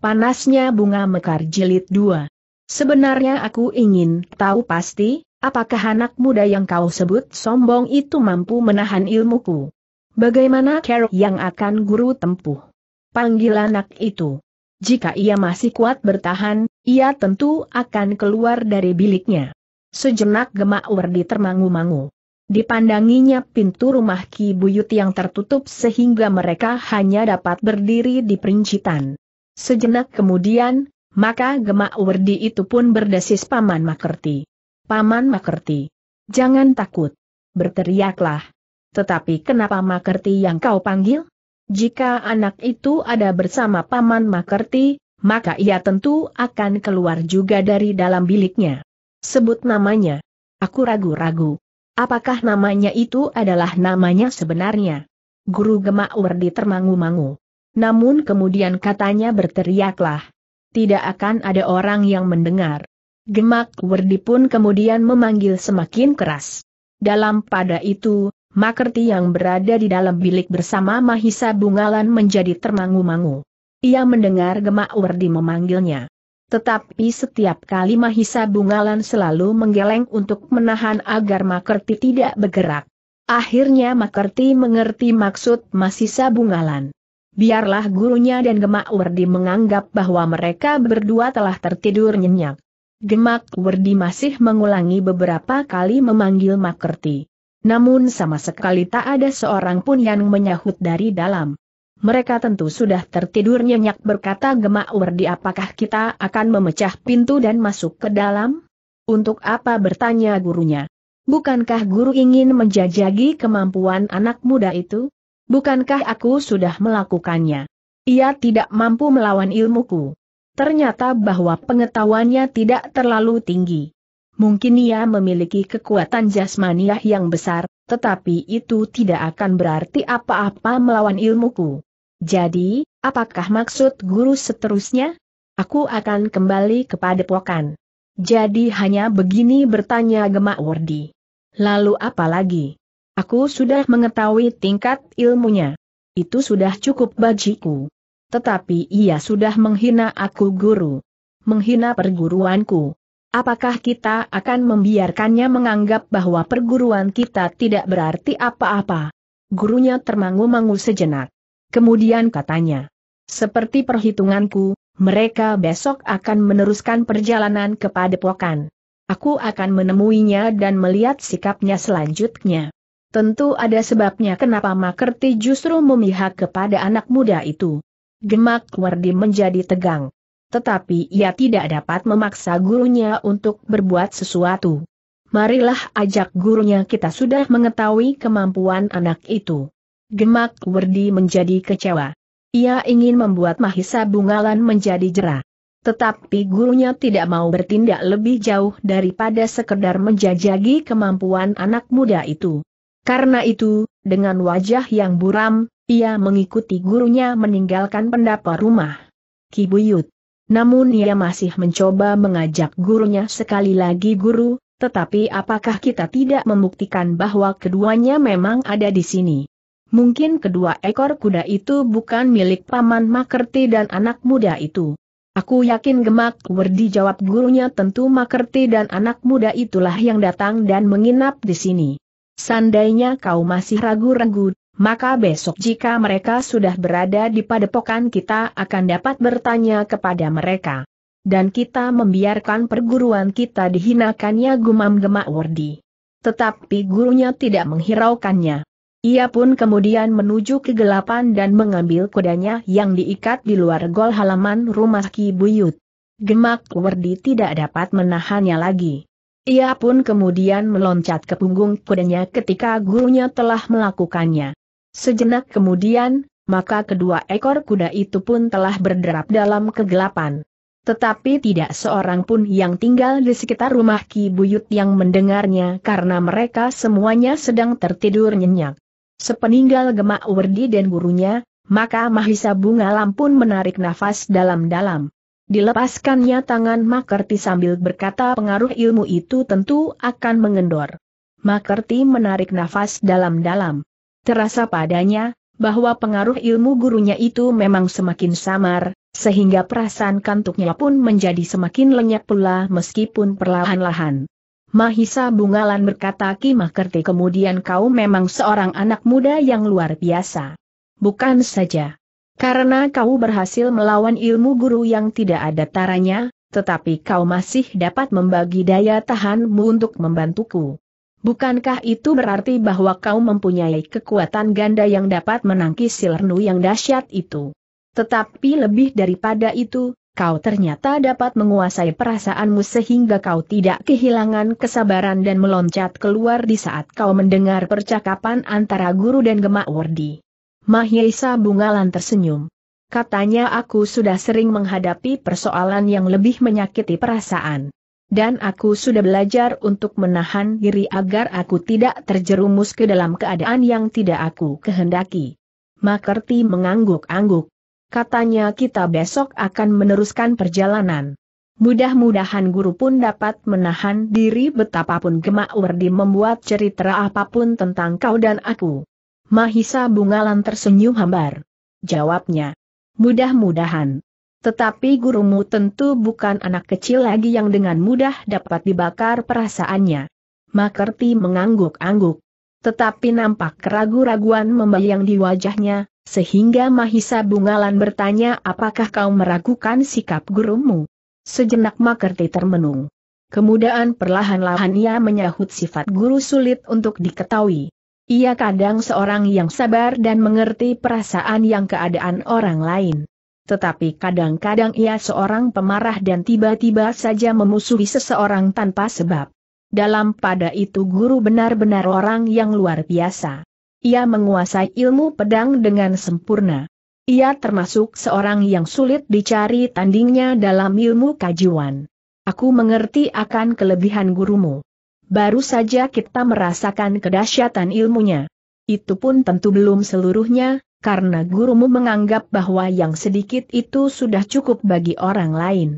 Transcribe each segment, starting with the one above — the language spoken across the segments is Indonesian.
Panasnya bunga mekar jilid 2. Sebenarnya aku ingin tahu pasti, apakah anak muda yang kau sebut sombong itu mampu menahan ilmuku? Bagaimana cara yang akan guru tempuh? Panggil anak itu. Jika ia masih kuat bertahan, ia tentu akan keluar dari biliknya. Sejenak gemak wardi termangu-mangu. Dipandanginya pintu rumah Ki Buyut yang tertutup sehingga mereka hanya dapat berdiri di perincitan. Sejenak kemudian, maka gemak Werdi itu pun berdesis Paman Makerti. Paman Makerti, jangan takut. Berteriaklah. Tetapi kenapa Makerti yang kau panggil? Jika anak itu ada bersama Paman Makerti, maka ia tentu akan keluar juga dari dalam biliknya. Sebut namanya. Aku ragu-ragu. Apakah namanya itu adalah namanya sebenarnya? Guru Gemak Werdi termangu-mangu. Namun kemudian katanya berteriaklah. Tidak akan ada orang yang mendengar. Gemak Werdi pun kemudian memanggil semakin keras. Dalam pada itu, Makerti yang berada di dalam bilik bersama Mahisa Bungalan menjadi termangu-mangu. Ia mendengar gemak Werdi memanggilnya. Tetapi setiap kali Mahisa Bungalan selalu menggeleng untuk menahan agar Makerti tidak bergerak. Akhirnya Makerti mengerti maksud Mahisa Bungalan biarlah gurunya dan Gemak Werdi menganggap bahwa mereka berdua telah tertidur nyenyak. Gemak Werdi masih mengulangi beberapa kali memanggil Makerti. Namun sama sekali tak ada seorang pun yang menyahut dari dalam. Mereka tentu sudah tertidur nyenyak berkata Gemak Werdi apakah kita akan memecah pintu dan masuk ke dalam? Untuk apa bertanya gurunya? Bukankah guru ingin menjajagi kemampuan anak muda itu? Bukankah aku sudah melakukannya? Ia tidak mampu melawan ilmuku. Ternyata bahwa pengetahuannya tidak terlalu tinggi. Mungkin ia memiliki kekuatan jasmaniah yang besar, tetapi itu tidak akan berarti apa-apa melawan ilmuku. Jadi, apakah maksud guru seterusnya? Aku akan kembali kepada pokan. Jadi hanya begini bertanya Gemak Wardi. Lalu apa lagi? Aku sudah mengetahui tingkat ilmunya. Itu sudah cukup bagiku. Tetapi ia sudah menghina aku guru. Menghina perguruanku. Apakah kita akan membiarkannya menganggap bahwa perguruan kita tidak berarti apa-apa? Gurunya termangu-mangu sejenak. Kemudian katanya, seperti perhitunganku, mereka besok akan meneruskan perjalanan kepada Pokan. Aku akan menemuinya dan melihat sikapnya selanjutnya. Tentu ada sebabnya kenapa Makerti justru memihak kepada anak muda itu. Gemak Wardi menjadi tegang. Tetapi ia tidak dapat memaksa gurunya untuk berbuat sesuatu. Marilah ajak gurunya kita sudah mengetahui kemampuan anak itu. Gemak Wardi menjadi kecewa. Ia ingin membuat Mahisa Bungalan menjadi jerah. Tetapi gurunya tidak mau bertindak lebih jauh daripada sekedar menjajagi kemampuan anak muda itu. Karena itu, dengan wajah yang buram, ia mengikuti gurunya meninggalkan pendapa rumah. Kibuyut. Namun ia masih mencoba mengajak gurunya sekali lagi guru, tetapi apakah kita tidak membuktikan bahwa keduanya memang ada di sini? Mungkin kedua ekor kuda itu bukan milik Paman Makerti dan anak muda itu. Aku yakin gemak Werdi jawab gurunya tentu Makerti dan anak muda itulah yang datang dan menginap di sini. Sandainya kau masih ragu-ragu, maka besok jika mereka sudah berada di padepokan kita akan dapat bertanya kepada mereka. Dan kita membiarkan perguruan kita dihinakannya gumam-gemak Wardi. Tetapi gurunya tidak menghiraukannya. Ia pun kemudian menuju kegelapan dan mengambil kudanya yang diikat di luar gol halaman rumah Ki Buyut. Gemak Wardi tidak dapat menahannya lagi. Ia pun kemudian meloncat ke punggung kudanya ketika gurunya telah melakukannya. Sejenak kemudian, maka kedua ekor kuda itu pun telah berderap dalam kegelapan. Tetapi tidak seorang pun yang tinggal di sekitar rumah Ki Buyut yang mendengarnya karena mereka semuanya sedang tertidur nyenyak. Sepeninggal Gemak Werdi dan gurunya, maka Mahisa Bunga Lampun menarik nafas dalam-dalam. Dilepaskannya tangan Makerti sambil berkata pengaruh ilmu itu tentu akan mengendor. Makerti menarik nafas dalam-dalam. Terasa padanya, bahwa pengaruh ilmu gurunya itu memang semakin samar, sehingga perasaan kantuknya pun menjadi semakin lenyap pula meskipun perlahan-lahan. Mahisa Bungalan berkata Ki Makerti kemudian kau memang seorang anak muda yang luar biasa. Bukan saja karena kau berhasil melawan ilmu guru yang tidak ada taranya, tetapi kau masih dapat membagi daya tahanmu untuk membantuku. Bukankah itu berarti bahwa kau mempunyai kekuatan ganda yang dapat menangkis silernu yang dahsyat itu? Tetapi lebih daripada itu, kau ternyata dapat menguasai perasaanmu sehingga kau tidak kehilangan kesabaran dan meloncat keluar di saat kau mendengar percakapan antara guru dan Gemak Wardi. Mahisa Bungalan tersenyum. Katanya aku sudah sering menghadapi persoalan yang lebih menyakiti perasaan. Dan aku sudah belajar untuk menahan diri agar aku tidak terjerumus ke dalam keadaan yang tidak aku kehendaki. Makerti mengangguk-angguk. Katanya kita besok akan meneruskan perjalanan. Mudah-mudahan guru pun dapat menahan diri betapapun gemak Wardi membuat cerita apapun tentang kau dan aku. Mahisa Bungalan tersenyum hambar. Jawabnya. Mudah-mudahan. Tetapi gurumu tentu bukan anak kecil lagi yang dengan mudah dapat dibakar perasaannya. Makerti mengangguk-angguk. Tetapi nampak keragu-raguan membayang di wajahnya, sehingga Mahisa Bungalan bertanya apakah kau meragukan sikap gurumu. Sejenak Makerti termenung. Kemudian perlahan-lahan ia menyahut sifat guru sulit untuk diketahui. Ia kadang seorang yang sabar dan mengerti perasaan yang keadaan orang lain. Tetapi kadang-kadang ia seorang pemarah dan tiba-tiba saja memusuhi seseorang tanpa sebab. Dalam pada itu guru benar-benar orang yang luar biasa. Ia menguasai ilmu pedang dengan sempurna. Ia termasuk seorang yang sulit dicari tandingnya dalam ilmu kajuan. Aku mengerti akan kelebihan gurumu baru saja kita merasakan kedahsyatan ilmunya. Itu pun tentu belum seluruhnya, karena gurumu menganggap bahwa yang sedikit itu sudah cukup bagi orang lain.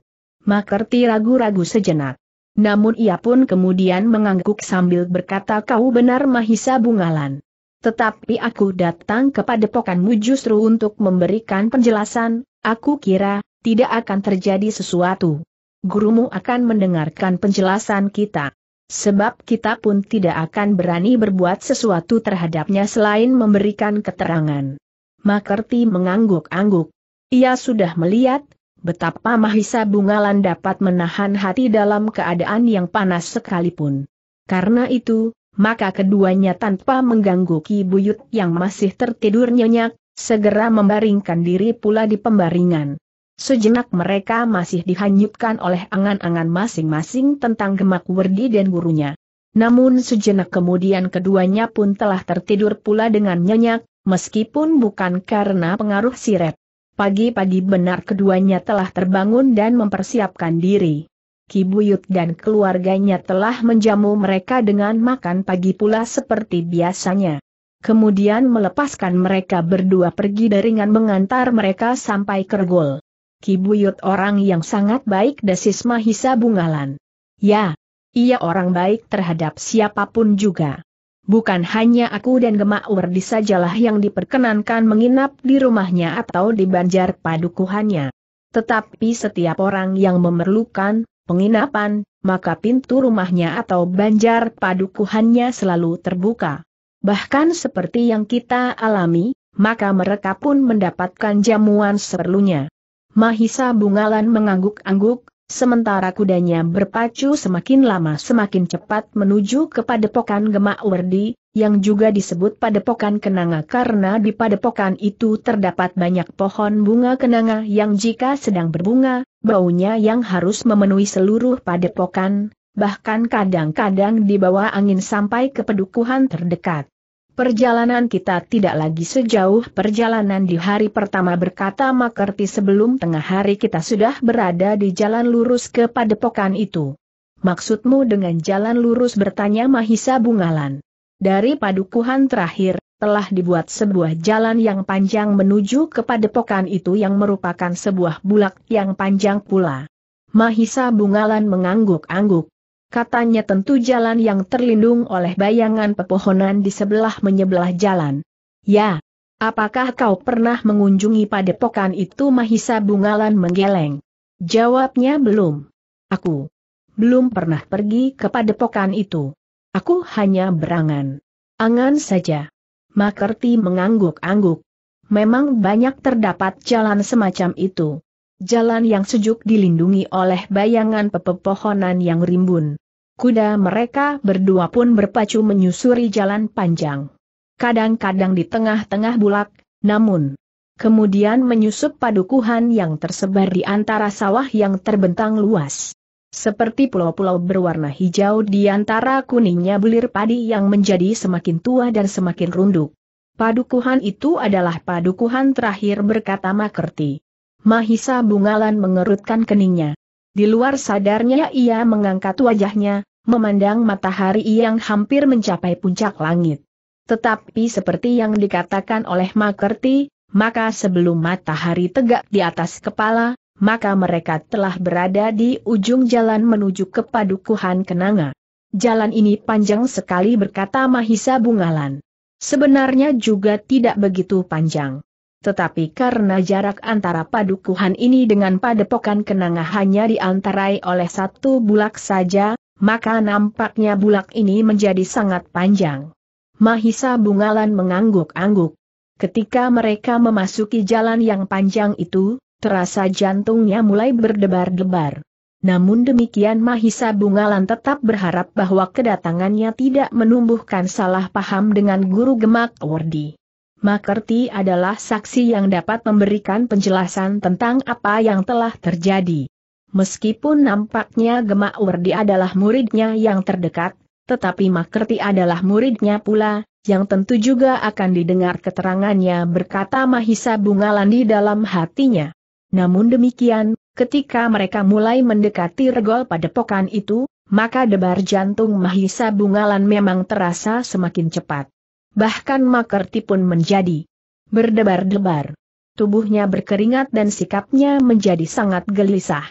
Makerti ragu-ragu sejenak. Namun ia pun kemudian mengangguk sambil berkata kau benar Mahisa Bungalan. Tetapi aku datang kepada pokanmu justru untuk memberikan penjelasan, aku kira, tidak akan terjadi sesuatu. Gurumu akan mendengarkan penjelasan kita sebab kita pun tidak akan berani berbuat sesuatu terhadapnya selain memberikan keterangan. Makerti mengangguk-angguk. Ia sudah melihat, betapa Mahisa Bungalan dapat menahan hati dalam keadaan yang panas sekalipun. Karena itu, maka keduanya tanpa mengganggu Ki Buyut yang masih tertidur nyenyak, segera membaringkan diri pula di pembaringan. Sejenak mereka masih dihanyutkan oleh angan-angan masing-masing tentang gemak Werdi dan gurunya. Namun sejenak kemudian keduanya pun telah tertidur pula dengan nyenyak, meskipun bukan karena pengaruh siret. Pagi-pagi benar keduanya telah terbangun dan mempersiapkan diri. Kibuyut dan keluarganya telah menjamu mereka dengan makan pagi pula seperti biasanya kemudian melepaskan mereka berdua pergi dari dengan mengantar mereka sampai Kergol. Kibuyut orang yang sangat baik desis Mahisa Bungalan. Ya, ia orang baik terhadap siapapun juga. Bukan hanya aku dan Gemak Wardi sajalah yang diperkenankan menginap di rumahnya atau di banjar padukuhannya. Tetapi setiap orang yang memerlukan penginapan, maka pintu rumahnya atau banjar padukuhannya selalu terbuka. Bahkan seperti yang kita alami, maka mereka pun mendapatkan jamuan seperlunya. Mahisa Bungalan mengangguk-angguk, sementara kudanya berpacu semakin lama semakin cepat menuju ke padepokan Gemak Werdi, yang juga disebut padepokan kenanga karena di padepokan itu terdapat banyak pohon bunga kenanga yang jika sedang berbunga, baunya yang harus memenuhi seluruh padepokan, bahkan kadang-kadang dibawa angin sampai ke pedukuhan terdekat. Perjalanan kita tidak lagi sejauh perjalanan di hari pertama berkata Makerti sebelum tengah hari kita sudah berada di jalan lurus ke padepokan itu. Maksudmu dengan jalan lurus bertanya Mahisa Bungalan. Dari padukuhan terakhir, telah dibuat sebuah jalan yang panjang menuju ke padepokan itu yang merupakan sebuah bulak yang panjang pula. Mahisa Bungalan mengangguk-angguk katanya tentu jalan yang terlindung oleh bayangan pepohonan di sebelah menyebelah jalan. Ya, apakah kau pernah mengunjungi padepokan itu Mahisa Bungalan menggeleng? Jawabnya belum. Aku belum pernah pergi ke padepokan itu. Aku hanya berangan. Angan saja. Makerti mengangguk-angguk. Memang banyak terdapat jalan semacam itu. Jalan yang sejuk dilindungi oleh bayangan pepepohonan yang rimbun. Kuda mereka berdua pun berpacu menyusuri jalan panjang. Kadang-kadang di tengah-tengah bulak, namun kemudian menyusup padukuhan yang tersebar di antara sawah yang terbentang luas. Seperti pulau-pulau berwarna hijau di antara kuningnya bulir padi yang menjadi semakin tua dan semakin runduk. Padukuhan itu adalah padukuhan terakhir berkata Makerti. Mahisa Bungalan mengerutkan keningnya. Di luar sadarnya ia mengangkat wajahnya, memandang matahari yang hampir mencapai puncak langit. Tetapi seperti yang dikatakan oleh Makerti, maka sebelum matahari tegak di atas kepala, maka mereka telah berada di ujung jalan menuju ke Padukuhan Kenanga. Jalan ini panjang sekali berkata Mahisa Bungalan. Sebenarnya juga tidak begitu panjang tetapi karena jarak antara padukuhan ini dengan padepokan kenanga hanya diantarai oleh satu bulak saja, maka nampaknya bulak ini menjadi sangat panjang. Mahisa Bungalan mengangguk-angguk. Ketika mereka memasuki jalan yang panjang itu, terasa jantungnya mulai berdebar-debar. Namun demikian Mahisa Bungalan tetap berharap bahwa kedatangannya tidak menumbuhkan salah paham dengan guru gemak Wardi. Makerti adalah saksi yang dapat memberikan penjelasan tentang apa yang telah terjadi. Meskipun nampaknya Gemak Werdi adalah muridnya yang terdekat, tetapi Makerti adalah muridnya pula, yang tentu juga akan didengar keterangannya berkata Mahisa Bungalan di dalam hatinya. Namun demikian, ketika mereka mulai mendekati regol pada pokan itu, maka debar jantung Mahisa Bungalan memang terasa semakin cepat. Bahkan Makerti pun menjadi berdebar-debar. Tubuhnya berkeringat dan sikapnya menjadi sangat gelisah.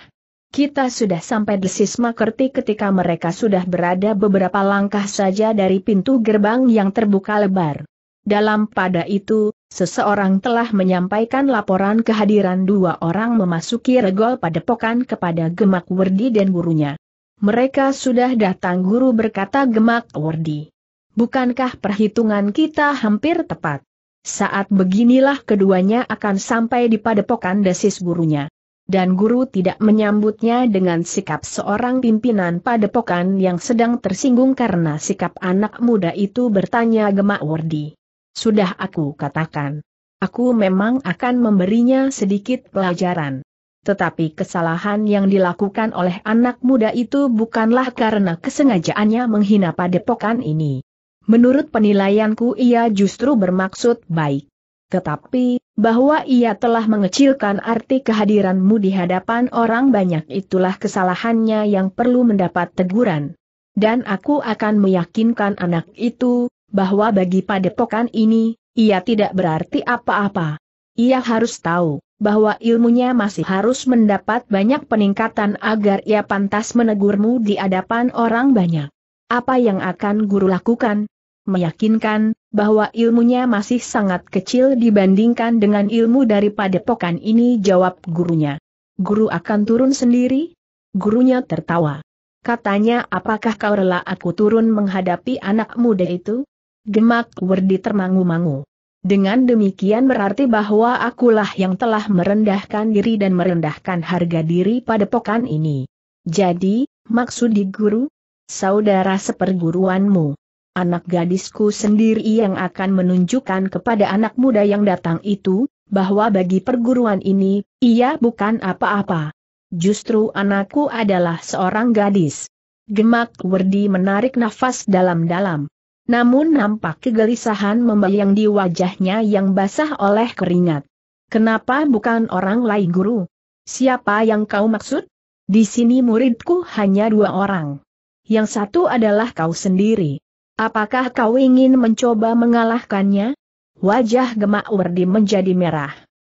Kita sudah sampai desis Makerti ketika mereka sudah berada beberapa langkah saja dari pintu gerbang yang terbuka lebar. Dalam pada itu, seseorang telah menyampaikan laporan kehadiran dua orang memasuki regol padepokan kepada Gemak Wardi dan gurunya. Mereka sudah datang guru berkata Gemak Wardi bukankah perhitungan kita hampir tepat? Saat beginilah keduanya akan sampai di padepokan desis gurunya. Dan guru tidak menyambutnya dengan sikap seorang pimpinan padepokan yang sedang tersinggung karena sikap anak muda itu bertanya Gemak Wardi. Sudah aku katakan. Aku memang akan memberinya sedikit pelajaran. Tetapi kesalahan yang dilakukan oleh anak muda itu bukanlah karena kesengajaannya menghina padepokan ini. Menurut penilaianku ia justru bermaksud baik. Tetapi, bahwa ia telah mengecilkan arti kehadiranmu di hadapan orang banyak itulah kesalahannya yang perlu mendapat teguran. Dan aku akan meyakinkan anak itu, bahwa bagi padepokan ini, ia tidak berarti apa-apa. Ia harus tahu, bahwa ilmunya masih harus mendapat banyak peningkatan agar ia pantas menegurmu di hadapan orang banyak. Apa yang akan guru lakukan, meyakinkan bahwa ilmunya masih sangat kecil dibandingkan dengan ilmu daripada padepokan ini jawab gurunya. Guru akan turun sendiri? Gurunya tertawa. Katanya apakah kau rela aku turun menghadapi anak muda itu? Gemak Werdi termangu-mangu. Dengan demikian berarti bahwa akulah yang telah merendahkan diri dan merendahkan harga diri pada pokan ini. Jadi, maksud di guru? Saudara seperguruanmu. Anak gadisku sendiri yang akan menunjukkan kepada anak muda yang datang itu, bahwa bagi perguruan ini, ia bukan apa-apa. Justru anakku adalah seorang gadis. Gemak Werdi menarik nafas dalam-dalam. Namun nampak kegelisahan membayang di wajahnya yang basah oleh keringat. Kenapa bukan orang lain guru? Siapa yang kau maksud? Di sini muridku hanya dua orang. Yang satu adalah kau sendiri. Apakah kau ingin mencoba mengalahkannya? Wajah Gemak Werdi menjadi merah.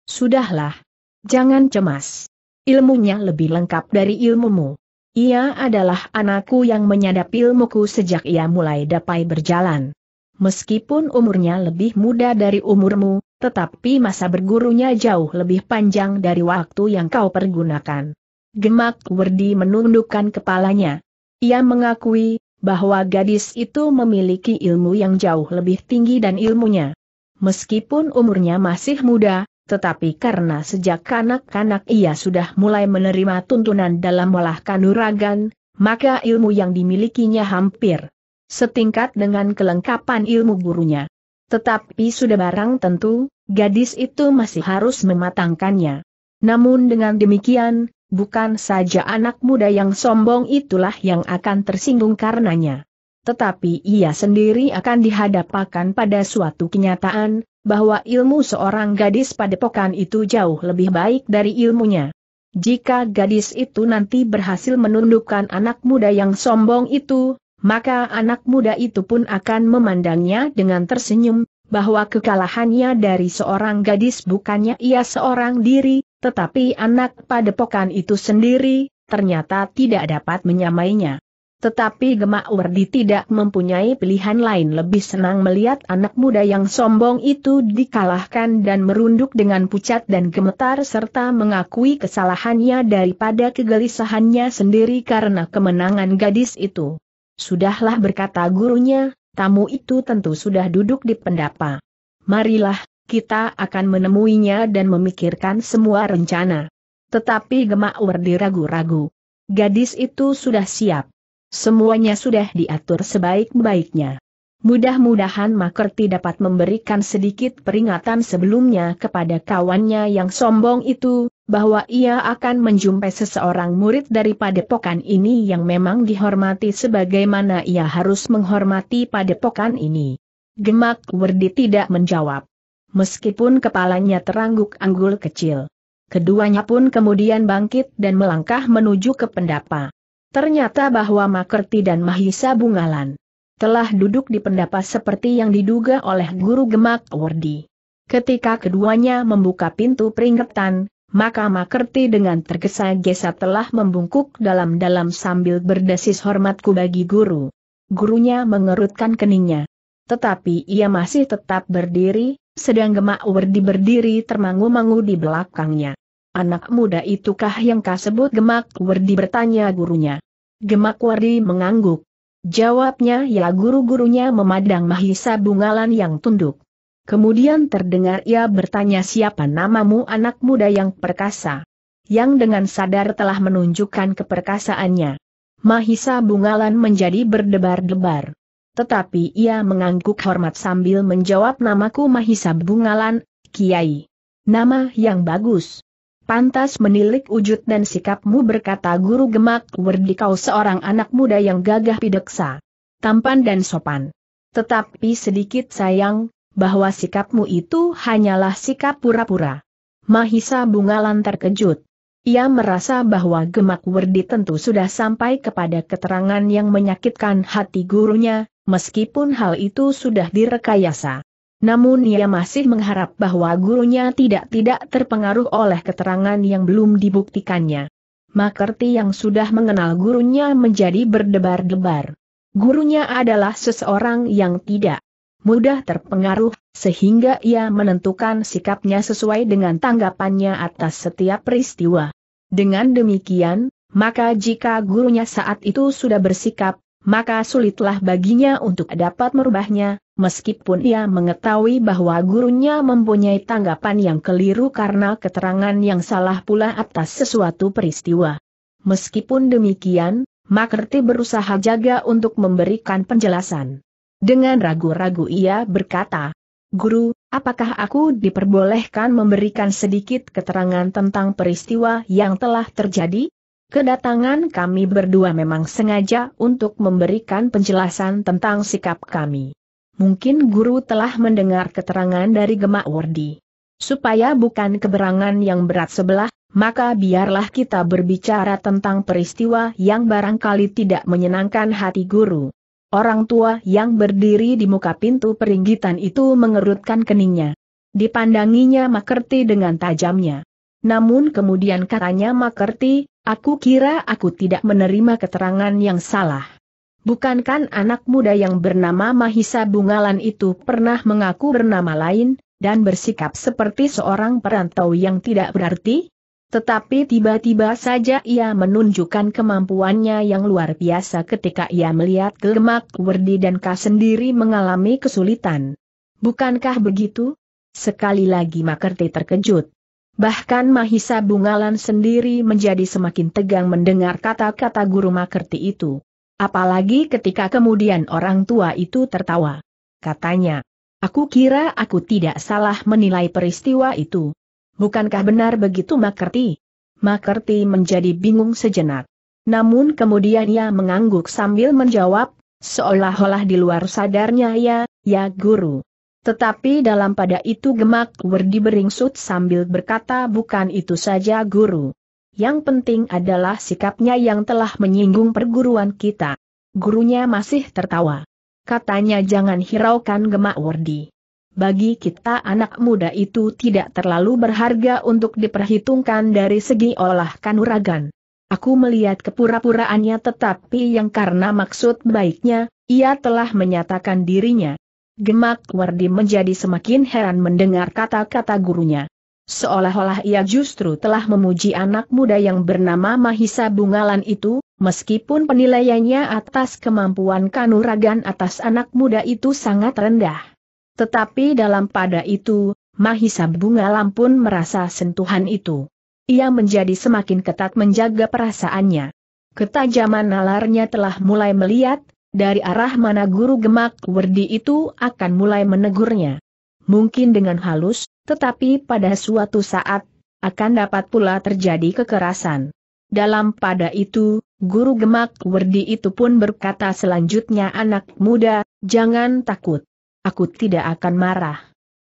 Sudahlah. Jangan cemas. Ilmunya lebih lengkap dari ilmumu. Ia adalah anakku yang menyadap ilmuku sejak ia mulai dapai berjalan. Meskipun umurnya lebih muda dari umurmu, tetapi masa bergurunya jauh lebih panjang dari waktu yang kau pergunakan. Gemak Werdi menundukkan kepalanya. Ia mengakui, bahwa gadis itu memiliki ilmu yang jauh lebih tinggi dan ilmunya. Meskipun umurnya masih muda, tetapi karena sejak kanak-kanak ia sudah mulai menerima tuntunan dalam olah kanuragan, maka ilmu yang dimilikinya hampir setingkat dengan kelengkapan ilmu gurunya. Tetapi sudah barang tentu, gadis itu masih harus mematangkannya. Namun dengan demikian, bukan saja anak muda yang sombong itulah yang akan tersinggung karenanya. Tetapi ia sendiri akan dihadapkan pada suatu kenyataan, bahwa ilmu seorang gadis pada padepokan itu jauh lebih baik dari ilmunya. Jika gadis itu nanti berhasil menundukkan anak muda yang sombong itu, maka anak muda itu pun akan memandangnya dengan tersenyum, bahwa kekalahannya dari seorang gadis bukannya ia seorang diri, tetapi anak padepokan itu sendiri, ternyata tidak dapat menyamainya. Tetapi Gemak Werdi tidak mempunyai pilihan lain lebih senang melihat anak muda yang sombong itu dikalahkan dan merunduk dengan pucat dan gemetar serta mengakui kesalahannya daripada kegelisahannya sendiri karena kemenangan gadis itu. Sudahlah berkata gurunya, tamu itu tentu sudah duduk di pendapa. Marilah, kita akan menemuinya dan memikirkan semua rencana. Tetapi Gemak Werdi ragu-ragu. Gadis itu sudah siap. Semuanya sudah diatur sebaik-baiknya. Mudah-mudahan Makerti dapat memberikan sedikit peringatan sebelumnya kepada kawannya yang sombong itu, bahwa ia akan menjumpai seseorang murid dari padepokan ini yang memang dihormati sebagaimana ia harus menghormati padepokan ini. Gemak Werdi tidak menjawab meskipun kepalanya terangguk anggul kecil. Keduanya pun kemudian bangkit dan melangkah menuju ke pendapa. Ternyata bahwa Makerti dan Mahisa Bungalan telah duduk di pendapa seperti yang diduga oleh Guru Gemak Wardi. Ketika keduanya membuka pintu peringatan, maka Makerti dengan tergesa-gesa telah membungkuk dalam-dalam sambil berdesis hormatku bagi guru. Gurunya mengerutkan keningnya. Tetapi ia masih tetap berdiri, sedang Gemak Werdi berdiri termangu-mangu di belakangnya. Anak muda itukah yang kasebut Gemak Werdi bertanya gurunya. Gemak Werdi mengangguk. Jawabnya ya guru-gurunya memandang Mahisa Bungalan yang tunduk. Kemudian terdengar ia bertanya siapa namamu anak muda yang perkasa. Yang dengan sadar telah menunjukkan keperkasaannya. Mahisa Bungalan menjadi berdebar-debar. Tetapi ia mengangguk hormat sambil menjawab namaku Mahisa Bungalan, Kiai. Nama yang bagus. Pantas menilik wujud dan sikapmu berkata guru gemak werdi kau seorang anak muda yang gagah pideksa. Tampan dan sopan. Tetapi sedikit sayang, bahwa sikapmu itu hanyalah sikap pura-pura. Mahisa Bungalan terkejut. Ia merasa bahwa Gemak Werdi tentu sudah sampai kepada keterangan yang menyakitkan hati gurunya, meskipun hal itu sudah direkayasa. Namun ia masih mengharap bahwa gurunya tidak-tidak terpengaruh oleh keterangan yang belum dibuktikannya. Makerti yang sudah mengenal gurunya menjadi berdebar-debar. Gurunya adalah seseorang yang tidak mudah terpengaruh, sehingga ia menentukan sikapnya sesuai dengan tanggapannya atas setiap peristiwa. Dengan demikian, maka jika gurunya saat itu sudah bersikap maka sulitlah baginya untuk dapat merubahnya, meskipun ia mengetahui bahwa gurunya mempunyai tanggapan yang keliru karena keterangan yang salah pula atas sesuatu peristiwa. Meskipun demikian, Makerti berusaha jaga untuk memberikan penjelasan. Dengan ragu-ragu ia berkata, Guru, apakah aku diperbolehkan memberikan sedikit keterangan tentang peristiwa yang telah terjadi? Kedatangan kami berdua memang sengaja untuk memberikan penjelasan tentang sikap kami. Mungkin guru telah mendengar keterangan dari Gemak Wardi. Supaya bukan keberangan yang berat sebelah, maka biarlah kita berbicara tentang peristiwa yang barangkali tidak menyenangkan hati guru. Orang tua yang berdiri di muka pintu peringgitan itu mengerutkan keningnya. Dipandanginya Makerti dengan tajamnya. Namun kemudian katanya Makerti, aku kira aku tidak menerima keterangan yang salah. Bukankan anak muda yang bernama Mahisa Bungalan itu pernah mengaku bernama lain, dan bersikap seperti seorang perantau yang tidak berarti? Tetapi tiba-tiba saja ia menunjukkan kemampuannya yang luar biasa ketika ia melihat Gemak Werdi dan Ka sendiri mengalami kesulitan. Bukankah begitu? Sekali lagi Makerti terkejut. Bahkan Mahisa Bungalan sendiri menjadi semakin tegang mendengar kata-kata guru Makerti itu. Apalagi ketika kemudian orang tua itu tertawa. Katanya, aku kira aku tidak salah menilai peristiwa itu. Bukankah benar begitu Makerti? Makerti menjadi bingung sejenak. Namun kemudian ia mengangguk sambil menjawab, seolah-olah di luar sadarnya ya, ya guru. Tetapi dalam pada itu gemak Werdi beringsut sambil berkata bukan itu saja guru. Yang penting adalah sikapnya yang telah menyinggung perguruan kita. Gurunya masih tertawa. Katanya jangan hiraukan gemak Werdi. Bagi kita anak muda itu tidak terlalu berharga untuk diperhitungkan dari segi olah kanuragan. Aku melihat kepura-puraannya tetapi yang karena maksud baiknya, ia telah menyatakan dirinya. Gemak Wardi menjadi semakin heran mendengar kata-kata gurunya. Seolah-olah ia justru telah memuji anak muda yang bernama Mahisa Bungalan itu, meskipun penilaiannya atas kemampuan kanuragan atas anak muda itu sangat rendah. Tetapi dalam pada itu, Mahisa Bungalan pun merasa sentuhan itu. Ia menjadi semakin ketat menjaga perasaannya. Ketajaman nalarnya telah mulai melihat, dari arah mana guru gemak Werdi itu akan mulai menegurnya. Mungkin dengan halus, tetapi pada suatu saat, akan dapat pula terjadi kekerasan. Dalam pada itu, guru gemak Werdi itu pun berkata selanjutnya anak muda, jangan takut. Aku tidak akan marah.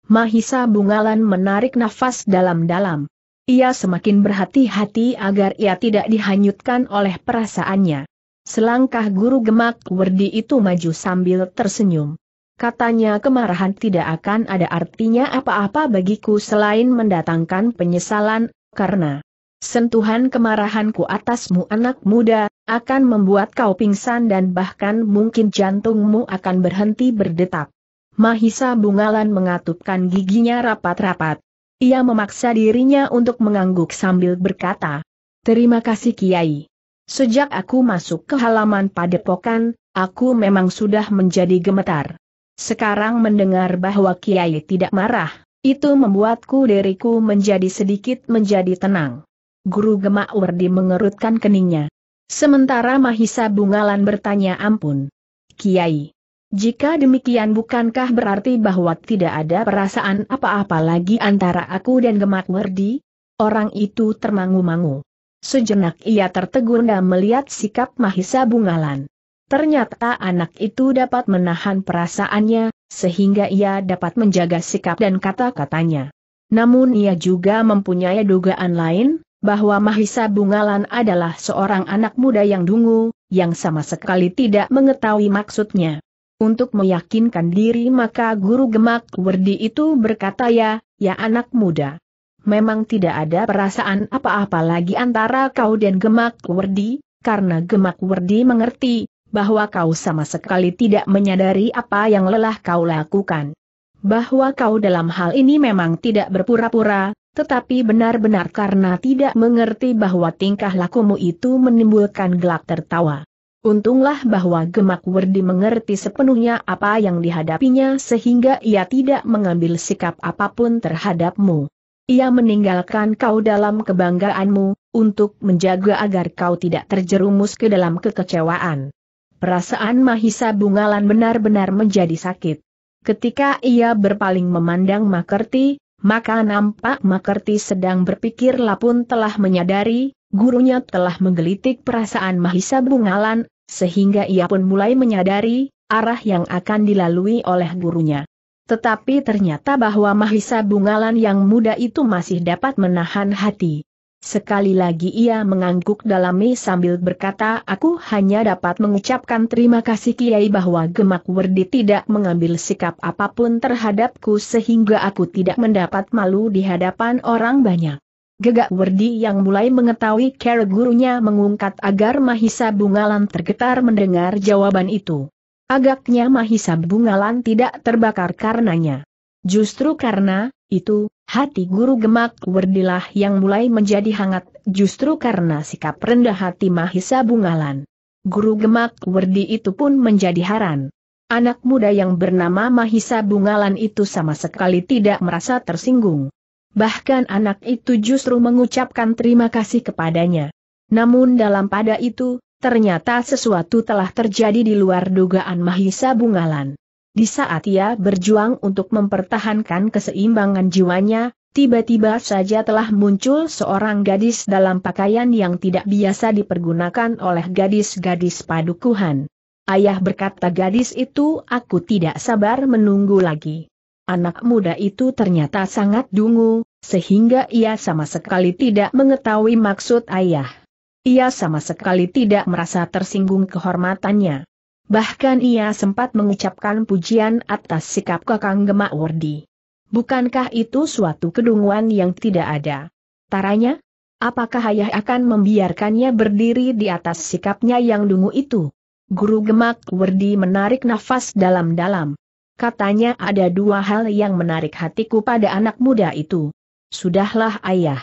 Mahisa Bungalan menarik nafas dalam-dalam. Ia semakin berhati-hati agar ia tidak dihanyutkan oleh perasaannya. Selangkah guru gemak Werdi itu maju sambil tersenyum. Katanya kemarahan tidak akan ada artinya apa-apa bagiku selain mendatangkan penyesalan, karena sentuhan kemarahanku atasmu anak muda, akan membuat kau pingsan dan bahkan mungkin jantungmu akan berhenti berdetak. Mahisa Bungalan mengatupkan giginya rapat-rapat. Ia memaksa dirinya untuk mengangguk sambil berkata, Terima kasih Kiai. Sejak aku masuk ke halaman padepokan, aku memang sudah menjadi gemetar. Sekarang mendengar bahwa Kiai tidak marah, itu membuatku diriku menjadi sedikit menjadi tenang. Guru Gemak Wardi mengerutkan keningnya. Sementara Mahisa Bungalan bertanya ampun. Kiai, jika demikian bukankah berarti bahwa tidak ada perasaan apa-apa lagi antara aku dan Gemak Wardi? Orang itu termangu-mangu. Sejenak ia dan melihat sikap Mahisa Bungalan. Ternyata anak itu dapat menahan perasaannya, sehingga ia dapat menjaga sikap dan kata-katanya. Namun ia juga mempunyai dugaan lain, bahwa Mahisa Bungalan adalah seorang anak muda yang dungu, yang sama sekali tidak mengetahui maksudnya. Untuk meyakinkan diri maka guru gemak Werdi itu berkata ya, ya anak muda, memang tidak ada perasaan apa-apa lagi antara kau dan Gemak Wardi, karena Gemak Wardi mengerti bahwa kau sama sekali tidak menyadari apa yang lelah kau lakukan. Bahwa kau dalam hal ini memang tidak berpura-pura, tetapi benar-benar karena tidak mengerti bahwa tingkah lakumu itu menimbulkan gelak tertawa. Untunglah bahwa Gemak Wardi mengerti sepenuhnya apa yang dihadapinya sehingga ia tidak mengambil sikap apapun terhadapmu. Ia meninggalkan kau dalam kebanggaanmu, untuk menjaga agar kau tidak terjerumus ke dalam kekecewaan. Perasaan Mahisa Bungalan benar-benar menjadi sakit. Ketika ia berpaling memandang Makerti, maka nampak Makerti sedang berpikir Lapun telah menyadari, gurunya telah menggelitik perasaan Mahisa Bungalan, sehingga ia pun mulai menyadari, arah yang akan dilalui oleh gurunya. Tetapi ternyata bahwa Mahisa Bungalan yang muda itu masih dapat menahan hati. Sekali lagi ia mengangguk dalami sambil berkata aku hanya dapat mengucapkan terima kasih Kiai bahwa Gemak Werdi tidak mengambil sikap apapun terhadapku sehingga aku tidak mendapat malu di hadapan orang banyak. Gegak Werdi yang mulai mengetahui kera gurunya mengungkat agar Mahisa Bungalan tergetar mendengar jawaban itu. Agaknya Mahisa Bungalan tidak terbakar karenanya. Justru karena, itu, hati guru gemak Wardilah yang mulai menjadi hangat, justru karena sikap rendah hati Mahisa Bungalan. Guru gemak Wardi itu pun menjadi haran. Anak muda yang bernama Mahisa Bungalan itu sama sekali tidak merasa tersinggung. Bahkan anak itu justru mengucapkan terima kasih kepadanya. Namun dalam pada itu, Ternyata sesuatu telah terjadi di luar dugaan Mahisa Bungalan. Di saat ia berjuang untuk mempertahankan keseimbangan jiwanya, tiba-tiba saja telah muncul seorang gadis dalam pakaian yang tidak biasa dipergunakan oleh gadis-gadis padukuhan. Ayah berkata gadis itu aku tidak sabar menunggu lagi. Anak muda itu ternyata sangat dungu, sehingga ia sama sekali tidak mengetahui maksud ayah. Ia sama sekali tidak merasa tersinggung kehormatannya. Bahkan ia sempat mengucapkan pujian atas sikap Kakang Gemak Wardi. Bukankah itu suatu kedunguan yang tidak ada? Taranya, apakah ayah akan membiarkannya berdiri di atas sikapnya yang dungu itu? Guru Gemak Wardi menarik nafas dalam-dalam. Katanya ada dua hal yang menarik hatiku pada anak muda itu. Sudahlah ayah.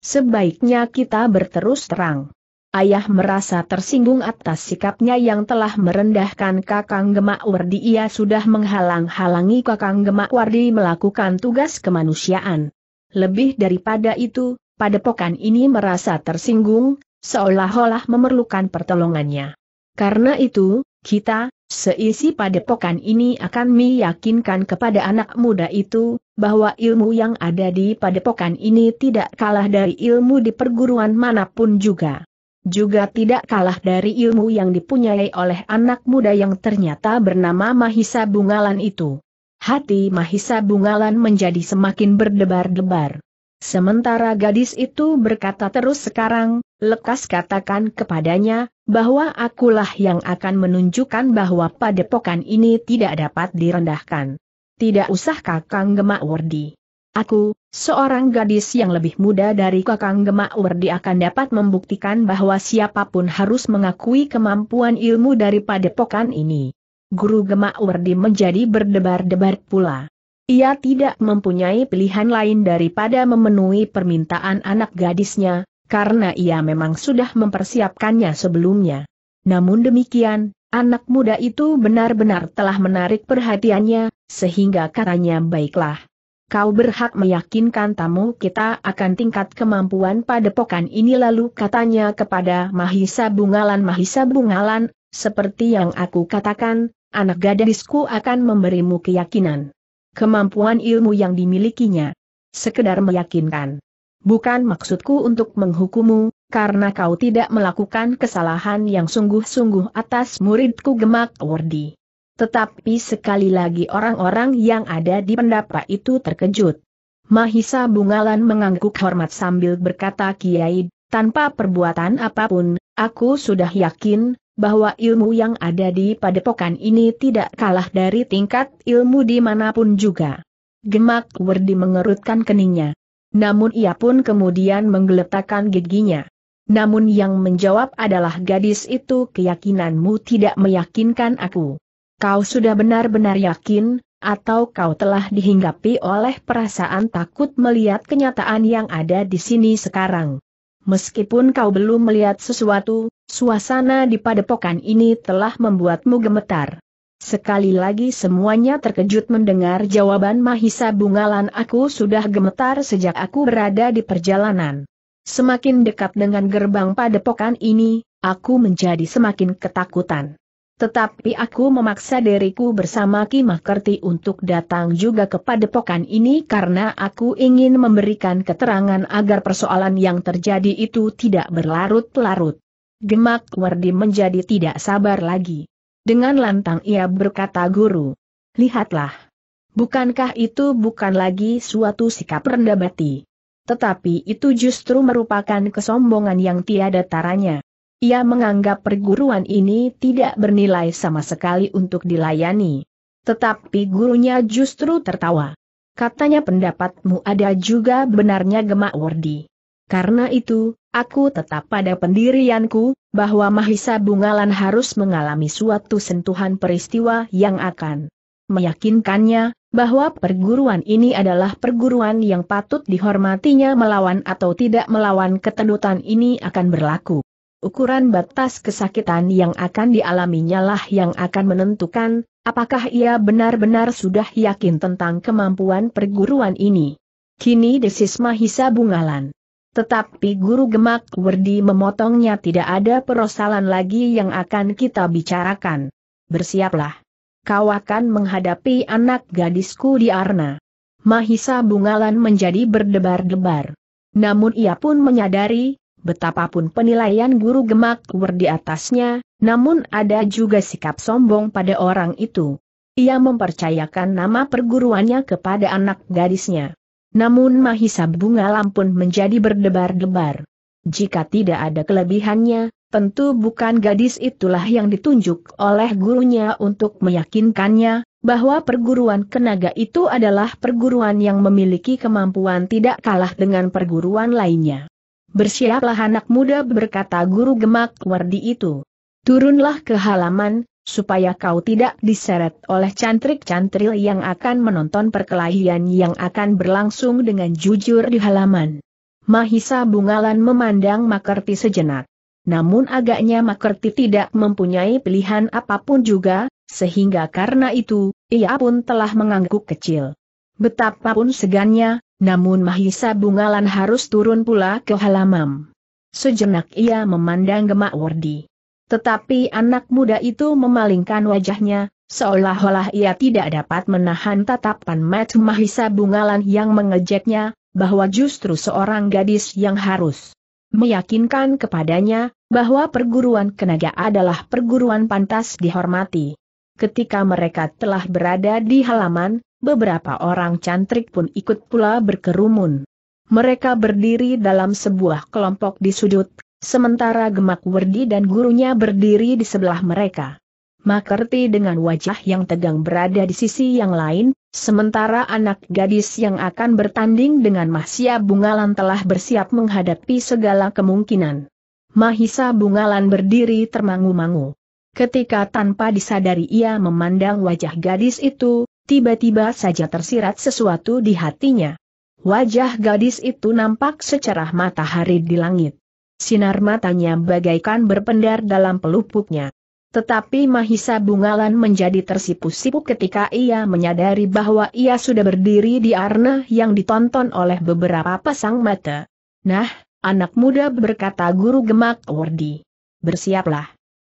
Sebaiknya kita berterus terang. Ayah merasa tersinggung atas sikapnya yang telah merendahkan Kakang Gemak Wardi. Ia sudah menghalang-halangi Kakang Gemak Wardi melakukan tugas kemanusiaan. Lebih daripada itu, padepokan ini merasa tersinggung, seolah-olah memerlukan pertolongannya. Karena itu, kita, seisi padepokan ini akan meyakinkan kepada anak muda itu, bahwa ilmu yang ada di padepokan ini tidak kalah dari ilmu di perguruan manapun juga juga tidak kalah dari ilmu yang dipunyai oleh anak muda yang ternyata bernama Mahisa Bungalan itu. Hati Mahisa Bungalan menjadi semakin berdebar-debar. Sementara gadis itu berkata terus sekarang, lekas katakan kepadanya, bahwa akulah yang akan menunjukkan bahwa padepokan ini tidak dapat direndahkan. Tidak usah kakang Gemak Wardi. Aku, Seorang gadis yang lebih muda dari Kakang Gemak Werdi akan dapat membuktikan bahwa siapapun harus mengakui kemampuan ilmu dari padepokan ini. Guru Gemak Werdi menjadi berdebar-debar pula. Ia tidak mempunyai pilihan lain daripada memenuhi permintaan anak gadisnya, karena ia memang sudah mempersiapkannya sebelumnya. Namun demikian, anak muda itu benar-benar telah menarik perhatiannya, sehingga katanya baiklah kau berhak meyakinkan tamu kita akan tingkat kemampuan pada padepokan ini lalu katanya kepada Mahisa Bungalan Mahisa Bungalan, seperti yang aku katakan, anak gadisku akan memberimu keyakinan. Kemampuan ilmu yang dimilikinya. Sekedar meyakinkan. Bukan maksudku untuk menghukumu, karena kau tidak melakukan kesalahan yang sungguh-sungguh atas muridku Gemak Wardi. Tetapi sekali lagi orang-orang yang ada di pendapa itu terkejut. Mahisa Bungalan mengangguk hormat sambil berkata Kiai, tanpa perbuatan apapun, aku sudah yakin, bahwa ilmu yang ada di padepokan ini tidak kalah dari tingkat ilmu dimanapun juga. Gemak Werdi mengerutkan keningnya. Namun ia pun kemudian menggeletakkan giginya. Namun yang menjawab adalah gadis itu keyakinanmu tidak meyakinkan aku. Kau sudah benar-benar yakin, atau kau telah dihinggapi oleh perasaan takut melihat kenyataan yang ada di sini sekarang? Meskipun kau belum melihat sesuatu, suasana di padepokan ini telah membuatmu gemetar. Sekali lagi semuanya terkejut mendengar jawaban Mahisa Bungalan aku sudah gemetar sejak aku berada di perjalanan. Semakin dekat dengan gerbang padepokan ini, aku menjadi semakin ketakutan. Tetapi aku memaksa diriku bersama Ki Makerti untuk datang juga kepada pokan ini karena aku ingin memberikan keterangan agar persoalan yang terjadi itu tidak berlarut-larut. Gemak Wardi menjadi tidak sabar lagi. Dengan lantang ia berkata guru, lihatlah. Bukankah itu bukan lagi suatu sikap rendah bati? Tetapi itu justru merupakan kesombongan yang tiada taranya. Ia menganggap perguruan ini tidak bernilai sama sekali untuk dilayani. Tetapi gurunya justru tertawa. Katanya pendapatmu ada juga benarnya Gemak Wardi. Karena itu, aku tetap pada pendirianku, bahwa Mahisa Bungalan harus mengalami suatu sentuhan peristiwa yang akan meyakinkannya, bahwa perguruan ini adalah perguruan yang patut dihormatinya melawan atau tidak melawan ketendutan ini akan berlaku ukuran batas kesakitan yang akan dialaminya lah yang akan menentukan, apakah ia benar-benar sudah yakin tentang kemampuan perguruan ini. Kini desis Mahisa Bungalan. Tetapi Guru Gemak Werdi memotongnya tidak ada perosalan lagi yang akan kita bicarakan. Bersiaplah. Kau akan menghadapi anak gadisku di Arna. Mahisa Bungalan menjadi berdebar-debar. Namun ia pun menyadari, betapapun penilaian guru gemak luar di atasnya, namun ada juga sikap sombong pada orang itu. Ia mempercayakan nama perguruannya kepada anak gadisnya. Namun Mahisa Bunga Lampun menjadi berdebar-debar. Jika tidak ada kelebihannya, tentu bukan gadis itulah yang ditunjuk oleh gurunya untuk meyakinkannya, bahwa perguruan kenaga itu adalah perguruan yang memiliki kemampuan tidak kalah dengan perguruan lainnya. Bersiaplah anak muda berkata guru gemak wardi itu. Turunlah ke halaman, supaya kau tidak diseret oleh cantrik-cantril yang akan menonton perkelahian yang akan berlangsung dengan jujur di halaman. Mahisa Bungalan memandang Makerti sejenak. Namun agaknya Makerti tidak mempunyai pilihan apapun juga, sehingga karena itu, ia pun telah mengangguk kecil. Betapapun segannya, namun Mahisa Bungalan harus turun pula ke halaman. Sejenak ia memandang Gemak Wardi. Tetapi anak muda itu memalingkan wajahnya, seolah-olah ia tidak dapat menahan tatapan mata Mahisa Bungalan yang mengejeknya, bahwa justru seorang gadis yang harus meyakinkan kepadanya bahwa perguruan kenaga adalah perguruan pantas dihormati. Ketika mereka telah berada di halaman, beberapa orang cantrik pun ikut pula berkerumun. Mereka berdiri dalam sebuah kelompok di sudut, sementara Gemak Werdi dan gurunya berdiri di sebelah mereka. Makerti dengan wajah yang tegang berada di sisi yang lain, sementara anak gadis yang akan bertanding dengan Mahsia Bungalan telah bersiap menghadapi segala kemungkinan. Mahisa Bungalan berdiri termangu-mangu. Ketika tanpa disadari ia memandang wajah gadis itu, tiba-tiba saja tersirat sesuatu di hatinya. Wajah gadis itu nampak secerah matahari di langit. Sinar matanya bagaikan berpendar dalam pelupuknya. Tetapi Mahisa Bungalan menjadi tersipu-sipu ketika ia menyadari bahwa ia sudah berdiri di arena yang ditonton oleh beberapa pasang mata. Nah, anak muda berkata guru gemak Wardi. Bersiaplah.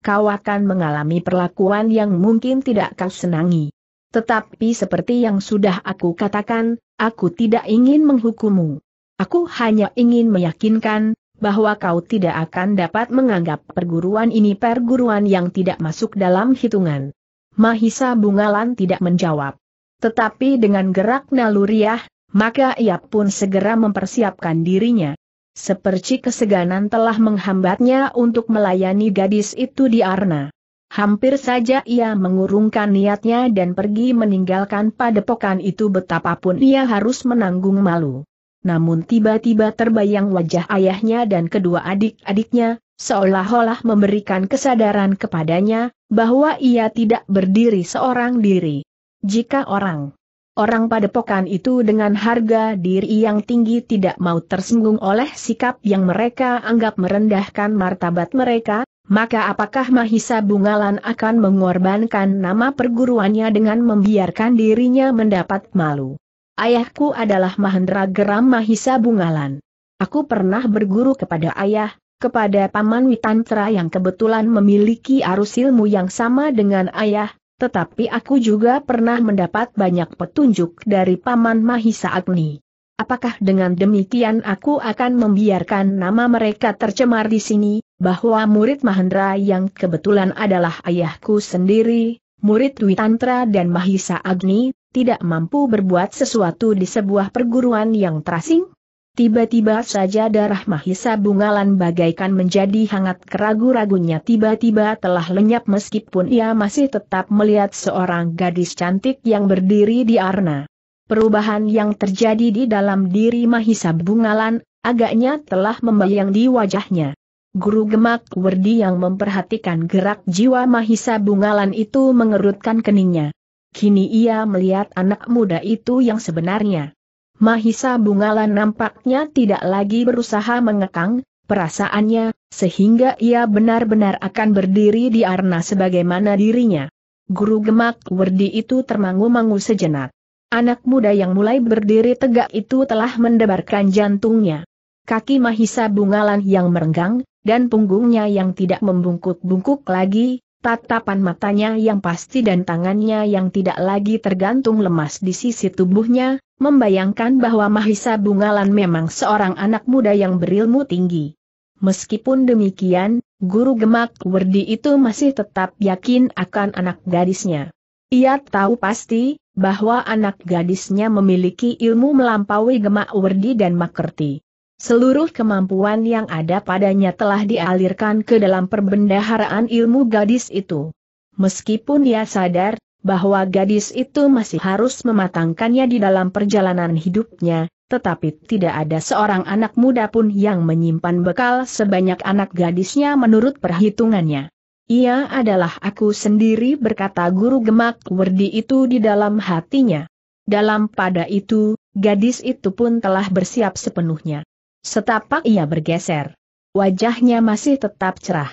Kau akan mengalami perlakuan yang mungkin tidak kau senangi. Tetapi seperti yang sudah aku katakan, aku tidak ingin menghukummu. Aku hanya ingin meyakinkan, bahwa kau tidak akan dapat menganggap perguruan ini perguruan yang tidak masuk dalam hitungan. Mahisa Bungalan tidak menjawab. Tetapi dengan gerak naluriah, maka ia pun segera mempersiapkan dirinya. Seperti keseganan telah menghambatnya untuk melayani gadis itu di Arna. Hampir saja ia mengurungkan niatnya dan pergi meninggalkan padepokan itu betapapun ia harus menanggung malu. Namun tiba-tiba terbayang wajah ayahnya dan kedua adik-adiknya, seolah-olah memberikan kesadaran kepadanya, bahwa ia tidak berdiri seorang diri. Jika orang Orang padepokan itu dengan harga diri yang tinggi tidak mau tersinggung oleh sikap yang mereka anggap merendahkan martabat mereka, maka apakah Mahisa Bungalan akan mengorbankan nama perguruannya dengan membiarkan dirinya mendapat malu? Ayahku adalah Mahendra Geram Mahisa Bungalan. Aku pernah berguru kepada ayah, kepada Paman Witantra yang kebetulan memiliki arus ilmu yang sama dengan ayah, tetapi aku juga pernah mendapat banyak petunjuk dari Paman Mahisa Agni. Apakah dengan demikian aku akan membiarkan nama mereka tercemar di sini? bahwa murid Mahendra yang kebetulan adalah ayahku sendiri, murid Witantra dan Mahisa Agni, tidak mampu berbuat sesuatu di sebuah perguruan yang terasing? Tiba-tiba saja darah Mahisa Bungalan bagaikan menjadi hangat keragu-ragunya tiba-tiba telah lenyap meskipun ia masih tetap melihat seorang gadis cantik yang berdiri di arna. Perubahan yang terjadi di dalam diri Mahisa Bungalan agaknya telah membayang di wajahnya. Guru Gemak Werdi yang memperhatikan gerak jiwa Mahisa Bungalan itu mengerutkan keningnya. Kini ia melihat anak muda itu yang sebenarnya. Mahisa Bungalan nampaknya tidak lagi berusaha mengekang perasaannya, sehingga ia benar-benar akan berdiri di arna sebagaimana dirinya. Guru Gemak Werdi itu termangu-mangu sejenak. Anak muda yang mulai berdiri tegak itu telah mendebarkan jantungnya kaki Mahisa Bungalan yang merenggang, dan punggungnya yang tidak membungkuk-bungkuk lagi, tatapan matanya yang pasti dan tangannya yang tidak lagi tergantung lemas di sisi tubuhnya, membayangkan bahwa Mahisa Bungalan memang seorang anak muda yang berilmu tinggi. Meskipun demikian, guru gemak Werdi itu masih tetap yakin akan anak gadisnya. Ia tahu pasti, bahwa anak gadisnya memiliki ilmu melampaui gemak Werdi dan Makerti. Seluruh kemampuan yang ada padanya telah dialirkan ke dalam perbendaharaan ilmu gadis itu. Meskipun ia sadar bahwa gadis itu masih harus mematangkannya di dalam perjalanan hidupnya, tetapi tidak ada seorang anak muda pun yang menyimpan bekal sebanyak anak gadisnya menurut perhitungannya. Ia adalah aku sendiri berkata guru gemak Werdi itu di dalam hatinya. Dalam pada itu, gadis itu pun telah bersiap sepenuhnya. Setapak ia bergeser. Wajahnya masih tetap cerah.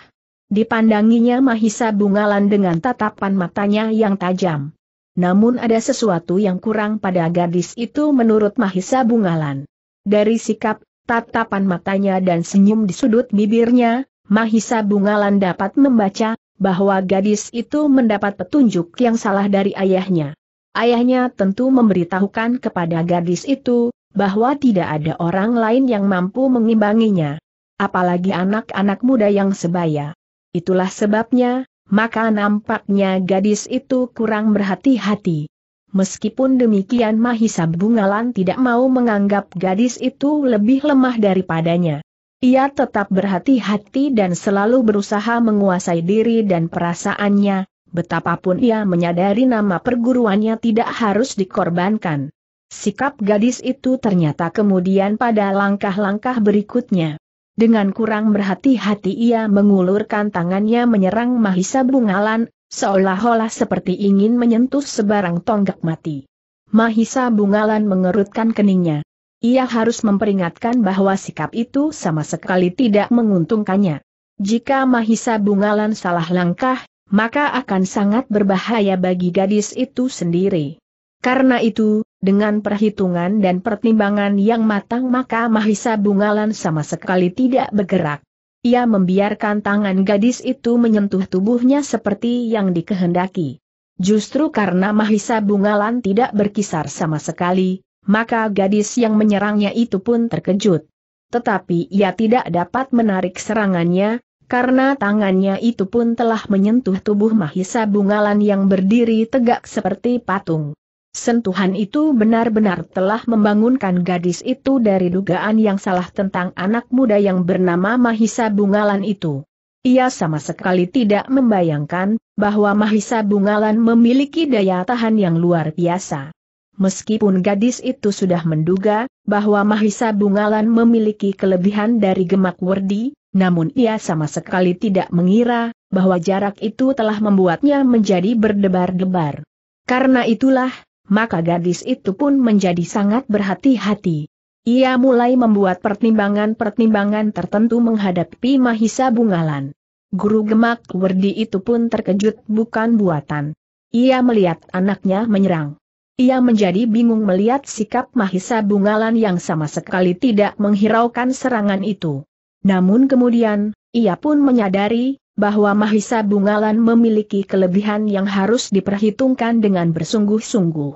Dipandanginya Mahisa Bungalan dengan tatapan matanya yang tajam. Namun ada sesuatu yang kurang pada gadis itu menurut Mahisa Bungalan. Dari sikap, tatapan matanya dan senyum di sudut bibirnya, Mahisa Bungalan dapat membaca, bahwa gadis itu mendapat petunjuk yang salah dari ayahnya. Ayahnya tentu memberitahukan kepada gadis itu, bahwa tidak ada orang lain yang mampu mengimbanginya. Apalagi anak-anak muda yang sebaya. Itulah sebabnya, maka nampaknya gadis itu kurang berhati-hati. Meskipun demikian Mahisa Bungalan tidak mau menganggap gadis itu lebih lemah daripadanya. Ia tetap berhati-hati dan selalu berusaha menguasai diri dan perasaannya, betapapun ia menyadari nama perguruannya tidak harus dikorbankan. Sikap gadis itu ternyata kemudian pada langkah-langkah berikutnya. Dengan kurang berhati-hati ia mengulurkan tangannya menyerang Mahisa Bungalan, seolah-olah seperti ingin menyentuh sebarang tonggak mati. Mahisa Bungalan mengerutkan keningnya. Ia harus memperingatkan bahwa sikap itu sama sekali tidak menguntungkannya. Jika Mahisa Bungalan salah langkah, maka akan sangat berbahaya bagi gadis itu sendiri. Karena itu, dengan perhitungan dan pertimbangan yang matang maka Mahisa Bungalan sama sekali tidak bergerak. Ia membiarkan tangan gadis itu menyentuh tubuhnya seperti yang dikehendaki. Justru karena Mahisa Bungalan tidak berkisar sama sekali, maka gadis yang menyerangnya itu pun terkejut. Tetapi ia tidak dapat menarik serangannya, karena tangannya itu pun telah menyentuh tubuh Mahisa Bungalan yang berdiri tegak seperti patung. Sentuhan itu benar-benar telah membangunkan gadis itu dari dugaan yang salah tentang anak muda yang bernama Mahisa Bungalan itu. Ia sama sekali tidak membayangkan bahwa Mahisa Bungalan memiliki daya tahan yang luar biasa. Meskipun gadis itu sudah menduga bahwa Mahisa Bungalan memiliki kelebihan dari Gemak Werdi, namun ia sama sekali tidak mengira bahwa jarak itu telah membuatnya menjadi berdebar-debar. Karena itulah, maka gadis itu pun menjadi sangat berhati-hati. Ia mulai membuat pertimbangan-pertimbangan tertentu menghadapi Mahisa Bungalan. Guru gemak Werdi itu pun terkejut bukan buatan. Ia melihat anaknya menyerang. Ia menjadi bingung melihat sikap Mahisa Bungalan yang sama sekali tidak menghiraukan serangan itu. Namun kemudian, ia pun menyadari, bahwa Mahisa Bungalan memiliki kelebihan yang harus diperhitungkan dengan bersungguh-sungguh.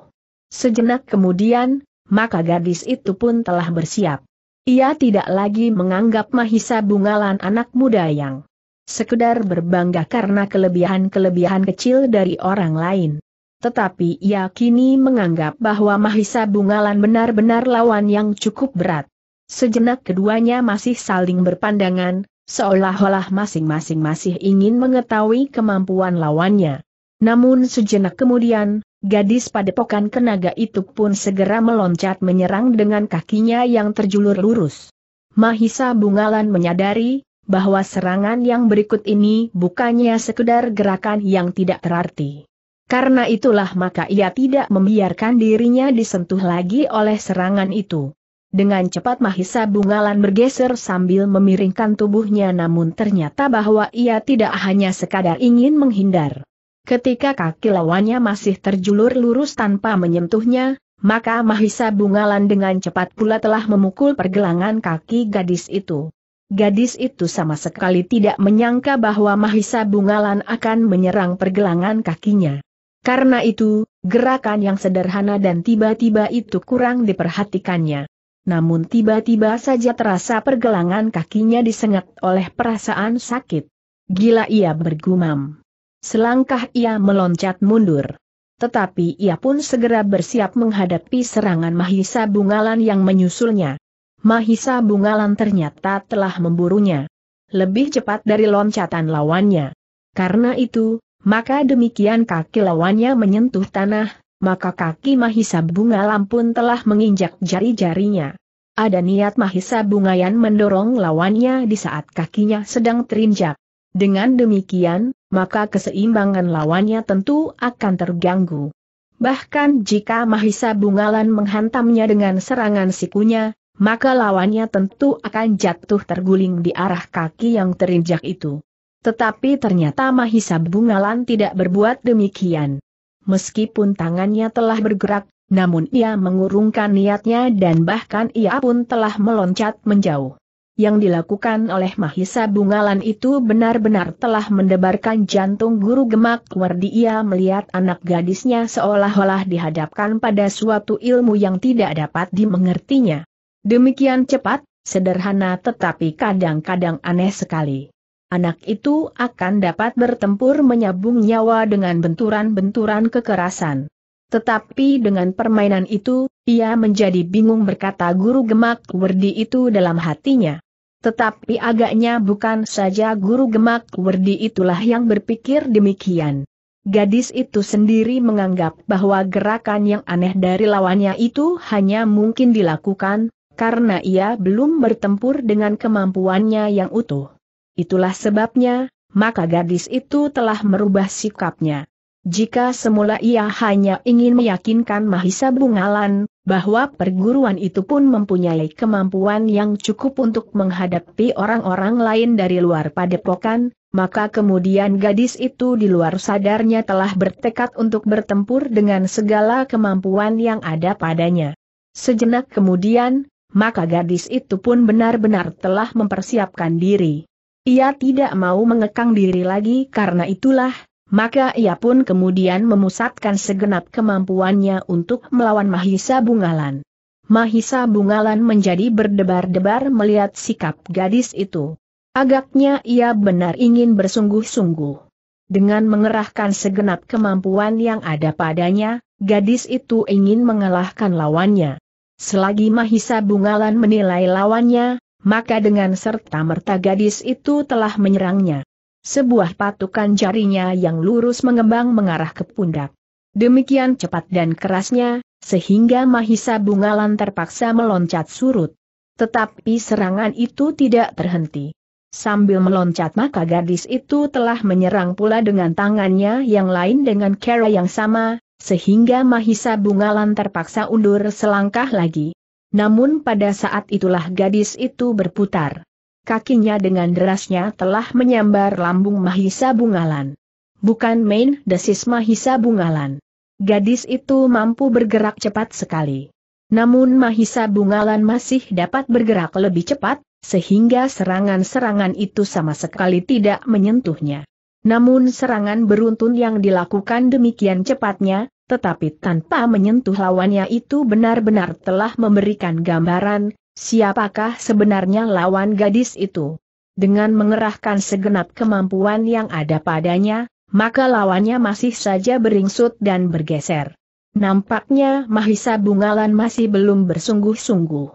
Sejenak kemudian, maka gadis itu pun telah bersiap. Ia tidak lagi menganggap Mahisa Bungalan anak muda yang sekedar berbangga karena kelebihan-kelebihan kecil dari orang lain. Tetapi ia kini menganggap bahwa Mahisa Bungalan benar-benar lawan yang cukup berat. Sejenak keduanya masih saling berpandangan, seolah-olah masing-masing masih ingin mengetahui kemampuan lawannya. Namun sejenak kemudian, gadis padepokan kenaga itu pun segera meloncat menyerang dengan kakinya yang terjulur lurus. Mahisa Bungalan menyadari, bahwa serangan yang berikut ini bukannya sekedar gerakan yang tidak terarti. Karena itulah maka ia tidak membiarkan dirinya disentuh lagi oleh serangan itu. Dengan cepat Mahisa Bungalan bergeser sambil memiringkan tubuhnya namun ternyata bahwa ia tidak hanya sekadar ingin menghindar. Ketika kaki lawannya masih terjulur lurus tanpa menyentuhnya, maka Mahisa Bungalan dengan cepat pula telah memukul pergelangan kaki gadis itu. Gadis itu sama sekali tidak menyangka bahwa Mahisa Bungalan akan menyerang pergelangan kakinya. Karena itu, gerakan yang sederhana dan tiba-tiba itu kurang diperhatikannya namun tiba-tiba saja terasa pergelangan kakinya disengat oleh perasaan sakit. Gila ia bergumam. Selangkah ia meloncat mundur. Tetapi ia pun segera bersiap menghadapi serangan Mahisa Bungalan yang menyusulnya. Mahisa Bungalan ternyata telah memburunya. Lebih cepat dari loncatan lawannya. Karena itu, maka demikian kaki lawannya menyentuh tanah, maka kaki Mahisa Bunga Lampun telah menginjak jari-jarinya. Ada niat Mahisa Bungayan mendorong lawannya di saat kakinya sedang terinjak. Dengan demikian, maka keseimbangan lawannya tentu akan terganggu. Bahkan jika Mahisa Bungalan menghantamnya dengan serangan sikunya, maka lawannya tentu akan jatuh terguling di arah kaki yang terinjak itu. Tetapi ternyata Mahisa Bungalan tidak berbuat demikian. Meskipun tangannya telah bergerak, namun ia mengurungkan niatnya dan bahkan ia pun telah meloncat menjauh. Yang dilakukan oleh Mahisa Bungalan itu benar-benar telah mendebarkan jantung guru gemak Wardi ia melihat anak gadisnya seolah-olah dihadapkan pada suatu ilmu yang tidak dapat dimengertinya. Demikian cepat, sederhana tetapi kadang-kadang aneh sekali anak itu akan dapat bertempur menyabung nyawa dengan benturan-benturan kekerasan. Tetapi dengan permainan itu, ia menjadi bingung berkata guru gemak werdi itu dalam hatinya. Tetapi agaknya bukan saja guru gemak werdi itulah yang berpikir demikian. Gadis itu sendiri menganggap bahwa gerakan yang aneh dari lawannya itu hanya mungkin dilakukan, karena ia belum bertempur dengan kemampuannya yang utuh. Itulah sebabnya, maka gadis itu telah merubah sikapnya. Jika semula ia hanya ingin meyakinkan Mahisa Bungalan, bahwa perguruan itu pun mempunyai kemampuan yang cukup untuk menghadapi orang-orang lain dari luar padepokan, maka kemudian gadis itu di luar sadarnya telah bertekad untuk bertempur dengan segala kemampuan yang ada padanya. Sejenak kemudian, maka gadis itu pun benar-benar telah mempersiapkan diri. Ia tidak mau mengekang diri lagi karena itulah, maka ia pun kemudian memusatkan segenap kemampuannya untuk melawan Mahisa Bungalan. Mahisa Bungalan menjadi berdebar-debar melihat sikap gadis itu. Agaknya ia benar ingin bersungguh-sungguh. Dengan mengerahkan segenap kemampuan yang ada padanya, gadis itu ingin mengalahkan lawannya. Selagi Mahisa Bungalan menilai lawannya, maka dengan serta-merta gadis itu telah menyerangnya. Sebuah patukan jarinya yang lurus mengembang mengarah ke pundak. Demikian cepat dan kerasnya, sehingga Mahisa Bungalan terpaksa meloncat surut. Tetapi serangan itu tidak terhenti. Sambil meloncat maka gadis itu telah menyerang pula dengan tangannya yang lain dengan cara yang sama, sehingga Mahisa Bungalan terpaksa undur selangkah lagi. Namun pada saat itulah gadis itu berputar. Kakinya dengan derasnya telah menyambar lambung Mahisa Bungalan. Bukan main desis Mahisa Bungalan. Gadis itu mampu bergerak cepat sekali. Namun Mahisa Bungalan masih dapat bergerak lebih cepat, sehingga serangan-serangan itu sama sekali tidak menyentuhnya. Namun serangan beruntun yang dilakukan demikian cepatnya, tetapi tanpa menyentuh lawannya itu benar-benar telah memberikan gambaran, siapakah sebenarnya lawan gadis itu. Dengan mengerahkan segenap kemampuan yang ada padanya, maka lawannya masih saja beringsut dan bergeser. Nampaknya Mahisa Bungalan masih belum bersungguh-sungguh.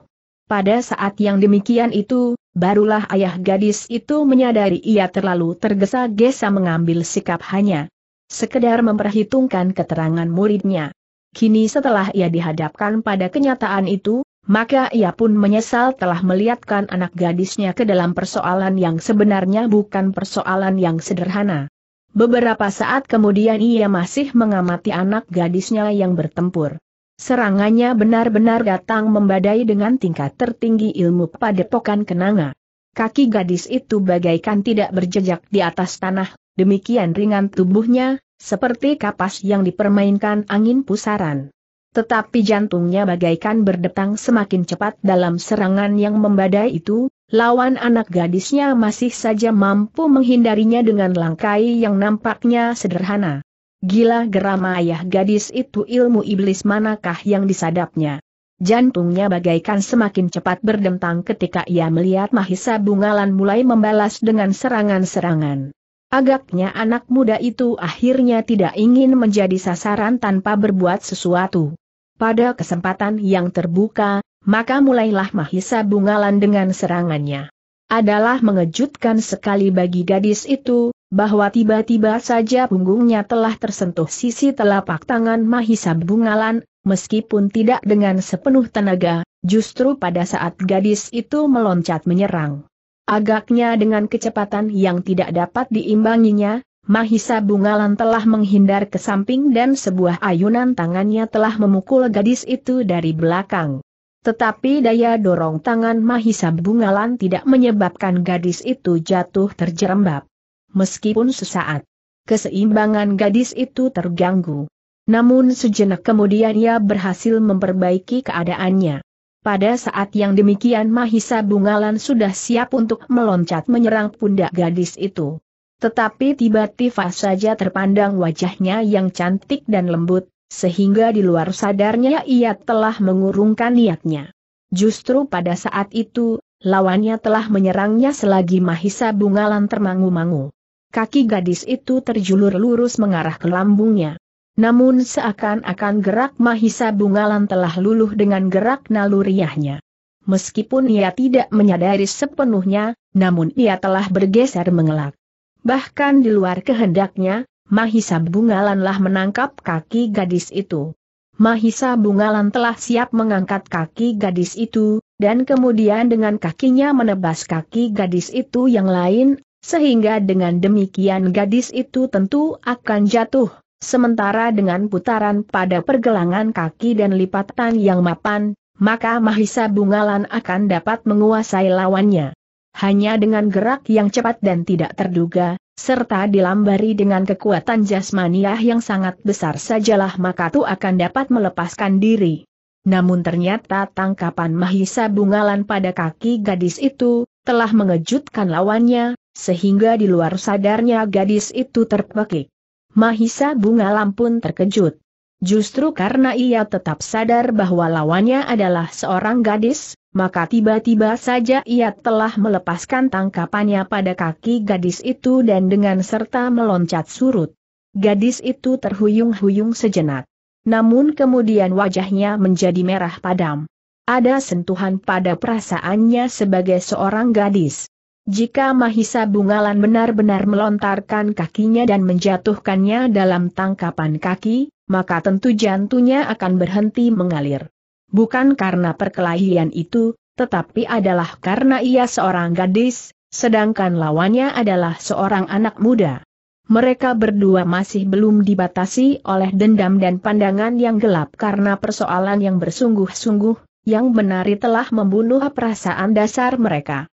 Pada saat yang demikian itu, barulah ayah gadis itu menyadari ia terlalu tergesa-gesa mengambil sikap hanya sekedar memperhitungkan keterangan muridnya. Kini setelah ia dihadapkan pada kenyataan itu, maka ia pun menyesal telah melihatkan anak gadisnya ke dalam persoalan yang sebenarnya bukan persoalan yang sederhana. Beberapa saat kemudian ia masih mengamati anak gadisnya yang bertempur. Serangannya benar-benar datang membadai dengan tingkat tertinggi ilmu pada pokan kenanga. Kaki gadis itu bagaikan tidak berjejak di atas tanah, Demikian ringan tubuhnya, seperti kapas yang dipermainkan angin pusaran. Tetapi jantungnya bagaikan berdetang semakin cepat dalam serangan yang membadai itu, lawan anak gadisnya masih saja mampu menghindarinya dengan langkai yang nampaknya sederhana. Gila geram ayah gadis itu ilmu iblis manakah yang disadapnya. Jantungnya bagaikan semakin cepat berdentang ketika ia melihat Mahisa Bungalan mulai membalas dengan serangan-serangan. Agaknya anak muda itu akhirnya tidak ingin menjadi sasaran tanpa berbuat sesuatu. Pada kesempatan yang terbuka, maka mulailah Mahisa Bungalan dengan serangannya. Adalah mengejutkan sekali bagi gadis itu, bahwa tiba-tiba saja punggungnya telah tersentuh sisi telapak tangan Mahisa Bungalan, meskipun tidak dengan sepenuh tenaga, justru pada saat gadis itu meloncat menyerang. Agaknya dengan kecepatan yang tidak dapat diimbanginya, Mahisa Bungalan telah menghindar ke samping dan sebuah ayunan tangannya telah memukul gadis itu dari belakang. Tetapi daya dorong tangan Mahisa Bungalan tidak menyebabkan gadis itu jatuh terjerembab. Meskipun sesaat, keseimbangan gadis itu terganggu. Namun sejenak kemudian ia berhasil memperbaiki keadaannya. Pada saat yang demikian Mahisa Bungalan sudah siap untuk meloncat menyerang pundak gadis itu. Tetapi tiba-tiba saja terpandang wajahnya yang cantik dan lembut, sehingga di luar sadarnya ia telah mengurungkan niatnya. Justru pada saat itu, lawannya telah menyerangnya selagi Mahisa Bungalan termangu-mangu. Kaki gadis itu terjulur lurus mengarah ke lambungnya. Namun seakan-akan gerak Mahisa Bungalan telah luluh dengan gerak naluriahnya. Meskipun ia tidak menyadari sepenuhnya, namun ia telah bergeser mengelak. Bahkan di luar kehendaknya, Mahisa Bungalanlah menangkap kaki gadis itu. Mahisa Bungalan telah siap mengangkat kaki gadis itu, dan kemudian dengan kakinya menebas kaki gadis itu yang lain, sehingga dengan demikian gadis itu tentu akan jatuh Sementara dengan putaran pada pergelangan kaki dan lipatan yang mapan, maka Mahisa Bungalan akan dapat menguasai lawannya. Hanya dengan gerak yang cepat dan tidak terduga, serta dilambari dengan kekuatan jasmaniah yang sangat besar sajalah maka Tu akan dapat melepaskan diri. Namun ternyata tangkapan Mahisa Bungalan pada kaki gadis itu, telah mengejutkan lawannya, sehingga di luar sadarnya gadis itu terpekik. Mahisa Bunga pun terkejut. Justru karena ia tetap sadar bahwa lawannya adalah seorang gadis, maka tiba-tiba saja ia telah melepaskan tangkapannya pada kaki gadis itu dan dengan serta meloncat surut. Gadis itu terhuyung-huyung sejenak. Namun kemudian wajahnya menjadi merah padam. Ada sentuhan pada perasaannya sebagai seorang gadis. Jika Mahisa Bungalan benar-benar melontarkan kakinya dan menjatuhkannya dalam tangkapan kaki, maka tentu jantungnya akan berhenti mengalir. Bukan karena perkelahian itu, tetapi adalah karena ia seorang gadis, sedangkan lawannya adalah seorang anak muda. Mereka berdua masih belum dibatasi oleh dendam dan pandangan yang gelap karena persoalan yang bersungguh-sungguh, yang menari telah membunuh perasaan dasar mereka.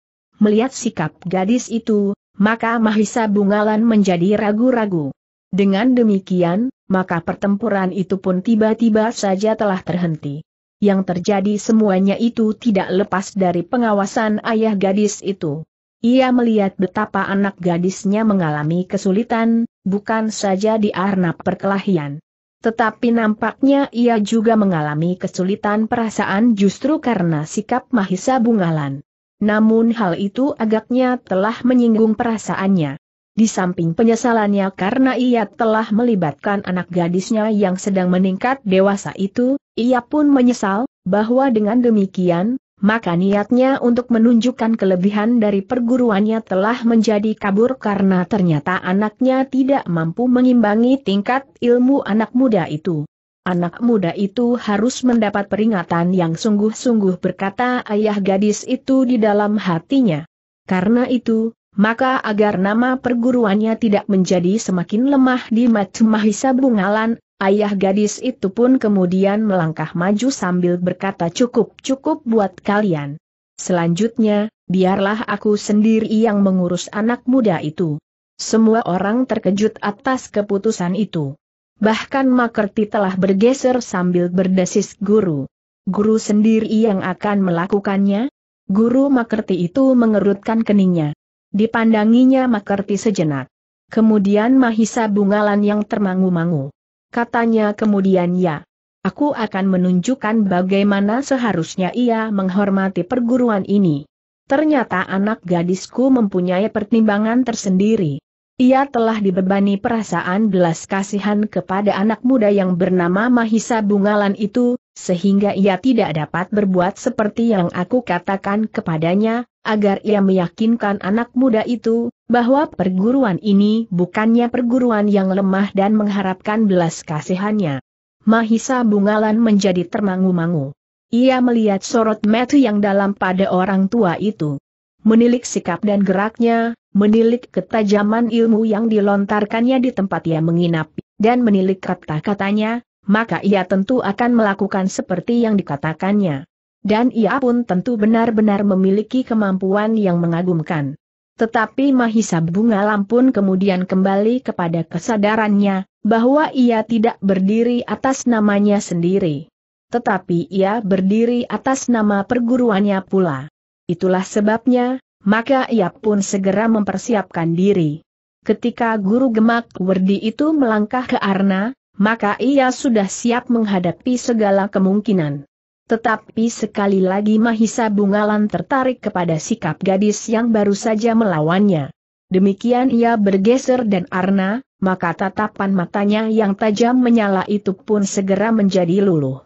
Melihat sikap gadis itu, maka Mahisa Bungalan menjadi ragu-ragu. Dengan demikian, maka pertempuran itu pun tiba-tiba saja telah terhenti. Yang terjadi semuanya itu tidak lepas dari pengawasan ayah gadis itu. Ia melihat betapa anak gadisnya mengalami kesulitan, bukan saja di arnab perkelahian. Tetapi nampaknya ia juga mengalami kesulitan perasaan justru karena sikap Mahisa Bungalan. Namun hal itu agaknya telah menyinggung perasaannya. Di samping penyesalannya karena ia telah melibatkan anak gadisnya yang sedang meningkat dewasa itu, ia pun menyesal, bahwa dengan demikian, maka niatnya untuk menunjukkan kelebihan dari perguruannya telah menjadi kabur karena ternyata anaknya tidak mampu mengimbangi tingkat ilmu anak muda itu. Anak muda itu harus mendapat peringatan yang sungguh-sungguh berkata ayah gadis itu di dalam hatinya. Karena itu, maka agar nama perguruannya tidak menjadi semakin lemah di mata Mahisa Bungalan, ayah gadis itu pun kemudian melangkah maju sambil berkata cukup-cukup buat kalian. Selanjutnya, biarlah aku sendiri yang mengurus anak muda itu. Semua orang terkejut atas keputusan itu. Bahkan Makerti telah bergeser sambil berdesis guru. Guru sendiri yang akan melakukannya? Guru Makerti itu mengerutkan keningnya. Dipandanginya Makerti sejenak. Kemudian Mahisa Bungalan yang termangu-mangu. Katanya kemudian ya. Aku akan menunjukkan bagaimana seharusnya ia menghormati perguruan ini. Ternyata anak gadisku mempunyai pertimbangan tersendiri. Ia telah dibebani perasaan belas kasihan kepada anak muda yang bernama Mahisa Bungalan itu, sehingga ia tidak dapat berbuat seperti yang aku katakan kepadanya, agar ia meyakinkan anak muda itu, bahwa perguruan ini bukannya perguruan yang lemah dan mengharapkan belas kasihannya. Mahisa Bungalan menjadi termangu-mangu. Ia melihat sorot mata yang dalam pada orang tua itu. Menilik sikap dan geraknya, menilik ketajaman ilmu yang dilontarkannya di tempat ia menginap, dan menilik kata-katanya, maka ia tentu akan melakukan seperti yang dikatakannya. Dan ia pun tentu benar-benar memiliki kemampuan yang mengagumkan. Tetapi Mahisa Bunga pun kemudian kembali kepada kesadarannya, bahwa ia tidak berdiri atas namanya sendiri. Tetapi ia berdiri atas nama perguruannya pula. Itulah sebabnya, maka ia pun segera mempersiapkan diri. Ketika guru gemak Werdi itu melangkah ke Arna, maka ia sudah siap menghadapi segala kemungkinan. Tetapi sekali lagi Mahisa Bungalan tertarik kepada sikap gadis yang baru saja melawannya. Demikian ia bergeser dan Arna, maka tatapan matanya yang tajam menyala itu pun segera menjadi luluh.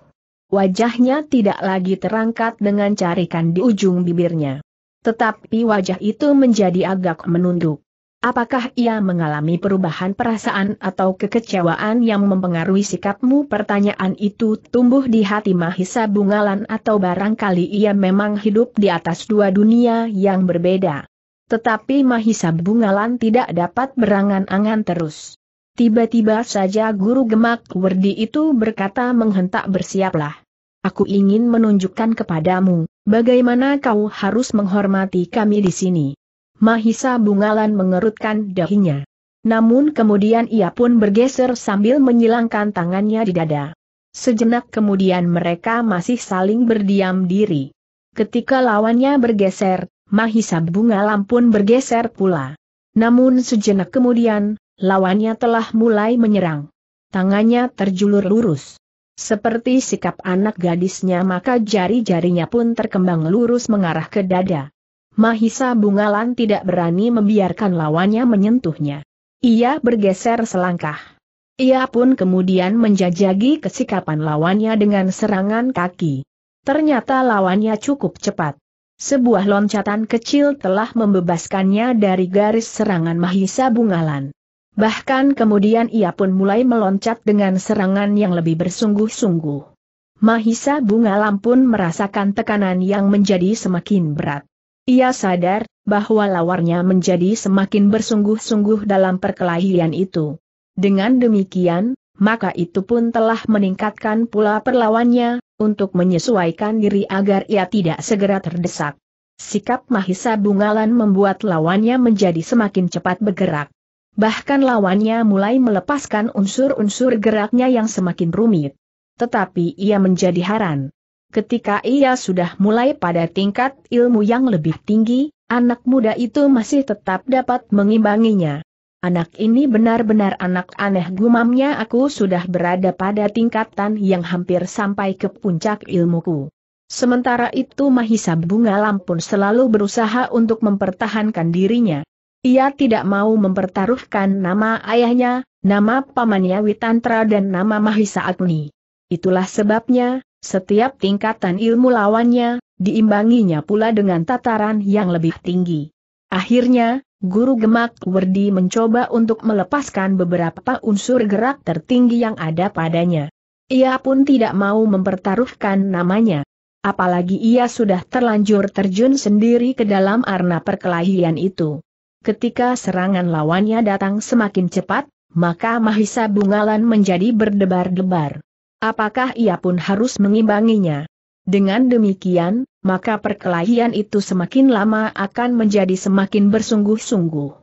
Wajahnya tidak lagi terangkat dengan carikan di ujung bibirnya. Tetapi wajah itu menjadi agak menunduk. Apakah ia mengalami perubahan perasaan atau kekecewaan yang mempengaruhi sikapmu? Pertanyaan itu tumbuh di hati Mahisa Bungalan atau barangkali ia memang hidup di atas dua dunia yang berbeda. Tetapi Mahisa Bungalan tidak dapat berangan-angan terus. Tiba-tiba saja guru gemak Werdi itu berkata menghentak bersiaplah aku ingin menunjukkan kepadamu, bagaimana kau harus menghormati kami di sini. Mahisa Bungalan mengerutkan dahinya. Namun kemudian ia pun bergeser sambil menyilangkan tangannya di dada. Sejenak kemudian mereka masih saling berdiam diri. Ketika lawannya bergeser, Mahisa Bungalan pun bergeser pula. Namun sejenak kemudian, lawannya telah mulai menyerang. Tangannya terjulur lurus. Seperti sikap anak gadisnya maka jari-jarinya pun terkembang lurus mengarah ke dada. Mahisa Bungalan tidak berani membiarkan lawannya menyentuhnya. Ia bergeser selangkah. Ia pun kemudian menjajagi kesikapan lawannya dengan serangan kaki. Ternyata lawannya cukup cepat. Sebuah loncatan kecil telah membebaskannya dari garis serangan Mahisa Bungalan. Bahkan kemudian ia pun mulai meloncat dengan serangan yang lebih bersungguh-sungguh. Mahisa Bunga pun merasakan tekanan yang menjadi semakin berat. Ia sadar bahwa lawarnya menjadi semakin bersungguh-sungguh dalam perkelahian itu. Dengan demikian, maka itu pun telah meningkatkan pula perlawannya, untuk menyesuaikan diri agar ia tidak segera terdesak. Sikap Mahisa Bungalan membuat lawannya menjadi semakin cepat bergerak bahkan lawannya mulai melepaskan unsur-unsur geraknya yang semakin rumit. Tetapi ia menjadi heran. Ketika ia sudah mulai pada tingkat ilmu yang lebih tinggi, anak muda itu masih tetap dapat mengimbanginya. Anak ini benar-benar anak aneh gumamnya aku sudah berada pada tingkatan yang hampir sampai ke puncak ilmuku. Sementara itu Mahisa Bunga Lampun selalu berusaha untuk mempertahankan dirinya. Ia tidak mau mempertaruhkan nama ayahnya, nama pamannya Witantra dan nama Mahisa Agni. Itulah sebabnya, setiap tingkatan ilmu lawannya, diimbanginya pula dengan tataran yang lebih tinggi. Akhirnya, Guru Gemak Werdi mencoba untuk melepaskan beberapa unsur gerak tertinggi yang ada padanya. Ia pun tidak mau mempertaruhkan namanya. Apalagi ia sudah terlanjur terjun sendiri ke dalam arena perkelahian itu. Ketika serangan lawannya datang semakin cepat, maka Mahisa Bungalan menjadi berdebar-debar. Apakah ia pun harus mengimbanginya? Dengan demikian, maka perkelahian itu semakin lama akan menjadi semakin bersungguh-sungguh.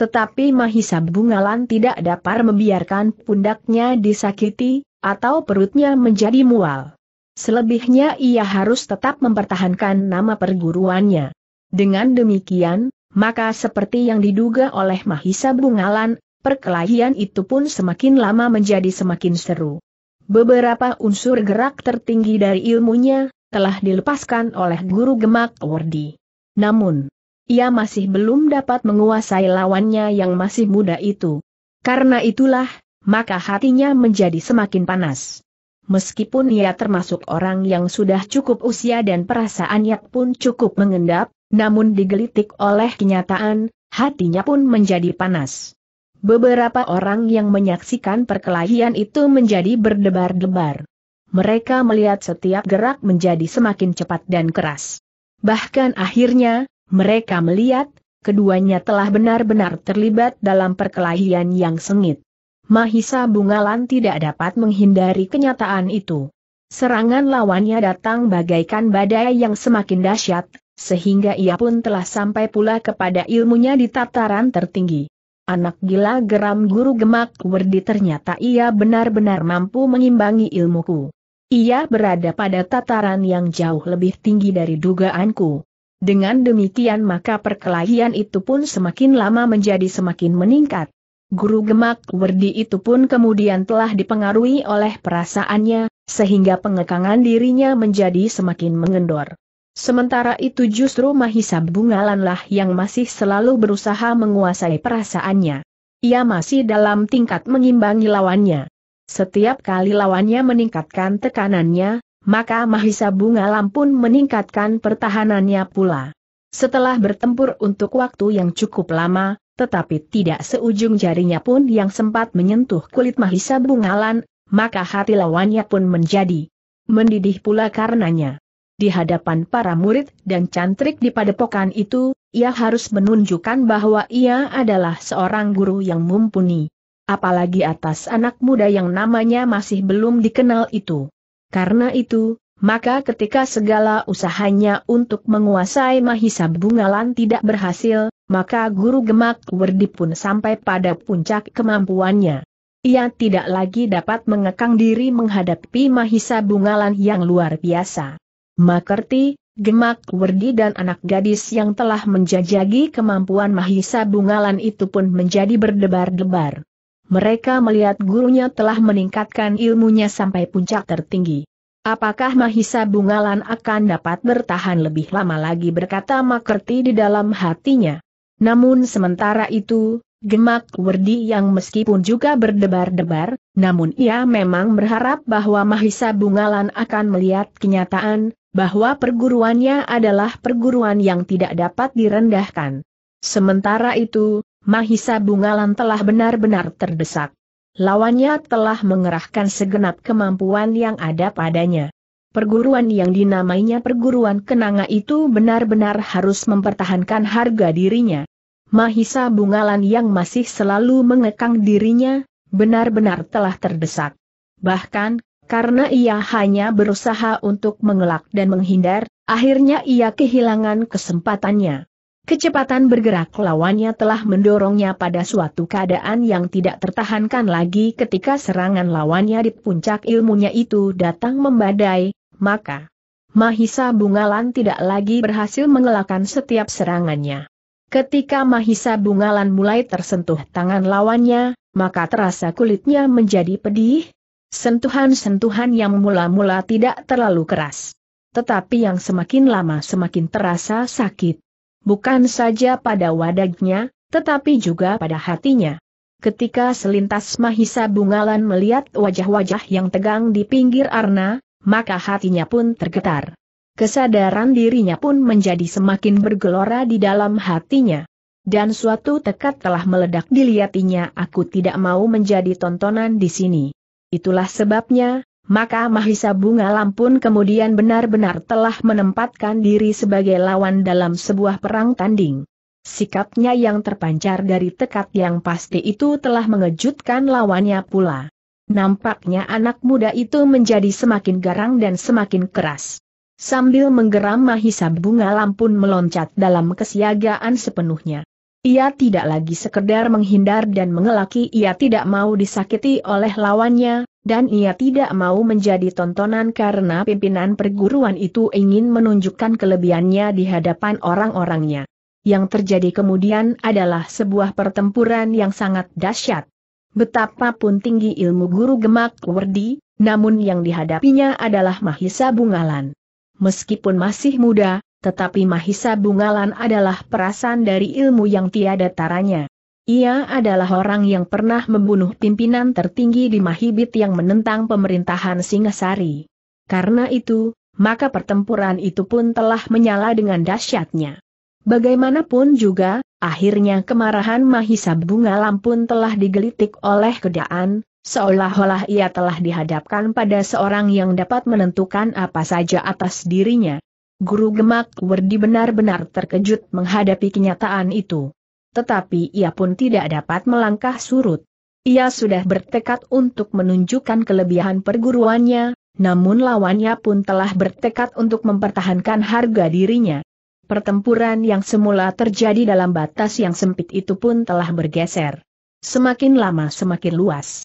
Tetapi Mahisa Bungalan tidak dapat membiarkan pundaknya disakiti, atau perutnya menjadi mual. Selebihnya ia harus tetap mempertahankan nama perguruannya. Dengan demikian, maka seperti yang diduga oleh Mahisa Bungalan, perkelahian itu pun semakin lama menjadi semakin seru. Beberapa unsur gerak tertinggi dari ilmunya, telah dilepaskan oleh guru gemak Wardi. Namun, ia masih belum dapat menguasai lawannya yang masih muda itu. Karena itulah, maka hatinya menjadi semakin panas. Meskipun ia termasuk orang yang sudah cukup usia dan perasaannya pun cukup mengendap, namun digelitik oleh kenyataan, hatinya pun menjadi panas. Beberapa orang yang menyaksikan perkelahian itu menjadi berdebar-debar. Mereka melihat setiap gerak menjadi semakin cepat dan keras. Bahkan akhirnya, mereka melihat, keduanya telah benar-benar terlibat dalam perkelahian yang sengit. Mahisa Bungalan tidak dapat menghindari kenyataan itu. Serangan lawannya datang bagaikan badai yang semakin dahsyat, sehingga ia pun telah sampai pula kepada ilmunya di tataran tertinggi. Anak gila geram guru gemak Werdi ternyata ia benar-benar mampu mengimbangi ilmuku. Ia berada pada tataran yang jauh lebih tinggi dari dugaanku. Dengan demikian maka perkelahian itu pun semakin lama menjadi semakin meningkat. Guru gemak Werdi itu pun kemudian telah dipengaruhi oleh perasaannya, sehingga pengekangan dirinya menjadi semakin mengendor. Sementara itu justru Mahisa Bungalanlah yang masih selalu berusaha menguasai perasaannya. Ia masih dalam tingkat mengimbangi lawannya. Setiap kali lawannya meningkatkan tekanannya, maka Mahisa Bungalan pun meningkatkan pertahanannya pula. Setelah bertempur untuk waktu yang cukup lama, tetapi tidak seujung jarinya pun yang sempat menyentuh kulit Mahisa Bungalan, maka hati lawannya pun menjadi mendidih pula karenanya di hadapan para murid dan cantrik di padepokan itu, ia harus menunjukkan bahwa ia adalah seorang guru yang mumpuni. Apalagi atas anak muda yang namanya masih belum dikenal itu. Karena itu, maka ketika segala usahanya untuk menguasai Mahisa Bungalan tidak berhasil, maka Guru Gemak Werdi pun sampai pada puncak kemampuannya. Ia tidak lagi dapat mengekang diri menghadapi Mahisa Bungalan yang luar biasa. Makerti, gemak Werdi dan anak gadis yang telah menjajagi kemampuan Mahisa Bungalan itu pun menjadi berdebar-debar. Mereka melihat gurunya telah meningkatkan ilmunya sampai puncak tertinggi. Apakah Mahisa Bungalan akan dapat bertahan lebih lama lagi berkata Makerti di dalam hatinya. Namun sementara itu, Gemak Werdi yang meskipun juga berdebar-debar, namun ia memang berharap bahwa Mahisa Bungalan akan melihat kenyataan, bahwa perguruannya adalah perguruan yang tidak dapat direndahkan. Sementara itu, Mahisa Bungalan telah benar-benar terdesak. Lawannya telah mengerahkan segenap kemampuan yang ada padanya. Perguruan yang dinamainya perguruan kenanga itu benar-benar harus mempertahankan harga dirinya. Mahisa Bungalan yang masih selalu mengekang dirinya, benar-benar telah terdesak. Bahkan, karena ia hanya berusaha untuk mengelak dan menghindar, akhirnya ia kehilangan kesempatannya. Kecepatan bergerak lawannya telah mendorongnya pada suatu keadaan yang tidak tertahankan lagi ketika serangan lawannya di puncak ilmunya itu datang membadai, maka Mahisa Bungalan tidak lagi berhasil mengelakkan setiap serangannya. Ketika Mahisa Bungalan mulai tersentuh tangan lawannya, maka terasa kulitnya menjadi pedih, sentuhan-sentuhan yang mula-mula tidak terlalu keras. Tetapi yang semakin lama semakin terasa sakit. Bukan saja pada wadagnya, tetapi juga pada hatinya. Ketika selintas Mahisa Bungalan melihat wajah-wajah yang tegang di pinggir Arna, maka hatinya pun tergetar. Kesadaran dirinya pun menjadi semakin bergelora di dalam hatinya. Dan suatu tekad telah meledak dilihatinya aku tidak mau menjadi tontonan di sini. Itulah sebabnya, maka Mahisa Bunga Lampun kemudian benar-benar telah menempatkan diri sebagai lawan dalam sebuah perang tanding. Sikapnya yang terpancar dari tekad yang pasti itu telah mengejutkan lawannya pula. Nampaknya anak muda itu menjadi semakin garang dan semakin keras. Sambil menggeram Mahisa Bunga Lampun meloncat dalam kesiagaan sepenuhnya. Ia tidak lagi sekedar menghindar dan mengelaki ia tidak mau disakiti oleh lawannya, dan ia tidak mau menjadi tontonan karena pimpinan perguruan itu ingin menunjukkan kelebihannya di hadapan orang-orangnya. Yang terjadi kemudian adalah sebuah pertempuran yang sangat dahsyat. Betapapun tinggi ilmu guru gemak Wardi, namun yang dihadapinya adalah Mahisa Bungalan. Meskipun masih muda, tetapi Mahisa Bungalan adalah perasan dari ilmu yang tiada taranya. Ia adalah orang yang pernah membunuh pimpinan tertinggi di Mahibit yang menentang pemerintahan Singasari. Karena itu, maka pertempuran itu pun telah menyala dengan dahsyatnya. Bagaimanapun juga, akhirnya kemarahan Mahisa Bungalan pun telah digelitik oleh kedaan, seolah-olah ia telah dihadapkan pada seorang yang dapat menentukan apa saja atas dirinya. Guru Gemak Werdi benar-benar terkejut menghadapi kenyataan itu. Tetapi ia pun tidak dapat melangkah surut. Ia sudah bertekad untuk menunjukkan kelebihan perguruannya, namun lawannya pun telah bertekad untuk mempertahankan harga dirinya. Pertempuran yang semula terjadi dalam batas yang sempit itu pun telah bergeser. Semakin lama semakin luas.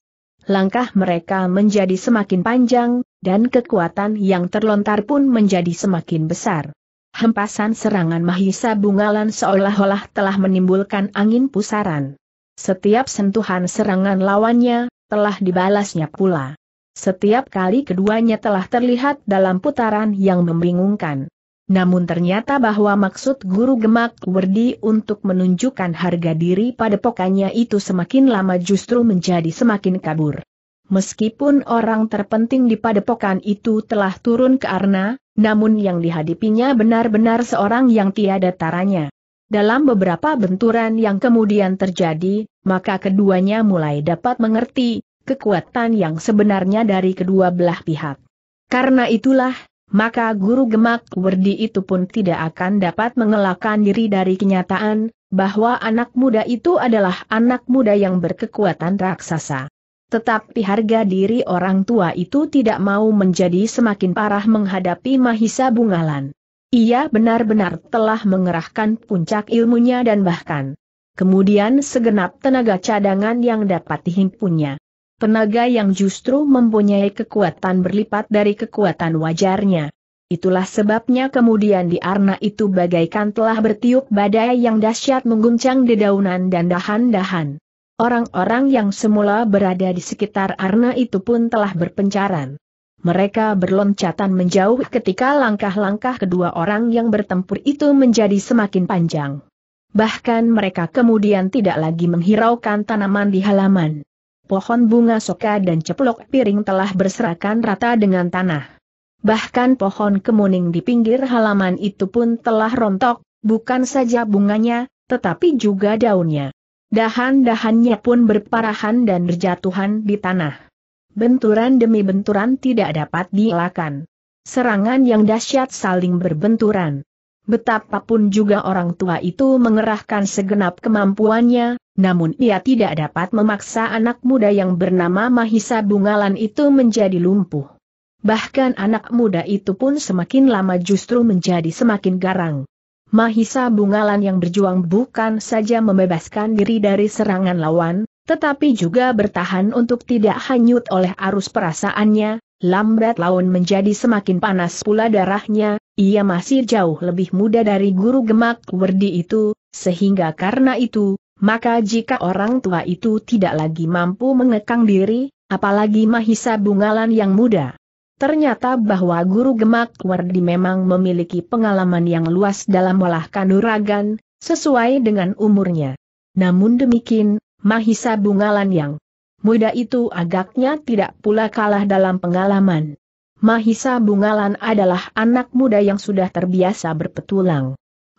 Langkah mereka menjadi semakin panjang, dan kekuatan yang terlontar pun menjadi semakin besar. Hempasan serangan Mahisa Bungalan seolah-olah telah menimbulkan angin pusaran. Setiap sentuhan serangan lawannya, telah dibalasnya pula. Setiap kali keduanya telah terlihat dalam putaran yang membingungkan. Namun ternyata bahwa maksud Guru Gemak Werdi untuk menunjukkan harga diri pada pokoknya itu semakin lama justru menjadi semakin kabur. Meskipun orang terpenting di padepokan itu telah turun ke Arna, namun yang dihadapinya benar-benar seorang yang tiada taranya. Dalam beberapa benturan yang kemudian terjadi, maka keduanya mulai dapat mengerti kekuatan yang sebenarnya dari kedua belah pihak. Karena itulah, maka guru gemak Werdi itu pun tidak akan dapat mengelakkan diri dari kenyataan bahwa anak muda itu adalah anak muda yang berkekuatan raksasa. Tetapi harga diri orang tua itu tidak mau menjadi semakin parah menghadapi Mahisa Bungalan. Ia benar-benar telah mengerahkan puncak ilmunya dan bahkan kemudian segenap tenaga cadangan yang dapat dihimpunnya. Tenaga yang justru mempunyai kekuatan berlipat dari kekuatan wajarnya. Itulah sebabnya kemudian di Arna itu bagaikan telah bertiup badai yang dahsyat mengguncang dedaunan dan dahan-dahan. Orang-orang yang semula berada di sekitar Arna itu pun telah berpencaran. Mereka berloncatan menjauh ketika langkah-langkah kedua orang yang bertempur itu menjadi semakin panjang. Bahkan mereka kemudian tidak lagi menghiraukan tanaman di halaman. Pohon bunga soka dan ceplok piring telah berserakan rata dengan tanah. Bahkan pohon kemuning di pinggir halaman itu pun telah rontok, bukan saja bunganya, tetapi juga daunnya. Dahan-dahannya pun berparahan dan berjatuhan di tanah. Benturan demi benturan tidak dapat dielakkan. Serangan yang dahsyat saling berbenturan. Betapapun juga orang tua itu mengerahkan segenap kemampuannya, namun ia tidak dapat memaksa anak muda yang bernama Mahisa Bungalan itu menjadi lumpuh. Bahkan anak muda itu pun semakin lama justru menjadi semakin garang. Mahisa Bungalan yang berjuang bukan saja membebaskan diri dari serangan lawan, tetapi juga bertahan untuk tidak hanyut oleh arus perasaannya, lambat laun menjadi semakin panas pula darahnya, ia masih jauh lebih muda dari guru gemak werdi itu, sehingga karena itu, maka jika orang tua itu tidak lagi mampu mengekang diri, apalagi Mahisa Bungalan yang muda, Ternyata bahwa Guru Gemak Wardi memang memiliki pengalaman yang luas dalam olah kanuragan, sesuai dengan umurnya. Namun demikian, Mahisa Bungalan yang muda itu agaknya tidak pula kalah dalam pengalaman. Mahisa Bungalan adalah anak muda yang sudah terbiasa berpetulang.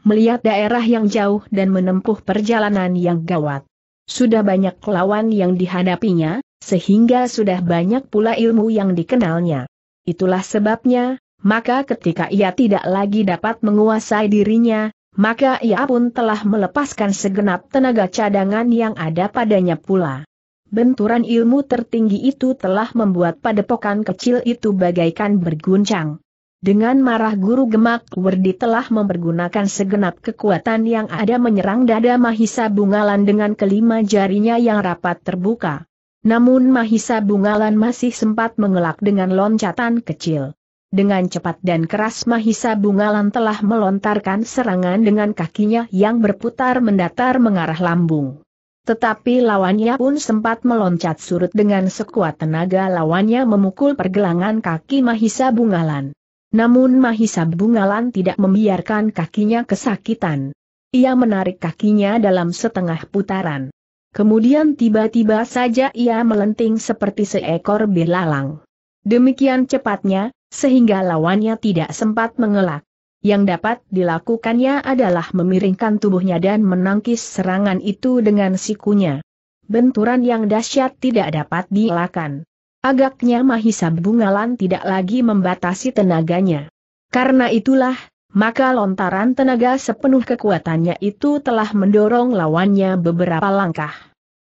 Melihat daerah yang jauh dan menempuh perjalanan yang gawat. Sudah banyak lawan yang dihadapinya, sehingga sudah banyak pula ilmu yang dikenalnya. Itulah sebabnya, maka ketika ia tidak lagi dapat menguasai dirinya, maka ia pun telah melepaskan segenap tenaga cadangan yang ada padanya pula. Benturan ilmu tertinggi itu telah membuat padepokan kecil itu bagaikan berguncang. Dengan marah guru gemak Werdi telah mempergunakan segenap kekuatan yang ada menyerang dada Mahisa Bungalan dengan kelima jarinya yang rapat terbuka. Namun Mahisa Bungalan masih sempat mengelak dengan loncatan kecil. Dengan cepat dan keras Mahisa Bungalan telah melontarkan serangan dengan kakinya yang berputar mendatar mengarah lambung. Tetapi lawannya pun sempat meloncat surut dengan sekuat tenaga lawannya memukul pergelangan kaki Mahisa Bungalan. Namun Mahisa Bungalan tidak membiarkan kakinya kesakitan. Ia menarik kakinya dalam setengah putaran. Kemudian tiba-tiba saja ia melenting seperti seekor belalang. Demikian cepatnya, sehingga lawannya tidak sempat mengelak. Yang dapat dilakukannya adalah memiringkan tubuhnya dan menangkis serangan itu dengan sikunya. Benturan yang dahsyat tidak dapat dielakkan. Agaknya Mahisa Bungalan tidak lagi membatasi tenaganya. Karena itulah, maka lontaran tenaga sepenuh kekuatannya itu telah mendorong lawannya beberapa langkah.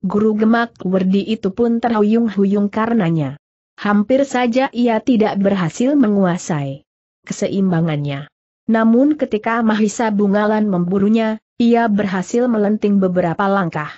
Guru gemak Werdi itu pun terhuyung-huyung karenanya. Hampir saja ia tidak berhasil menguasai keseimbangannya. Namun ketika Mahisa Bungalan memburunya, ia berhasil melenting beberapa langkah.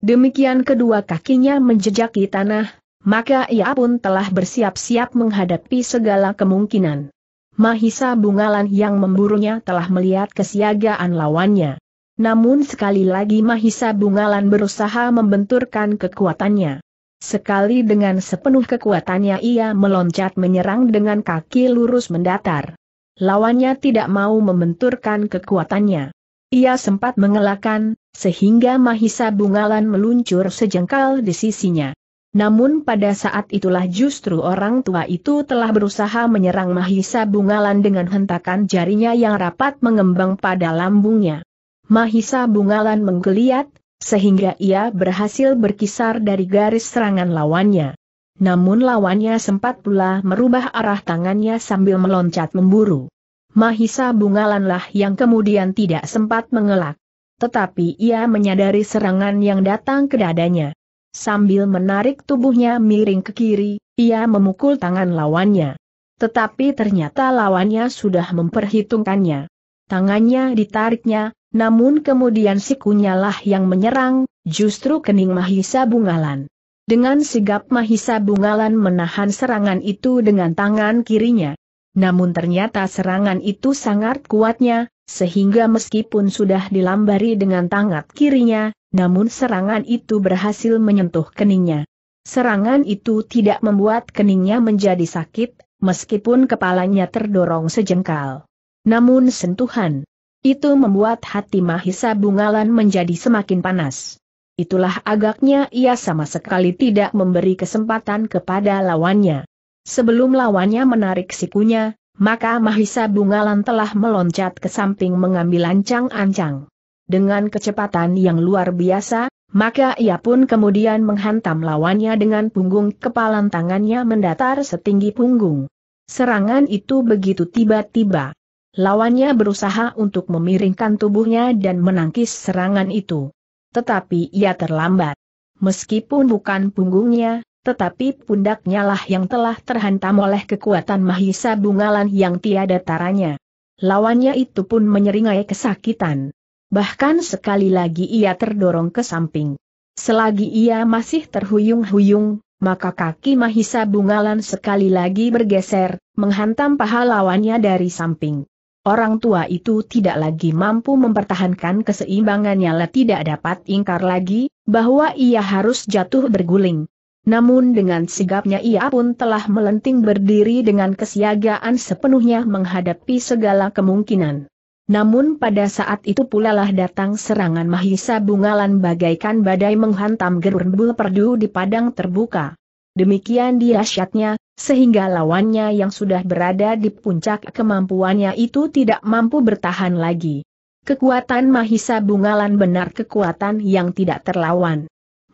Demikian kedua kakinya menjejaki tanah, maka ia pun telah bersiap-siap menghadapi segala kemungkinan. Mahisa Bungalan yang memburunya telah melihat kesiagaan lawannya. Namun sekali lagi Mahisa Bungalan berusaha membenturkan kekuatannya. Sekali dengan sepenuh kekuatannya ia meloncat menyerang dengan kaki lurus mendatar. Lawannya tidak mau membenturkan kekuatannya. Ia sempat mengelakkan, sehingga Mahisa Bungalan meluncur sejengkal di sisinya. Namun pada saat itulah justru orang tua itu telah berusaha menyerang Mahisa Bungalan dengan hentakan jarinya yang rapat mengembang pada lambungnya. Mahisa Bungalan menggeliat, sehingga ia berhasil berkisar dari garis serangan lawannya. Namun lawannya sempat pula merubah arah tangannya sambil meloncat memburu. Mahisa Bungalanlah yang kemudian tidak sempat mengelak. Tetapi ia menyadari serangan yang datang ke dadanya. Sambil menarik tubuhnya miring ke kiri, ia memukul tangan lawannya. Tetapi ternyata lawannya sudah memperhitungkannya. Tangannya ditariknya, namun kemudian sikunya lah yang menyerang, justru kening Mahisa Bungalan. Dengan sigap Mahisa Bungalan menahan serangan itu dengan tangan kirinya. Namun ternyata serangan itu sangat kuatnya, sehingga meskipun sudah dilambari dengan tangan kirinya, namun serangan itu berhasil menyentuh keningnya. Serangan itu tidak membuat keningnya menjadi sakit, meskipun kepalanya terdorong sejengkal. Namun sentuhan itu membuat hati Mahisa Bungalan menjadi semakin panas. Itulah agaknya ia sama sekali tidak memberi kesempatan kepada lawannya. Sebelum lawannya menarik sikunya, maka Mahisa Bungalan telah meloncat ke samping mengambil ancang-ancang dengan kecepatan yang luar biasa, maka ia pun kemudian menghantam lawannya dengan punggung kepalan tangannya mendatar setinggi punggung. Serangan itu begitu tiba-tiba. Lawannya berusaha untuk memiringkan tubuhnya dan menangkis serangan itu. Tetapi ia terlambat. Meskipun bukan punggungnya, tetapi pundaknya lah yang telah terhantam oleh kekuatan Mahisa Bungalan yang tiada taranya. Lawannya itu pun menyeringai kesakitan. Bahkan sekali lagi ia terdorong ke samping. Selagi ia masih terhuyung-huyung, maka kaki Mahisa Bungalan sekali lagi bergeser, menghantam paha lawannya dari samping. Orang tua itu tidak lagi mampu mempertahankan keseimbangannya lah tidak dapat ingkar lagi, bahwa ia harus jatuh berguling. Namun dengan sigapnya ia pun telah melenting berdiri dengan kesiagaan sepenuhnya menghadapi segala kemungkinan. Namun pada saat itu pula lah datang serangan Mahisa Bungalan bagaikan badai menghantam gerbu perdu di padang terbuka. Demikian dahsyatnya, sehingga lawannya yang sudah berada di puncak kemampuannya itu tidak mampu bertahan lagi. Kekuatan Mahisa Bungalan benar kekuatan yang tidak terlawan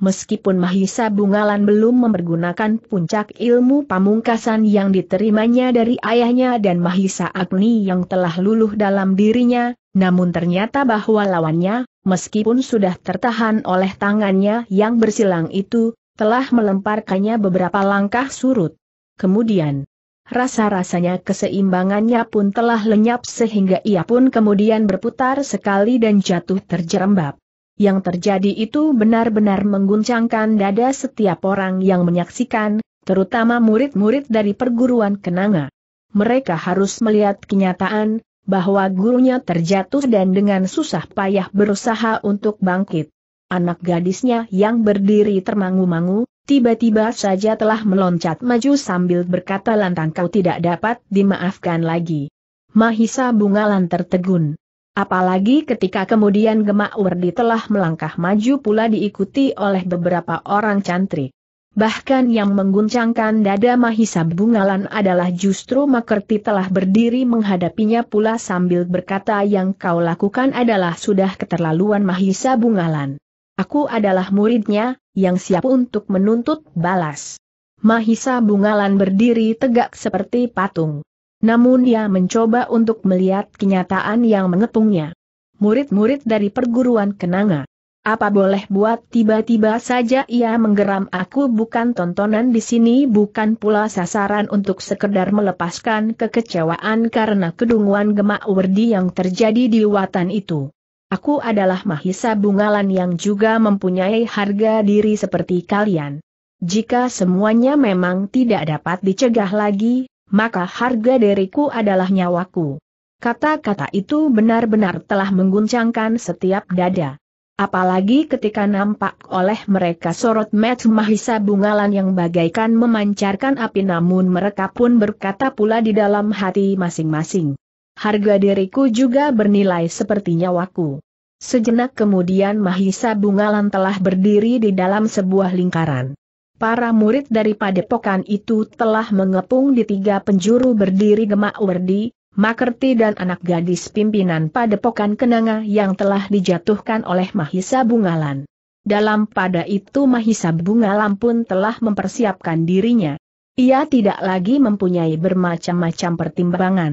meskipun Mahisa Bungalan belum mempergunakan puncak ilmu pamungkasan yang diterimanya dari ayahnya dan Mahisa Agni yang telah luluh dalam dirinya, namun ternyata bahwa lawannya, meskipun sudah tertahan oleh tangannya yang bersilang itu, telah melemparkannya beberapa langkah surut. Kemudian, rasa-rasanya keseimbangannya pun telah lenyap sehingga ia pun kemudian berputar sekali dan jatuh terjerembab. Yang terjadi itu benar-benar mengguncangkan dada setiap orang yang menyaksikan, terutama murid-murid dari perguruan Kenanga. Mereka harus melihat kenyataan, bahwa gurunya terjatuh dan dengan susah payah berusaha untuk bangkit. Anak gadisnya yang berdiri termangu-mangu, tiba-tiba saja telah meloncat maju sambil berkata lantang kau tidak dapat dimaafkan lagi. Mahisa Bungalan tertegun. Apalagi ketika kemudian Gemak Urdi telah melangkah maju pula diikuti oleh beberapa orang cantrik. Bahkan yang mengguncangkan dada Mahisa Bungalan adalah justru Makerti telah berdiri menghadapinya pula sambil berkata yang kau lakukan adalah sudah keterlaluan Mahisa Bungalan. Aku adalah muridnya, yang siap untuk menuntut balas. Mahisa Bungalan berdiri tegak seperti patung. Namun ia mencoba untuk melihat kenyataan yang mengepungnya. Murid-murid dari perguruan Kenanga. Apa boleh buat tiba-tiba saja ia menggeram aku bukan tontonan di sini bukan pula sasaran untuk sekedar melepaskan kekecewaan karena kedunguan gemak werdi yang terjadi di watan itu. Aku adalah Mahisa Bungalan yang juga mempunyai harga diri seperti kalian. Jika semuanya memang tidak dapat dicegah lagi, maka harga diriku adalah nyawaku. Kata-kata itu benar-benar telah mengguncangkan setiap dada. Apalagi ketika nampak oleh mereka sorot met Mahisa Bungalan yang bagaikan memancarkan api namun mereka pun berkata pula di dalam hati masing-masing. Harga diriku juga bernilai seperti nyawaku. Sejenak kemudian Mahisa Bungalan telah berdiri di dalam sebuah lingkaran para murid dari padepokan itu telah mengepung di tiga penjuru berdiri gemak werdi, Makerti dan anak gadis pimpinan padepokan kenanga yang telah dijatuhkan oleh Mahisa Bungalan. Dalam pada itu Mahisa Bungalan pun telah mempersiapkan dirinya. Ia tidak lagi mempunyai bermacam-macam pertimbangan.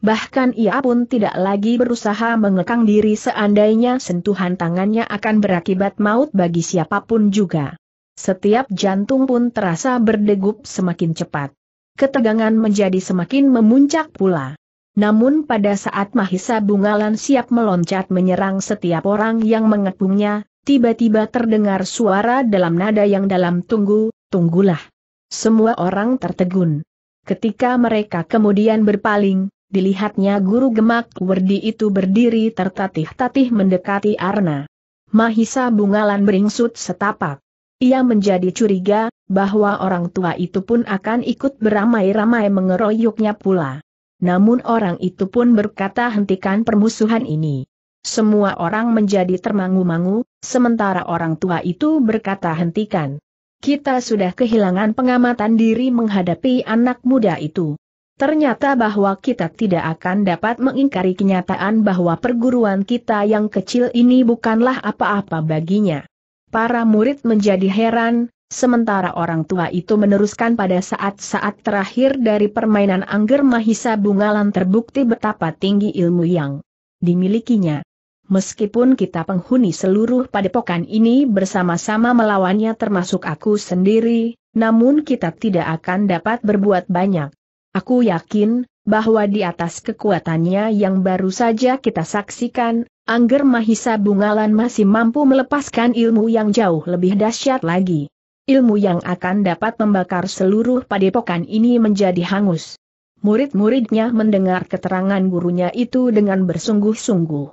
Bahkan ia pun tidak lagi berusaha mengekang diri seandainya sentuhan tangannya akan berakibat maut bagi siapapun juga. Setiap jantung pun terasa berdegup semakin cepat. Ketegangan menjadi semakin memuncak pula. Namun pada saat Mahisa Bungalan siap meloncat menyerang setiap orang yang mengepungnya, tiba-tiba terdengar suara dalam nada yang dalam tunggu, tunggulah. Semua orang tertegun. Ketika mereka kemudian berpaling, dilihatnya guru gemak Werdi itu berdiri tertatih-tatih mendekati Arna. Mahisa bungalan beringsut setapak. Ia menjadi curiga, bahwa orang tua itu pun akan ikut beramai-ramai mengeroyoknya pula. Namun orang itu pun berkata hentikan permusuhan ini. Semua orang menjadi termangu-mangu, sementara orang tua itu berkata hentikan. Kita sudah kehilangan pengamatan diri menghadapi anak muda itu. Ternyata bahwa kita tidak akan dapat mengingkari kenyataan bahwa perguruan kita yang kecil ini bukanlah apa-apa baginya. Para murid menjadi heran, sementara orang tua itu meneruskan pada saat-saat terakhir dari permainan Angger Mahisa Bungalan terbukti betapa tinggi ilmu yang dimilikinya. Meskipun kita penghuni seluruh padepokan ini bersama-sama melawannya termasuk aku sendiri, namun kita tidak akan dapat berbuat banyak. Aku yakin, bahwa di atas kekuatannya yang baru saja kita saksikan, Angger Mahisa Bungalan masih mampu melepaskan ilmu yang jauh lebih dahsyat lagi. Ilmu yang akan dapat membakar seluruh padepokan ini menjadi hangus. Murid-muridnya mendengar keterangan gurunya itu dengan bersungguh-sungguh.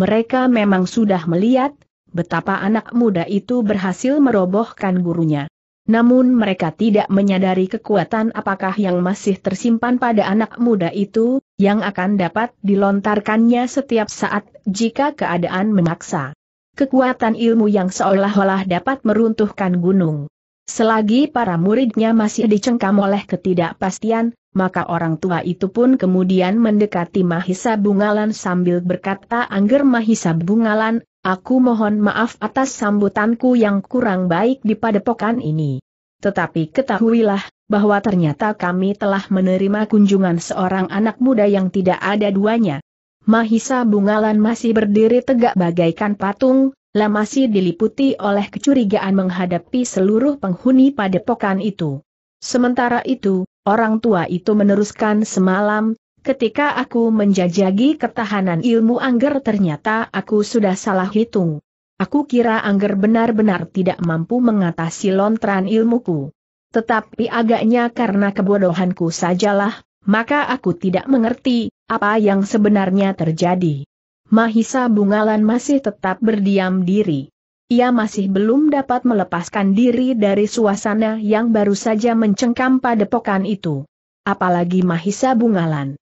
Mereka memang sudah melihat betapa anak muda itu berhasil merobohkan gurunya. Namun mereka tidak menyadari kekuatan apakah yang masih tersimpan pada anak muda itu, yang akan dapat dilontarkannya setiap saat jika keadaan memaksa. Kekuatan ilmu yang seolah-olah dapat meruntuhkan gunung. Selagi para muridnya masih dicengkam oleh ketidakpastian, maka orang tua itu pun kemudian mendekati Mahisa Bungalan sambil berkata Angger Mahisa Bungalan, Aku mohon maaf atas sambutanku yang kurang baik di padepokan ini. Tetapi ketahuilah, bahwa ternyata kami telah menerima kunjungan seorang anak muda yang tidak ada duanya. Mahisa Bungalan masih berdiri tegak bagaikan patung, lah masih diliputi oleh kecurigaan menghadapi seluruh penghuni padepokan itu. Sementara itu, orang tua itu meneruskan semalam, Ketika aku menjajagi ketahanan ilmu angger ternyata aku sudah salah hitung. Aku kira angger benar-benar tidak mampu mengatasi lontran ilmuku. Tetapi agaknya karena kebodohanku sajalah, maka aku tidak mengerti apa yang sebenarnya terjadi. Mahisa Bungalan masih tetap berdiam diri. Ia masih belum dapat melepaskan diri dari suasana yang baru saja mencengkam padepokan itu. Apalagi Mahisa Bungalan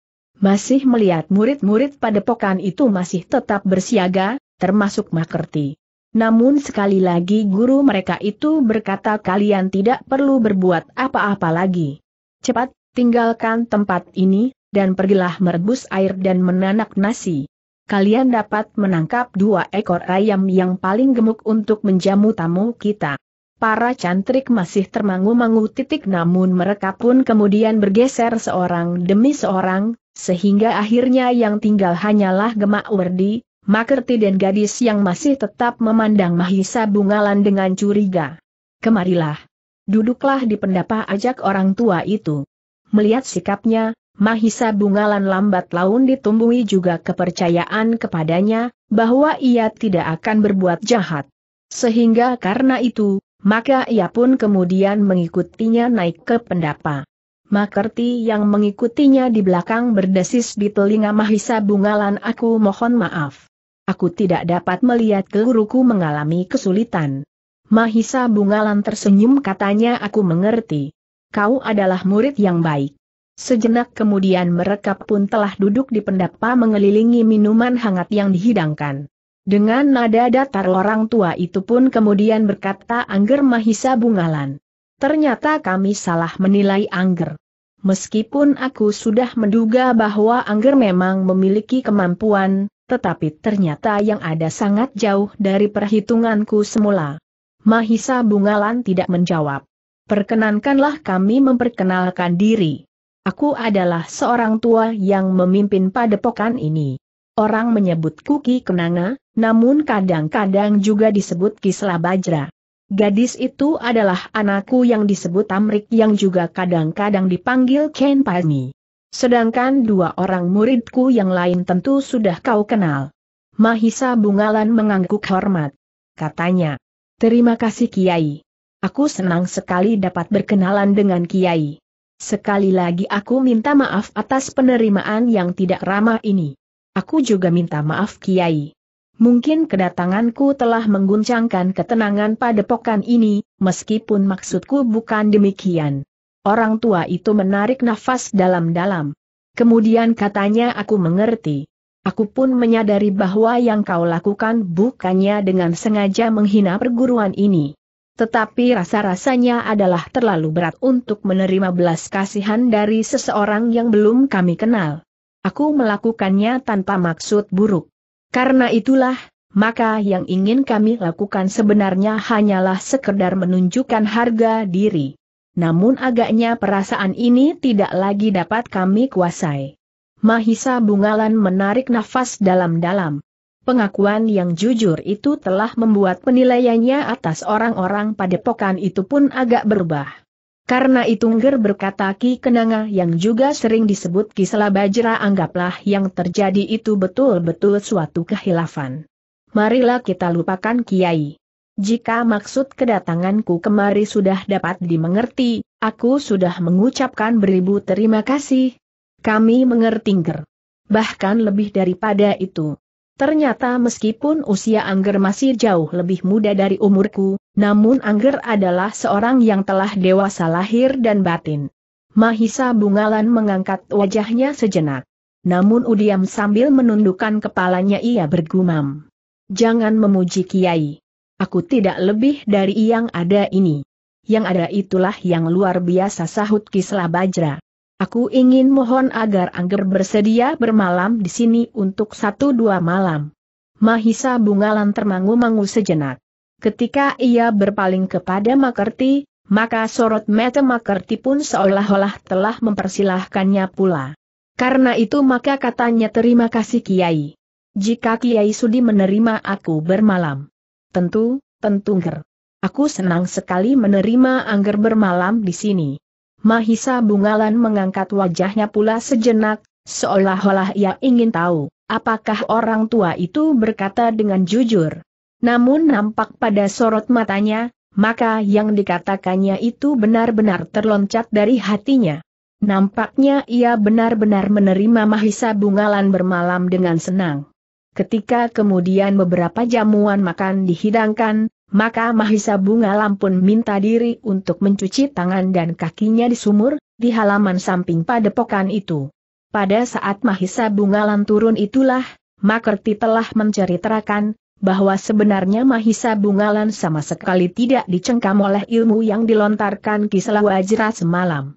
masih melihat murid-murid pada padepokan itu masih tetap bersiaga, termasuk Makerti. Namun sekali lagi guru mereka itu berkata kalian tidak perlu berbuat apa-apa lagi. Cepat, tinggalkan tempat ini, dan pergilah merebus air dan menanak nasi. Kalian dapat menangkap dua ekor ayam yang paling gemuk untuk menjamu tamu kita. Para cantrik masih termangu-mangu titik namun mereka pun kemudian bergeser seorang demi seorang, sehingga akhirnya yang tinggal hanyalah Gemak Werdi, Makerti dan gadis yang masih tetap memandang Mahisa Bungalan dengan curiga. Kemarilah. Duduklah di pendapa ajak orang tua itu. Melihat sikapnya, Mahisa Bungalan lambat laun ditumbuhi juga kepercayaan kepadanya, bahwa ia tidak akan berbuat jahat. Sehingga karena itu, maka ia pun kemudian mengikutinya naik ke pendapa. Makerti yang mengikutinya di belakang berdesis di telinga Mahisa Bungalan aku mohon maaf. Aku tidak dapat melihat guruku mengalami kesulitan. Mahisa Bungalan tersenyum katanya aku mengerti. Kau adalah murid yang baik. Sejenak kemudian mereka pun telah duduk di pendapa mengelilingi minuman hangat yang dihidangkan. Dengan nada datar orang tua itu pun kemudian berkata Angger Mahisa Bungalan. Ternyata kami salah menilai Angger. Meskipun aku sudah menduga bahwa Angger memang memiliki kemampuan, tetapi ternyata yang ada sangat jauh dari perhitunganku semula. Mahisa Bungalan tidak menjawab. Perkenankanlah kami memperkenalkan diri. Aku adalah seorang tua yang memimpin padepokan ini. Orang menyebut Kuki Kenanga, namun kadang-kadang juga disebut Ki Bajra. Gadis itu adalah anakku yang disebut Tamrik yang juga kadang-kadang dipanggil Ken Palmi. Sedangkan dua orang muridku yang lain tentu sudah kau kenal. Mahisa Bungalan mengangguk hormat. Katanya, terima kasih Kiai. Aku senang sekali dapat berkenalan dengan Kiai. Sekali lagi aku minta maaf atas penerimaan yang tidak ramah ini. Aku juga minta maaf Kiai. Mungkin kedatanganku telah mengguncangkan ketenangan pada padepokan ini, meskipun maksudku bukan demikian. Orang tua itu menarik nafas dalam-dalam. Kemudian katanya aku mengerti. Aku pun menyadari bahwa yang kau lakukan bukannya dengan sengaja menghina perguruan ini. Tetapi rasa-rasanya adalah terlalu berat untuk menerima belas kasihan dari seseorang yang belum kami kenal. Aku melakukannya tanpa maksud buruk. Karena itulah, maka yang ingin kami lakukan sebenarnya hanyalah sekedar menunjukkan harga diri. Namun agaknya perasaan ini tidak lagi dapat kami kuasai. Mahisa Bungalan menarik nafas dalam-dalam. Pengakuan yang jujur itu telah membuat penilaiannya atas orang-orang pada padepokan itu pun agak berubah. Karena Itungger berkata Ki Kenanga yang juga sering disebut Kisela Bajra anggaplah yang terjadi itu betul-betul suatu kehilafan. Marilah kita lupakan Kiai. Jika maksud kedatanganku kemari sudah dapat dimengerti, aku sudah mengucapkan beribu terima kasih. Kami mengerti Ngger. Bahkan lebih daripada itu. Ternyata meskipun usia Angger masih jauh lebih muda dari umurku, namun Angger adalah seorang yang telah dewasa lahir dan batin. Mahisa Bungalan mengangkat wajahnya sejenak. Namun Udiam sambil menundukkan kepalanya ia bergumam. Jangan memuji Kiai. Aku tidak lebih dari yang ada ini. Yang ada itulah yang luar biasa sahut Kisla Bajra. Aku ingin mohon agar Angger bersedia bermalam di sini untuk satu dua malam. Mahisa Bungalan termangu-mangu sejenak. Ketika ia berpaling kepada Makerti, maka sorot mata Makerti pun seolah-olah telah mempersilahkannya pula. Karena itu maka katanya terima kasih Kiai. Jika Kiai Sudi menerima aku bermalam. Tentu, tentu ger. Aku senang sekali menerima Angger bermalam di sini. Mahisa Bungalan mengangkat wajahnya pula sejenak, seolah-olah ia ingin tahu, apakah orang tua itu berkata dengan jujur. Namun nampak pada sorot matanya, maka yang dikatakannya itu benar-benar terloncat dari hatinya. Nampaknya ia benar-benar menerima Mahisa Bungalan bermalam dengan senang. Ketika kemudian beberapa jamuan makan dihidangkan, maka Mahisa Bungalan pun minta diri untuk mencuci tangan dan kakinya di sumur, di halaman samping padepokan itu. Pada saat Mahisa Bungalan turun itulah, Makerti telah menceritakan, bahwa sebenarnya Mahisa Bungalan sama sekali tidak dicengkam oleh ilmu yang dilontarkan Kisela Wajra semalam.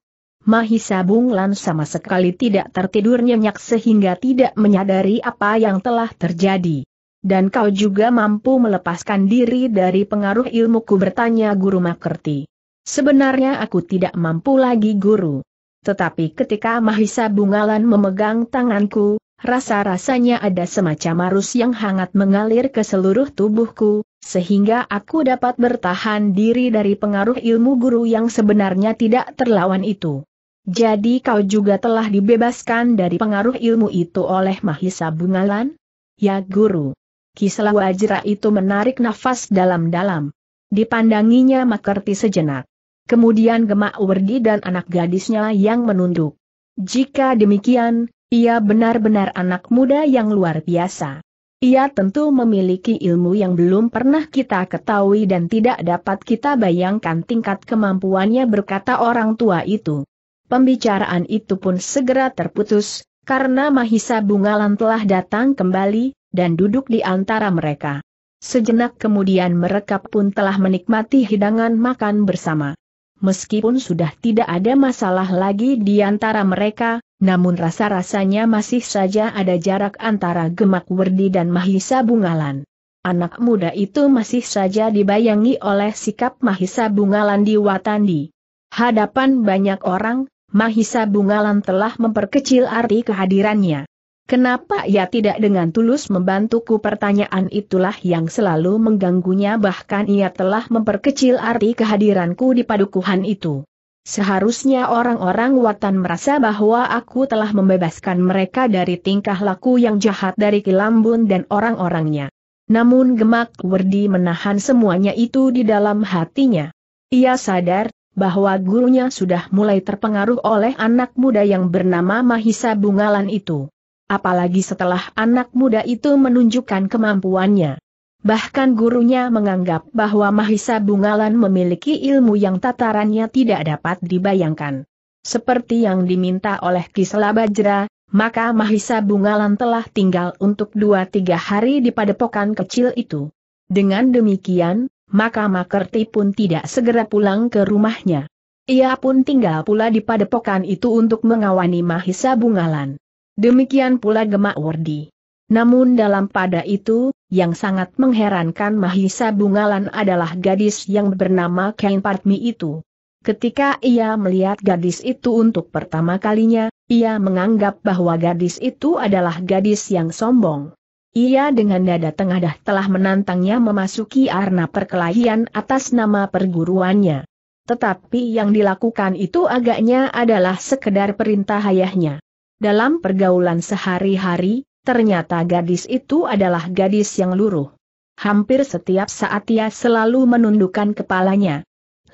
Mahisa Bunglan sama sekali tidak tertidur nyenyak sehingga tidak menyadari apa yang telah terjadi. Dan kau juga mampu melepaskan diri dari pengaruh ilmuku bertanya Guru Makerti. Sebenarnya aku tidak mampu lagi guru. Tetapi ketika Mahisa Bungalan memegang tanganku, Rasa-rasanya ada semacam arus yang hangat mengalir ke seluruh tubuhku, sehingga aku dapat bertahan diri dari pengaruh ilmu guru yang sebenarnya tidak terlawan itu. Jadi kau juga telah dibebaskan dari pengaruh ilmu itu oleh Mahisa Bungalan? Ya guru. Kislah Wajra itu menarik nafas dalam-dalam. Dipandanginya Makerti sejenak. Kemudian Gemak Werdi dan anak gadisnya yang menunduk. Jika demikian, ia benar-benar anak muda yang luar biasa. Ia tentu memiliki ilmu yang belum pernah kita ketahui dan tidak dapat kita bayangkan tingkat kemampuannya berkata orang tua itu. Pembicaraan itu pun segera terputus, karena Mahisa Bungalan telah datang kembali, dan duduk di antara mereka. Sejenak kemudian mereka pun telah menikmati hidangan makan bersama meskipun sudah tidak ada masalah lagi di antara mereka, namun rasa-rasanya masih saja ada jarak antara Gemak Werdi dan Mahisa Bungalan. Anak muda itu masih saja dibayangi oleh sikap Mahisa Bungalan di Watandi. Hadapan banyak orang, Mahisa Bungalan telah memperkecil arti kehadirannya. Kenapa ia tidak dengan tulus membantuku pertanyaan itulah yang selalu mengganggunya bahkan ia telah memperkecil arti kehadiranku di padukuhan itu. Seharusnya orang-orang watan merasa bahwa aku telah membebaskan mereka dari tingkah laku yang jahat dari Kilambun dan orang-orangnya. Namun gemak Werdi menahan semuanya itu di dalam hatinya. Ia sadar bahwa gurunya sudah mulai terpengaruh oleh anak muda yang bernama Mahisa Bungalan itu apalagi setelah anak muda itu menunjukkan kemampuannya. Bahkan gurunya menganggap bahwa Mahisa Bungalan memiliki ilmu yang tatarannya tidak dapat dibayangkan. Seperti yang diminta oleh Kisela Bajra, maka Mahisa Bungalan telah tinggal untuk dua tiga hari di padepokan kecil itu. Dengan demikian, maka Makerti pun tidak segera pulang ke rumahnya. Ia pun tinggal pula di padepokan itu untuk mengawani Mahisa Bungalan. Demikian pula Gemak Wardi. Namun dalam pada itu, yang sangat mengherankan Mahisa Bungalan adalah gadis yang bernama Kain itu. Ketika ia melihat gadis itu untuk pertama kalinya, ia menganggap bahwa gadis itu adalah gadis yang sombong. Ia dengan dada tengadah telah menantangnya memasuki arena perkelahian atas nama perguruannya. Tetapi yang dilakukan itu agaknya adalah sekedar perintah ayahnya dalam pergaulan sehari-hari, ternyata gadis itu adalah gadis yang luruh. Hampir setiap saat ia selalu menundukkan kepalanya.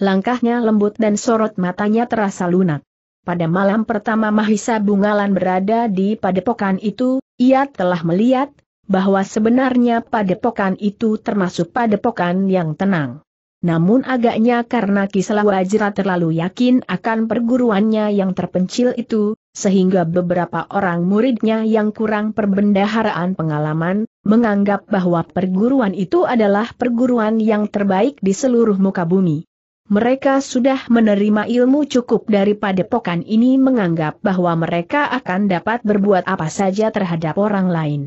Langkahnya lembut dan sorot matanya terasa lunak. Pada malam pertama Mahisa Bungalan berada di padepokan itu, ia telah melihat bahwa sebenarnya padepokan itu termasuk padepokan yang tenang. Namun agaknya karena Kisela Wajra terlalu yakin akan perguruannya yang terpencil itu, sehingga beberapa orang muridnya yang kurang perbendaharaan pengalaman, menganggap bahwa perguruan itu adalah perguruan yang terbaik di seluruh muka bumi. Mereka sudah menerima ilmu cukup dari padepokan ini menganggap bahwa mereka akan dapat berbuat apa saja terhadap orang lain.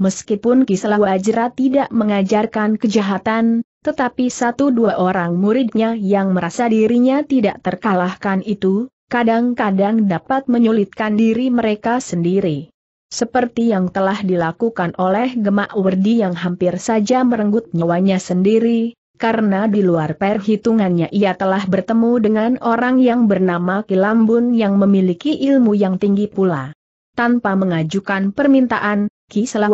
Meskipun Kislah Wajra tidak mengajarkan kejahatan, tetapi satu dua orang muridnya yang merasa dirinya tidak terkalahkan itu, kadang-kadang dapat menyulitkan diri mereka sendiri. Seperti yang telah dilakukan oleh Gemak Werdi yang hampir saja merenggut nyawanya sendiri, karena di luar perhitungannya ia telah bertemu dengan orang yang bernama Kilambun yang memiliki ilmu yang tinggi pula. Tanpa mengajukan permintaan, Kisela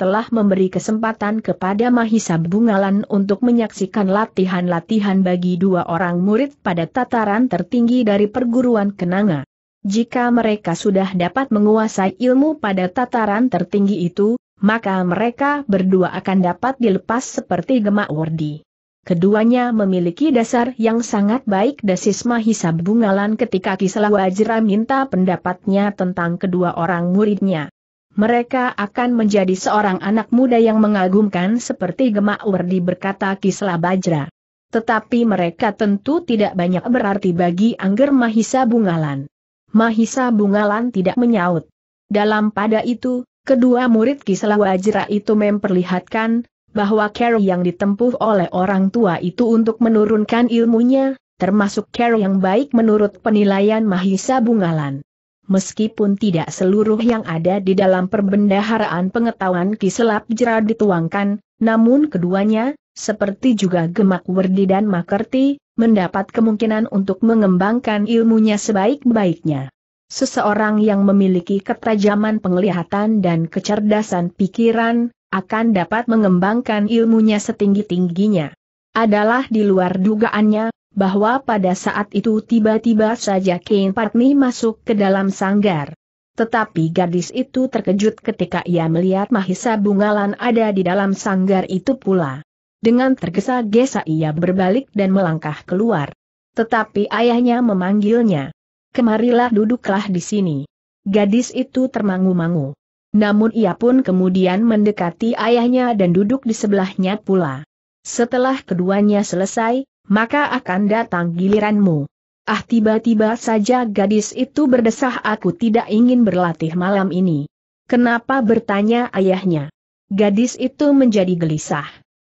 telah memberi kesempatan kepada Mahisa Bungalan untuk menyaksikan latihan-latihan bagi dua orang murid pada tataran tertinggi dari perguruan Kenanga. Jika mereka sudah dapat menguasai ilmu pada tataran tertinggi itu, maka mereka berdua akan dapat dilepas seperti gemak wardi. Keduanya memiliki dasar yang sangat baik dasis Mahisa Bungalan ketika Kisela minta pendapatnya tentang kedua orang muridnya mereka akan menjadi seorang anak muda yang mengagumkan seperti Gemak Werdi berkata Kisla Bajra. Tetapi mereka tentu tidak banyak berarti bagi Angger Mahisa Bungalan. Mahisa Bungalan tidak menyaut. Dalam pada itu, kedua murid Kisla Bajra itu memperlihatkan bahwa Carol yang ditempuh oleh orang tua itu untuk menurunkan ilmunya, termasuk Carol yang baik menurut penilaian Mahisa Bungalan meskipun tidak seluruh yang ada di dalam perbendaharaan pengetahuan kiselap jera dituangkan, namun keduanya, seperti juga Gemak Werdi dan Makerti, mendapat kemungkinan untuk mengembangkan ilmunya sebaik-baiknya. Seseorang yang memiliki ketajaman penglihatan dan kecerdasan pikiran, akan dapat mengembangkan ilmunya setinggi-tingginya. Adalah di luar dugaannya, bahwa pada saat itu tiba-tiba saja kain Patni masuk ke dalam sanggar. Tetapi gadis itu terkejut ketika ia melihat Mahisa Bungalan ada di dalam sanggar itu pula. Dengan tergesa-gesa ia berbalik dan melangkah keluar. Tetapi ayahnya memanggilnya. Kemarilah duduklah di sini. Gadis itu termangu-mangu. Namun ia pun kemudian mendekati ayahnya dan duduk di sebelahnya pula. Setelah keduanya selesai, maka akan datang giliranmu. Ah tiba-tiba saja gadis itu berdesah aku tidak ingin berlatih malam ini. Kenapa bertanya ayahnya? Gadis itu menjadi gelisah.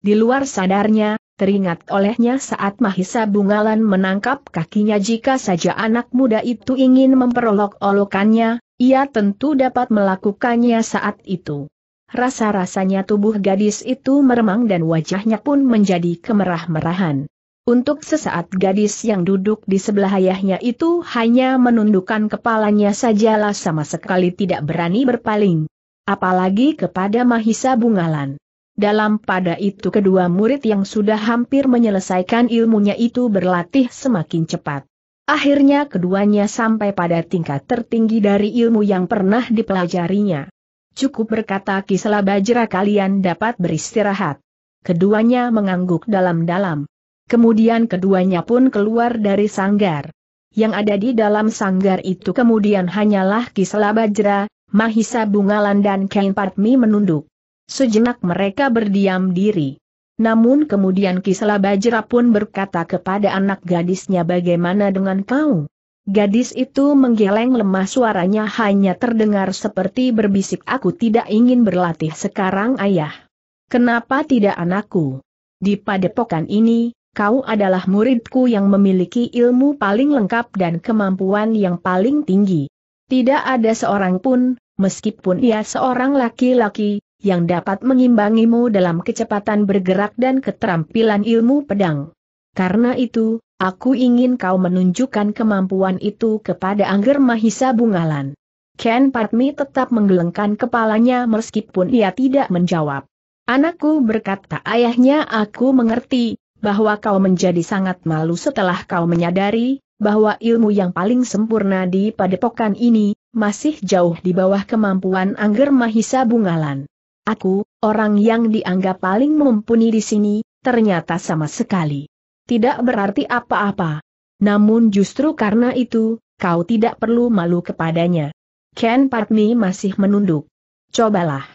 Di luar sadarnya, teringat olehnya saat Mahisa Bungalan menangkap kakinya jika saja anak muda itu ingin memperolok-olokannya, ia tentu dapat melakukannya saat itu. Rasa-rasanya tubuh gadis itu meremang dan wajahnya pun menjadi kemerah-merahan. Untuk sesaat gadis yang duduk di sebelah ayahnya itu hanya menundukkan kepalanya sajalah sama sekali tidak berani berpaling. Apalagi kepada Mahisa Bungalan. Dalam pada itu kedua murid yang sudah hampir menyelesaikan ilmunya itu berlatih semakin cepat. Akhirnya keduanya sampai pada tingkat tertinggi dari ilmu yang pernah dipelajarinya. Cukup berkata Kisela Bajra kalian dapat beristirahat. Keduanya mengangguk dalam-dalam. Kemudian keduanya pun keluar dari sanggar. Yang ada di dalam sanggar itu kemudian hanyalah Kisla Bajra, Mahisa Bungalan dan Kain Patmi menunduk. Sejenak mereka berdiam diri. Namun kemudian Kisla Bajra pun berkata kepada anak gadisnya bagaimana dengan kau? Gadis itu menggeleng lemah suaranya hanya terdengar seperti berbisik aku tidak ingin berlatih sekarang ayah. Kenapa tidak anakku? Di padepokan ini, kau adalah muridku yang memiliki ilmu paling lengkap dan kemampuan yang paling tinggi. Tidak ada seorang pun, meskipun ia seorang laki-laki, yang dapat mengimbangimu dalam kecepatan bergerak dan keterampilan ilmu pedang. Karena itu, aku ingin kau menunjukkan kemampuan itu kepada Angger Mahisa Bungalan. Ken Patmi tetap menggelengkan kepalanya meskipun ia tidak menjawab. Anakku berkata ayahnya aku mengerti, bahwa kau menjadi sangat malu setelah kau menyadari bahwa ilmu yang paling sempurna di padepokan ini masih jauh di bawah kemampuan Angger Mahisa Bungalan. Aku, orang yang dianggap paling mumpuni di sini, ternyata sama sekali tidak berarti apa-apa. Namun justru karena itu, kau tidak perlu malu kepadanya. Ken Partney masih menunduk. Cobalah.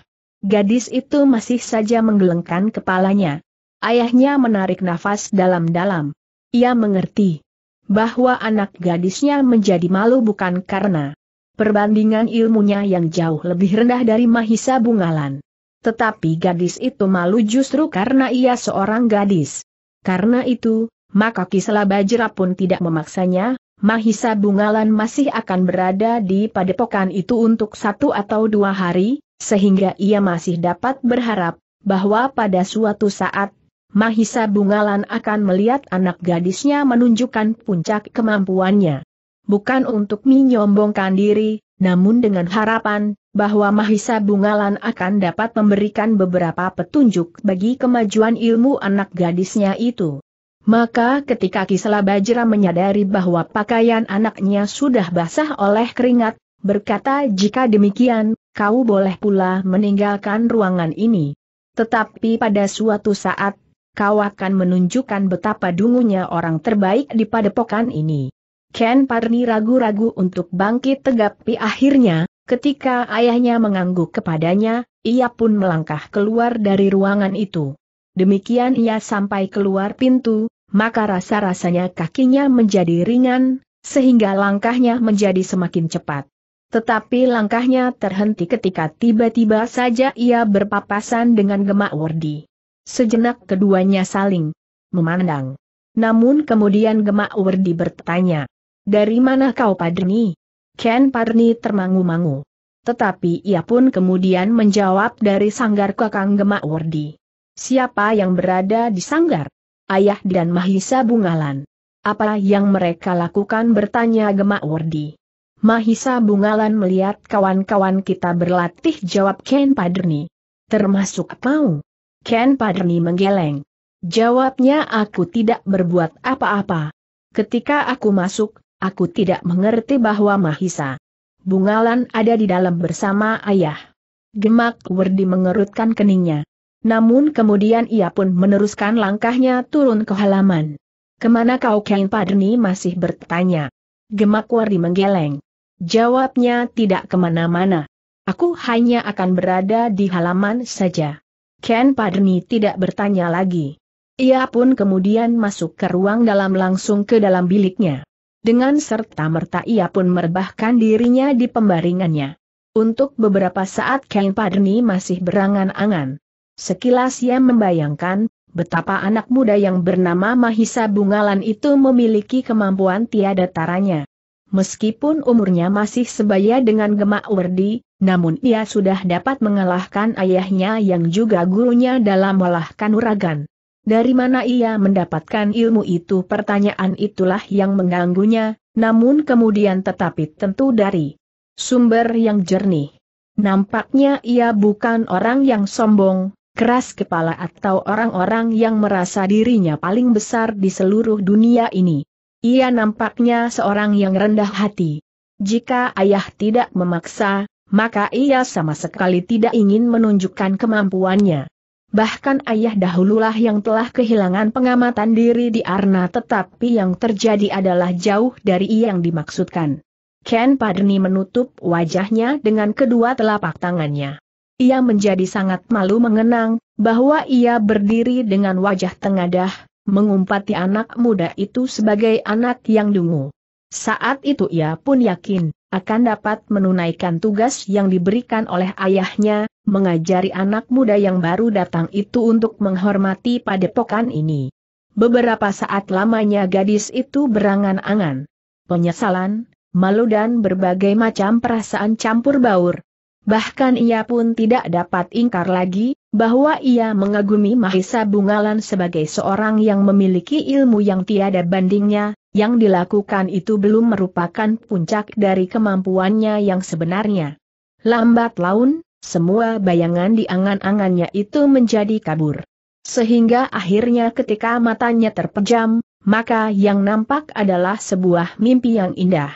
Gadis itu masih saja menggelengkan kepalanya. Ayahnya menarik nafas dalam-dalam. Ia mengerti bahwa anak gadisnya menjadi malu bukan karena perbandingan ilmunya yang jauh lebih rendah dari Mahisa Bungalan. Tetapi gadis itu malu justru karena ia seorang gadis. Karena itu, maka Kisela Bajra pun tidak memaksanya, Mahisa Bungalan masih akan berada di padepokan itu untuk satu atau dua hari, sehingga ia masih dapat berharap bahwa pada suatu saat Mahisa Bungalan akan melihat anak gadisnya menunjukkan puncak kemampuannya. Bukan untuk menyombongkan diri, namun dengan harapan bahwa Mahisa Bungalan akan dapat memberikan beberapa petunjuk bagi kemajuan ilmu anak gadisnya itu. Maka ketika Kisela Bajra menyadari bahwa pakaian anaknya sudah basah oleh keringat, berkata jika demikian, kau boleh pula meninggalkan ruangan ini. Tetapi pada suatu saat kau akan menunjukkan betapa dungunya orang terbaik di padepokan ini. Ken Parni ragu-ragu untuk bangkit tegapi akhirnya, ketika ayahnya mengangguk kepadanya, ia pun melangkah keluar dari ruangan itu. Demikian ia sampai keluar pintu, maka rasa-rasanya kakinya menjadi ringan, sehingga langkahnya menjadi semakin cepat. Tetapi langkahnya terhenti ketika tiba-tiba saja ia berpapasan dengan Gemak Wardi. Sejenak keduanya saling memandang. Namun kemudian Gemak Werdi bertanya, Dari mana kau Padni? Ken Parni termangu-mangu. Tetapi ia pun kemudian menjawab dari sanggar kakang Gemak Werdi. Siapa yang berada di sanggar? Ayah dan Mahisa Bungalan. Apa yang mereka lakukan bertanya Gemak Werdi. Mahisa Bungalan melihat kawan-kawan kita berlatih jawab Ken Padni. Termasuk kau. Ken Paderni menggeleng. Jawabnya aku tidak berbuat apa-apa. Ketika aku masuk, aku tidak mengerti bahwa Mahisa. Bungalan ada di dalam bersama ayah. Gemak Werdi mengerutkan keningnya. Namun kemudian ia pun meneruskan langkahnya turun ke halaman. Kemana kau Ken Paderni masih bertanya. Gemak Werdi menggeleng. Jawabnya tidak kemana-mana. Aku hanya akan berada di halaman saja. Ken Padni tidak bertanya lagi. Ia pun kemudian masuk ke ruang dalam langsung ke dalam biliknya. Dengan serta-merta ia pun merebahkan dirinya di pembaringannya. Untuk beberapa saat Ken Padni masih berangan-angan. Sekilas ia membayangkan, betapa anak muda yang bernama Mahisa Bungalan itu memiliki kemampuan tiada taranya. Meskipun umurnya masih sebaya dengan Gemak Werdi, namun ia sudah dapat mengalahkan ayahnya yang juga gurunya dalam olah kanuragan. Dari mana ia mendapatkan ilmu itu pertanyaan itulah yang mengganggunya, namun kemudian tetapi tentu dari sumber yang jernih. Nampaknya ia bukan orang yang sombong, keras kepala atau orang-orang yang merasa dirinya paling besar di seluruh dunia ini. Ia nampaknya seorang yang rendah hati. Jika ayah tidak memaksa, maka ia sama sekali tidak ingin menunjukkan kemampuannya. Bahkan ayah dahululah yang telah kehilangan pengamatan diri di Arna tetapi yang terjadi adalah jauh dari yang dimaksudkan. Ken Padni menutup wajahnya dengan kedua telapak tangannya. Ia menjadi sangat malu mengenang, bahwa ia berdiri dengan wajah tengadah, mengumpati anak muda itu sebagai anak yang dungu. Saat itu ia pun yakin, akan dapat menunaikan tugas yang diberikan oleh ayahnya, mengajari anak muda yang baru datang itu untuk menghormati padepokan ini. Beberapa saat lamanya gadis itu berangan-angan. Penyesalan, malu dan berbagai macam perasaan campur baur. Bahkan ia pun tidak dapat ingkar lagi, bahwa ia mengagumi Mahisa Bungalan sebagai seorang yang memiliki ilmu yang tiada bandingnya, yang dilakukan itu belum merupakan puncak dari kemampuannya yang sebenarnya. Lambat laun, semua bayangan di angan-angannya itu menjadi kabur. Sehingga akhirnya ketika matanya terpejam, maka yang nampak adalah sebuah mimpi yang indah.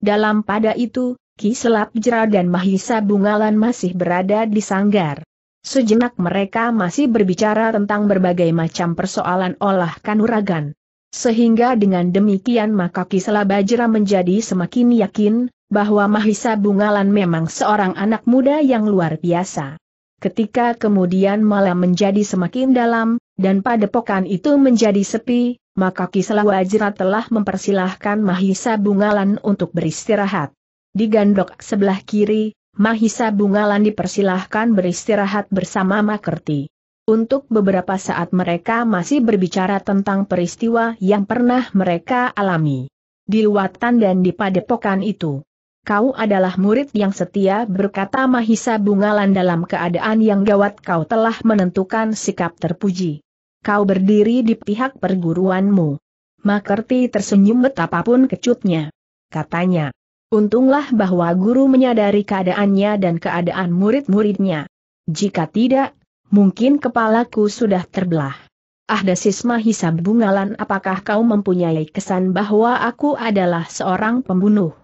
Dalam pada itu, Ki Selap Jera dan Mahisa Bungalan masih berada di sanggar. Sejenak mereka masih berbicara tentang berbagai macam persoalan olah kanuragan. Sehingga dengan demikian maka Kisela Bajra menjadi semakin yakin, bahwa Mahisa Bungalan memang seorang anak muda yang luar biasa. Ketika kemudian malam menjadi semakin dalam, dan padepokan itu menjadi sepi, maka Kisela Bajra telah mempersilahkan Mahisa Bungalan untuk beristirahat. Di gandok sebelah kiri, Mahisa Bungalan dipersilahkan beristirahat bersama Makerti. Untuk beberapa saat mereka masih berbicara tentang peristiwa yang pernah mereka alami. Di Luatan dan di Padepokan itu. Kau adalah murid yang setia berkata Mahisa Bungalan dalam keadaan yang gawat kau telah menentukan sikap terpuji. Kau berdiri di pihak perguruanmu. Makerti tersenyum betapapun kecutnya. Katanya, Untunglah bahwa guru menyadari keadaannya dan keadaan murid-muridnya. Jika tidak, mungkin kepalaku sudah terbelah. Ah Sisma hisab bungalan apakah kau mempunyai kesan bahwa aku adalah seorang pembunuh?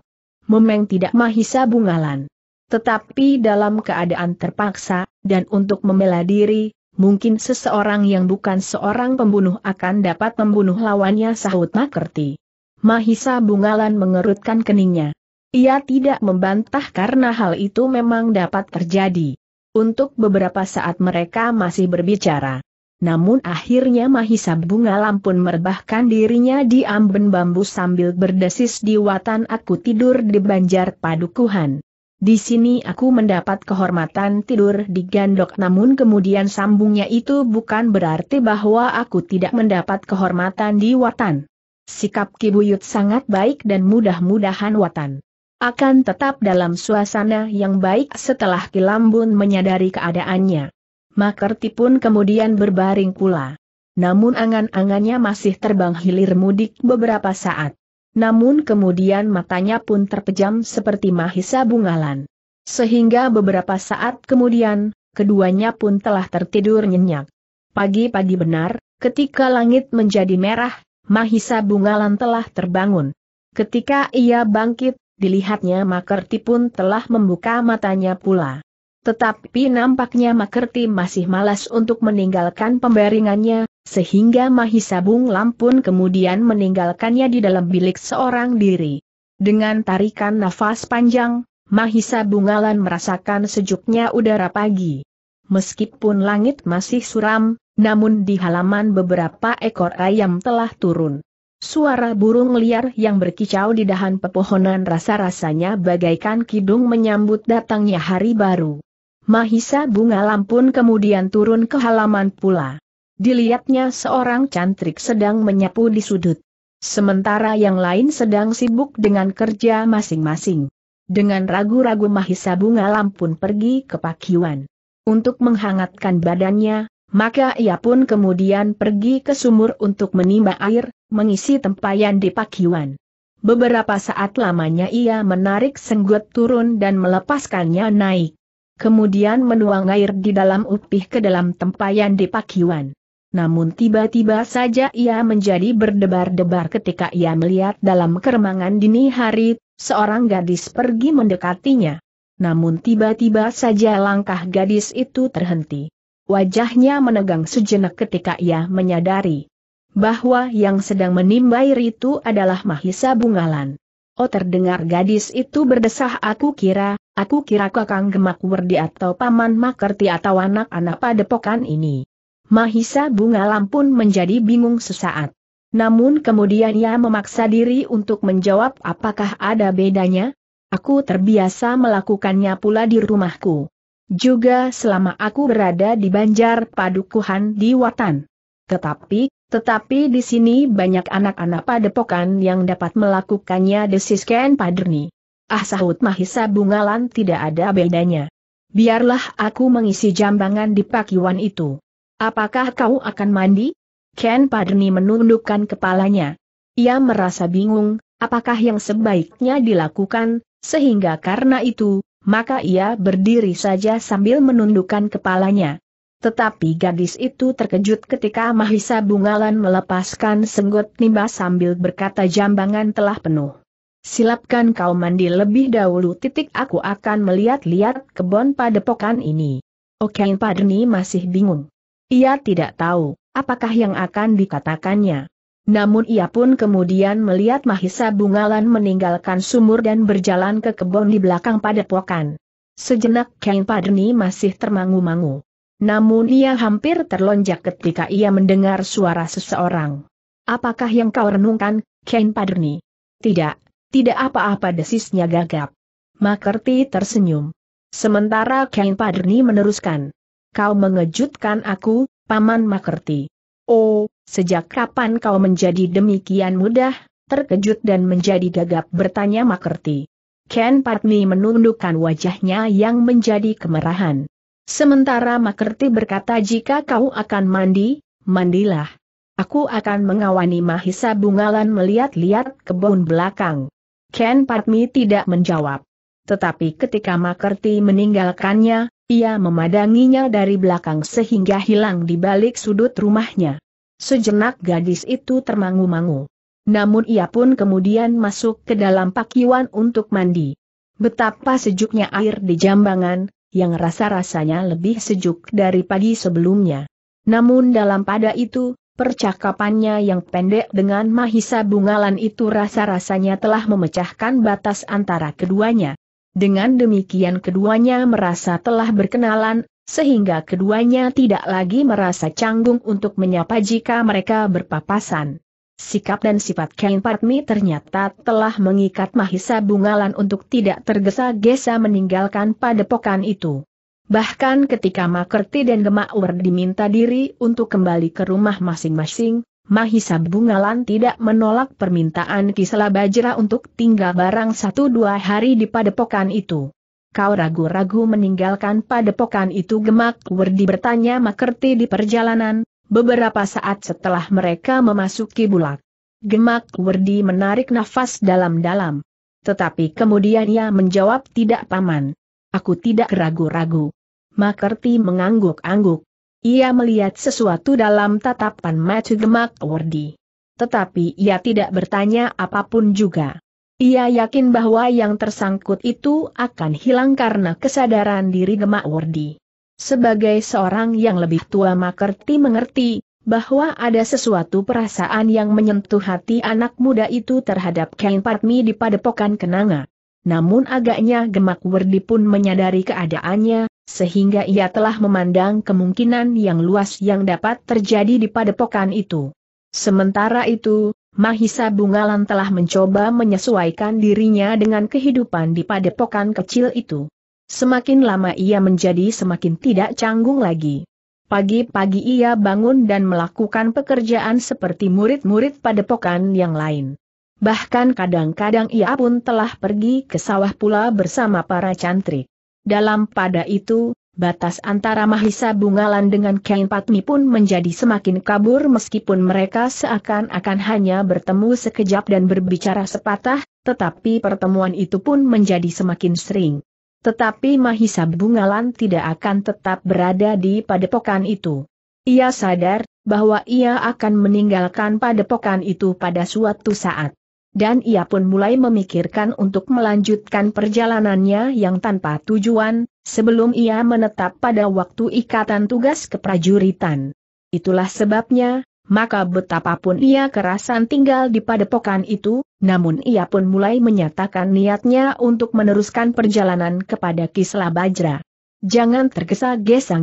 Memang tidak mahisa bungalan. Tetapi dalam keadaan terpaksa, dan untuk membela diri, mungkin seseorang yang bukan seorang pembunuh akan dapat membunuh lawannya sahut Makerti. Mahisa Bungalan mengerutkan keningnya. Ia tidak membantah karena hal itu memang dapat terjadi. Untuk beberapa saat mereka masih berbicara. Namun akhirnya Mahisa Bunga Lampun merebahkan dirinya di amben bambu sambil berdesis di watan aku tidur di banjar padukuhan. Di sini aku mendapat kehormatan tidur di gandok namun kemudian sambungnya itu bukan berarti bahwa aku tidak mendapat kehormatan di watan. Sikap Kibuyut sangat baik dan mudah-mudahan watan akan tetap dalam suasana yang baik setelah Kilambun menyadari keadaannya. Makerti pun kemudian berbaring pula. Namun angan-angannya masih terbang hilir mudik beberapa saat. Namun kemudian matanya pun terpejam seperti mahisa bungalan. Sehingga beberapa saat kemudian, keduanya pun telah tertidur nyenyak. Pagi-pagi benar, ketika langit menjadi merah, Mahisa Bungalan telah terbangun. Ketika ia bangkit, dilihatnya Makerti pun telah membuka matanya pula. Tetapi nampaknya Makerti masih malas untuk meninggalkan pembaringannya, sehingga Mahisa Mahisabung Lampun kemudian meninggalkannya di dalam bilik seorang diri. Dengan tarikan nafas panjang, Mahisa Bungalan merasakan sejuknya udara pagi. Meskipun langit masih suram, namun di halaman beberapa ekor ayam telah turun. Suara burung liar yang berkicau di dahan pepohonan rasa-rasanya bagaikan kidung menyambut datangnya hari baru. Mahisa bunga lampun kemudian turun ke halaman pula. Dilihatnya seorang cantrik sedang menyapu di sudut. Sementara yang lain sedang sibuk dengan kerja masing-masing. Dengan ragu-ragu Mahisa bunga lampun pergi ke pakiwan. Untuk menghangatkan badannya, maka ia pun kemudian pergi ke sumur untuk menimba air, mengisi tempayan di pakiwan. Beberapa saat lamanya ia menarik senggut turun dan melepaskannya naik. Kemudian menuang air di dalam upih ke dalam tempayan di pakiwan. Namun tiba-tiba saja ia menjadi berdebar-debar ketika ia melihat dalam keremangan dini hari, seorang gadis pergi mendekatinya. Namun tiba-tiba saja langkah gadis itu terhenti. Wajahnya menegang sejenak ketika ia menyadari bahwa yang sedang menimbai itu adalah Mahisa Bungalan. Oh terdengar gadis itu berdesah aku kira, aku kira kakang Gemak Werdi atau Paman Makerti atau anak-anak padepokan ini. Mahisa Bungalan pun menjadi bingung sesaat. Namun kemudian ia memaksa diri untuk menjawab apakah ada bedanya? Aku terbiasa melakukannya pula di rumahku juga selama aku berada di Banjar Padukuhan di Watan. Tetapi, tetapi di sini banyak anak-anak padepokan yang dapat melakukannya desis Ken Paderni. Ah sahut Mahisa Bungalan tidak ada bedanya. Biarlah aku mengisi jambangan di pakiwan itu. Apakah kau akan mandi? Ken Paderni menundukkan kepalanya. Ia merasa bingung, apakah yang sebaiknya dilakukan, sehingga karena itu, maka ia berdiri saja sambil menundukkan kepalanya. Tetapi gadis itu terkejut ketika Mahisa Bungalan melepaskan senggot nimba sambil berkata jambangan telah penuh. Silapkan kau mandi lebih dahulu titik aku akan melihat-lihat kebon padepokan ini. Oke Padni masih bingung. Ia tidak tahu, apakah yang akan dikatakannya. Namun ia pun kemudian melihat Mahisa Bungalan meninggalkan sumur dan berjalan ke kebun di belakang padepokan. Sejenak Kain Padni masih termangu-mangu. Namun ia hampir terlonjak ketika ia mendengar suara seseorang. Apakah yang kau renungkan, Kain Padni? Tidak, tidak apa-apa desisnya gagap. Makerti tersenyum. Sementara Kain Padni meneruskan. Kau mengejutkan aku, Paman Makerti. Oh, sejak kapan kau menjadi demikian mudah, terkejut dan menjadi gagap bertanya Makerti. Ken Patni menundukkan wajahnya yang menjadi kemerahan. Sementara Makerti berkata jika kau akan mandi, mandilah. Aku akan mengawani Mahisa Bungalan melihat-lihat kebun belakang. Ken Patmi tidak menjawab. Tetapi ketika Makerti meninggalkannya, ia memandanginya dari belakang sehingga hilang di balik sudut rumahnya. Sejenak gadis itu termangu-mangu. Namun ia pun kemudian masuk ke dalam pakiwan untuk mandi. Betapa sejuknya air di jambangan, yang rasa-rasanya lebih sejuk dari pagi sebelumnya. Namun dalam pada itu, percakapannya yang pendek dengan Mahisa Bungalan itu rasa-rasanya telah memecahkan batas antara keduanya. Dengan demikian keduanya merasa telah berkenalan, sehingga keduanya tidak lagi merasa canggung untuk menyapa jika mereka berpapasan. Sikap dan sifat Kain Partmi ternyata telah mengikat Mahisa Bungalan untuk tidak tergesa-gesa meninggalkan padepokan itu. Bahkan ketika Makerti dan Gemaur diminta diri untuk kembali ke rumah masing-masing, Mahisa Bungalan tidak menolak permintaan Kisela Bajra untuk tinggal barang satu dua hari di padepokan itu. Kau ragu-ragu meninggalkan padepokan itu gemak Werdi bertanya Makerti di perjalanan, beberapa saat setelah mereka memasuki bulak. Gemak Werdi menarik nafas dalam-dalam. Tetapi kemudian ia menjawab tidak paman. Aku tidak ragu-ragu. Makerti mengangguk-angguk. Ia melihat sesuatu dalam tatapan Matthew gemak Wardi. Tetapi ia tidak bertanya apapun juga. Ia yakin bahwa yang tersangkut itu akan hilang karena kesadaran diri Gemak Wardi. Sebagai seorang yang lebih tua Makerti mengerti, bahwa ada sesuatu perasaan yang menyentuh hati anak muda itu terhadap Ken Patmi di padepokan kenanga. Namun agaknya Gemak Wardi pun menyadari keadaannya, sehingga ia telah memandang kemungkinan yang luas yang dapat terjadi di padepokan itu. Sementara itu, Mahisa Bungalan telah mencoba menyesuaikan dirinya dengan kehidupan di padepokan kecil itu. Semakin lama ia menjadi semakin tidak canggung lagi. Pagi-pagi ia bangun dan melakukan pekerjaan seperti murid-murid padepokan yang lain. Bahkan kadang-kadang ia pun telah pergi ke sawah pula bersama para cantrik. Dalam pada itu, batas antara Mahisa Bungalan dengan Kain Patmi pun menjadi semakin kabur meskipun mereka seakan-akan hanya bertemu sekejap dan berbicara sepatah, tetapi pertemuan itu pun menjadi semakin sering. Tetapi Mahisa Bungalan tidak akan tetap berada di padepokan itu. Ia sadar bahwa ia akan meninggalkan padepokan itu pada suatu saat. Dan ia pun mulai memikirkan untuk melanjutkan perjalanannya yang tanpa tujuan, sebelum ia menetap pada waktu ikatan tugas keprajuritan. Itulah sebabnya, maka betapapun ia kerasan tinggal di padepokan itu, namun ia pun mulai menyatakan niatnya untuk meneruskan perjalanan kepada Kisla Bajra. Jangan tergesa-gesa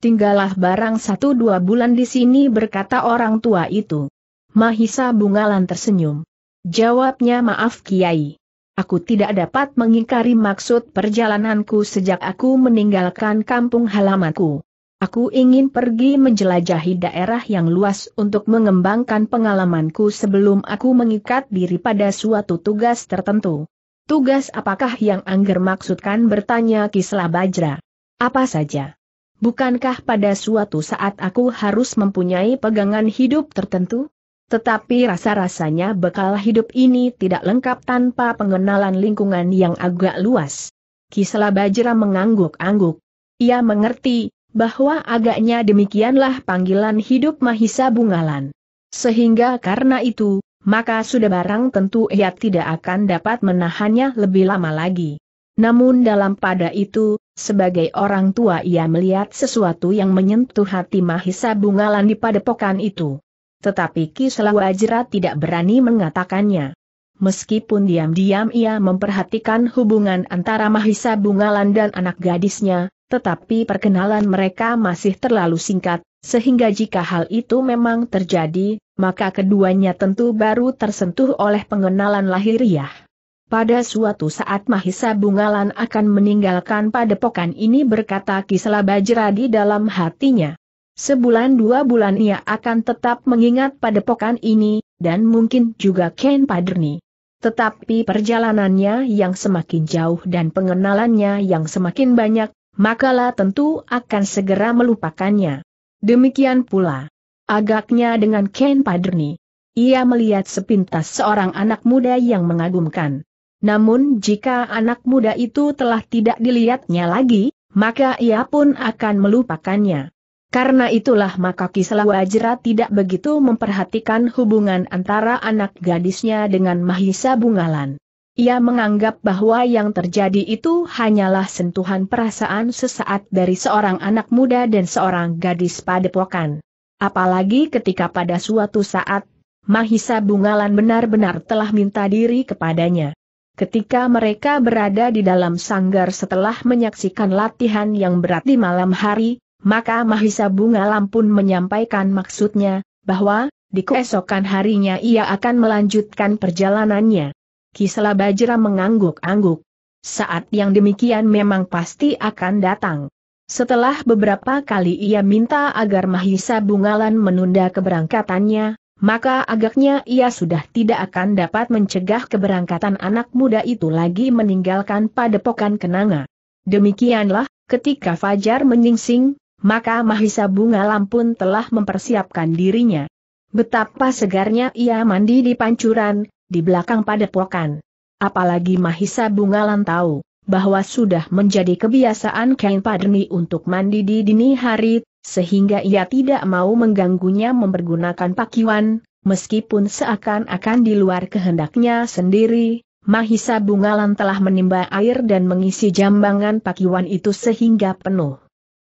Tinggallah barang satu dua bulan di sini berkata orang tua itu. Mahisa Bungalan tersenyum. Jawabnya maaf Kiai. Aku tidak dapat mengingkari maksud perjalananku sejak aku meninggalkan kampung halamanku. Aku ingin pergi menjelajahi daerah yang luas untuk mengembangkan pengalamanku sebelum aku mengikat diri pada suatu tugas tertentu. Tugas apakah yang Angger maksudkan bertanya Kisla Bajra? Apa saja? Bukankah pada suatu saat aku harus mempunyai pegangan hidup tertentu? Tetapi rasa-rasanya bekal hidup ini tidak lengkap tanpa pengenalan lingkungan yang agak luas. Kisela Bajra mengangguk-angguk. Ia mengerti, bahwa agaknya demikianlah panggilan hidup Mahisa Bungalan. Sehingga karena itu, maka sudah barang tentu ia tidak akan dapat menahannya lebih lama lagi. Namun dalam pada itu, sebagai orang tua ia melihat sesuatu yang menyentuh hati Mahisa Bungalan di padepokan itu. Tetapi Ki Selawajira tidak berani mengatakannya. Meskipun diam-diam ia memperhatikan hubungan antara Mahisa Bungalan dan anak gadisnya, tetapi perkenalan mereka masih terlalu singkat, sehingga jika hal itu memang terjadi, maka keduanya tentu baru tersentuh oleh pengenalan lahiriah. Pada suatu saat Mahisa Bungalan akan meninggalkan padepokan ini berkata Kisela Bajra di dalam hatinya. Sebulan dua bulan ia akan tetap mengingat pada pokan ini, dan mungkin juga Ken Paderni. Tetapi perjalanannya yang semakin jauh dan pengenalannya yang semakin banyak, makalah tentu akan segera melupakannya. Demikian pula. Agaknya dengan Ken Paderni. Ia melihat sepintas seorang anak muda yang mengagumkan. Namun jika anak muda itu telah tidak dilihatnya lagi, maka ia pun akan melupakannya. Karena itulah maka Kislawajra tidak begitu memperhatikan hubungan antara anak gadisnya dengan Mahisa Bungalan. Ia menganggap bahwa yang terjadi itu hanyalah sentuhan perasaan sesaat dari seorang anak muda dan seorang gadis padepokan. Apalagi ketika pada suatu saat, Mahisa Bungalan benar-benar telah minta diri kepadanya. Ketika mereka berada di dalam sanggar setelah menyaksikan latihan yang berat di malam hari, maka Mahisa Bunga Lampun menyampaikan maksudnya, bahwa, di keesokan harinya ia akan melanjutkan perjalanannya. Kisela Bajra mengangguk-angguk. Saat yang demikian memang pasti akan datang. Setelah beberapa kali ia minta agar Mahisa Bungalan menunda keberangkatannya, maka agaknya ia sudah tidak akan dapat mencegah keberangkatan anak muda itu lagi meninggalkan padepokan kenanga. Demikianlah, ketika Fajar menyingsing, maka Mahisa Bunga Lampun telah mempersiapkan dirinya. Betapa segarnya ia mandi di pancuran, di belakang padepokan. Apalagi Mahisa Bunga Bungalan tahu bahwa sudah menjadi kebiasaan Kain Padmi untuk mandi di dini hari, sehingga ia tidak mau mengganggunya mempergunakan pakiwan, meskipun seakan-akan di luar kehendaknya sendiri. Mahisa Bungalan telah menimba air dan mengisi jambangan pakiwan itu sehingga penuh.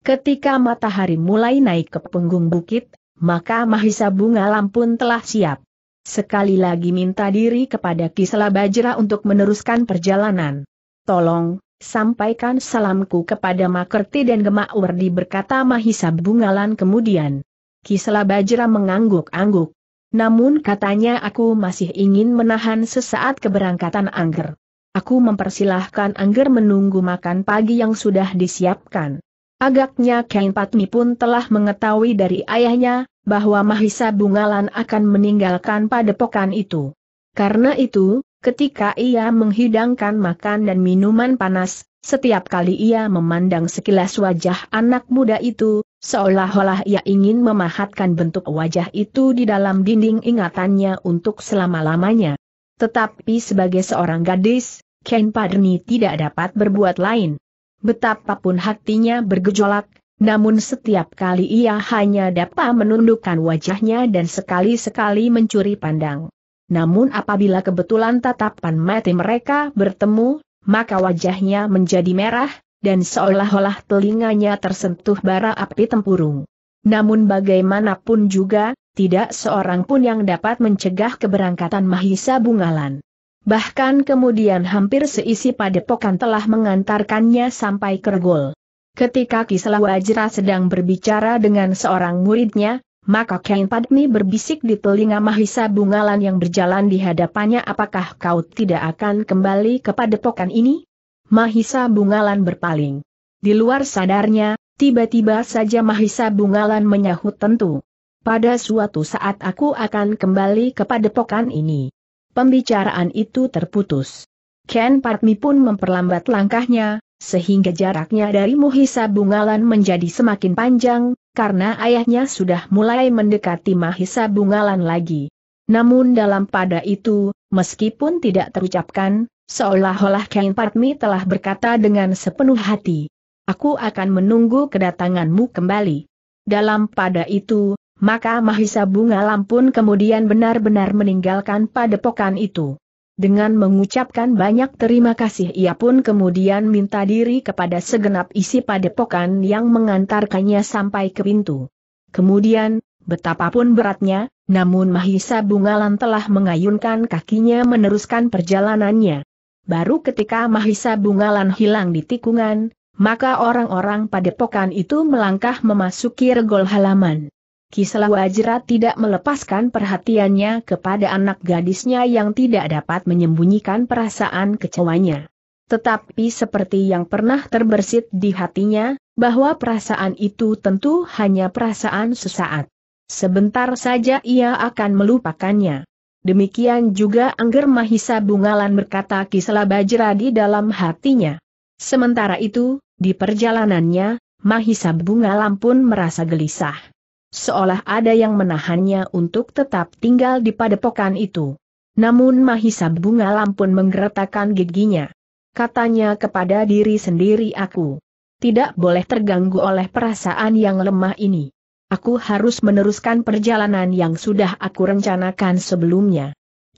Ketika matahari mulai naik ke punggung bukit, maka Mahisa Bunga Lampun telah siap. Sekali lagi minta diri kepada Kisela Bajra untuk meneruskan perjalanan. Tolong, sampaikan salamku kepada Makerti dan Gemak Wardi berkata Mahisa Bungalan kemudian. Kisela Bajra mengangguk-angguk. Namun katanya aku masih ingin menahan sesaat keberangkatan Angger. Aku mempersilahkan Angger menunggu makan pagi yang sudah disiapkan. Agaknya Kain Patmi pun telah mengetahui dari ayahnya, bahwa Mahisa Bungalan akan meninggalkan padepokan itu. Karena itu, ketika ia menghidangkan makan dan minuman panas, setiap kali ia memandang sekilas wajah anak muda itu, seolah-olah ia ingin memahatkan bentuk wajah itu di dalam dinding ingatannya untuk selama-lamanya. Tetapi sebagai seorang gadis, Ken Padni tidak dapat berbuat lain. Betapapun hatinya bergejolak, namun setiap kali ia hanya dapat menundukkan wajahnya dan sekali-sekali mencuri pandang. Namun apabila kebetulan tatapan mati mereka bertemu, maka wajahnya menjadi merah, dan seolah-olah telinganya tersentuh bara api tempurung. Namun bagaimanapun juga, tidak seorang pun yang dapat mencegah keberangkatan Mahisa Bungalan. Bahkan kemudian hampir seisi padepokan telah mengantarkannya sampai Kergol. Ketika Kisela Wajra sedang berbicara dengan seorang muridnya, maka Kain Padmi berbisik di telinga Mahisa Bungalan yang berjalan di hadapannya apakah kau tidak akan kembali ke padepokan ini? Mahisa Bungalan berpaling. Di luar sadarnya, tiba-tiba saja Mahisa Bungalan menyahut tentu. Pada suatu saat aku akan kembali ke padepokan ini. Pembicaraan itu terputus. Ken Parkmi pun memperlambat langkahnya, sehingga jaraknya dari Muhisa Bungalan menjadi semakin panjang, karena ayahnya sudah mulai mendekati Mahisa Bungalan lagi. Namun dalam pada itu, meskipun tidak terucapkan, seolah-olah Ken Parkmi telah berkata dengan sepenuh hati. Aku akan menunggu kedatanganmu kembali. Dalam pada itu, maka Mahisa Bunga Lampun kemudian benar-benar meninggalkan padepokan itu. Dengan mengucapkan banyak terima kasih ia pun kemudian minta diri kepada segenap isi padepokan yang mengantarkannya sampai ke pintu. Kemudian, betapapun beratnya, namun Mahisa Bungalan telah mengayunkan kakinya meneruskan perjalanannya. Baru ketika Mahisa Bungalan hilang di tikungan, maka orang-orang padepokan itu melangkah memasuki regol halaman. Kislah Wajra tidak melepaskan perhatiannya kepada anak gadisnya yang tidak dapat menyembunyikan perasaan kecewanya. Tetapi seperti yang pernah terbersit di hatinya, bahwa perasaan itu tentu hanya perasaan sesaat. Sebentar saja ia akan melupakannya. Demikian juga Angger Mahisa Bungalan berkata Kisela Bajra di dalam hatinya. Sementara itu, di perjalanannya, Mahisa Bungalan pun merasa gelisah seolah ada yang menahannya untuk tetap tinggal di padepokan itu. Namun Mahisa Bunga Lampun menggeretakkan giginya. Katanya kepada diri sendiri aku. Tidak boleh terganggu oleh perasaan yang lemah ini. Aku harus meneruskan perjalanan yang sudah aku rencanakan sebelumnya.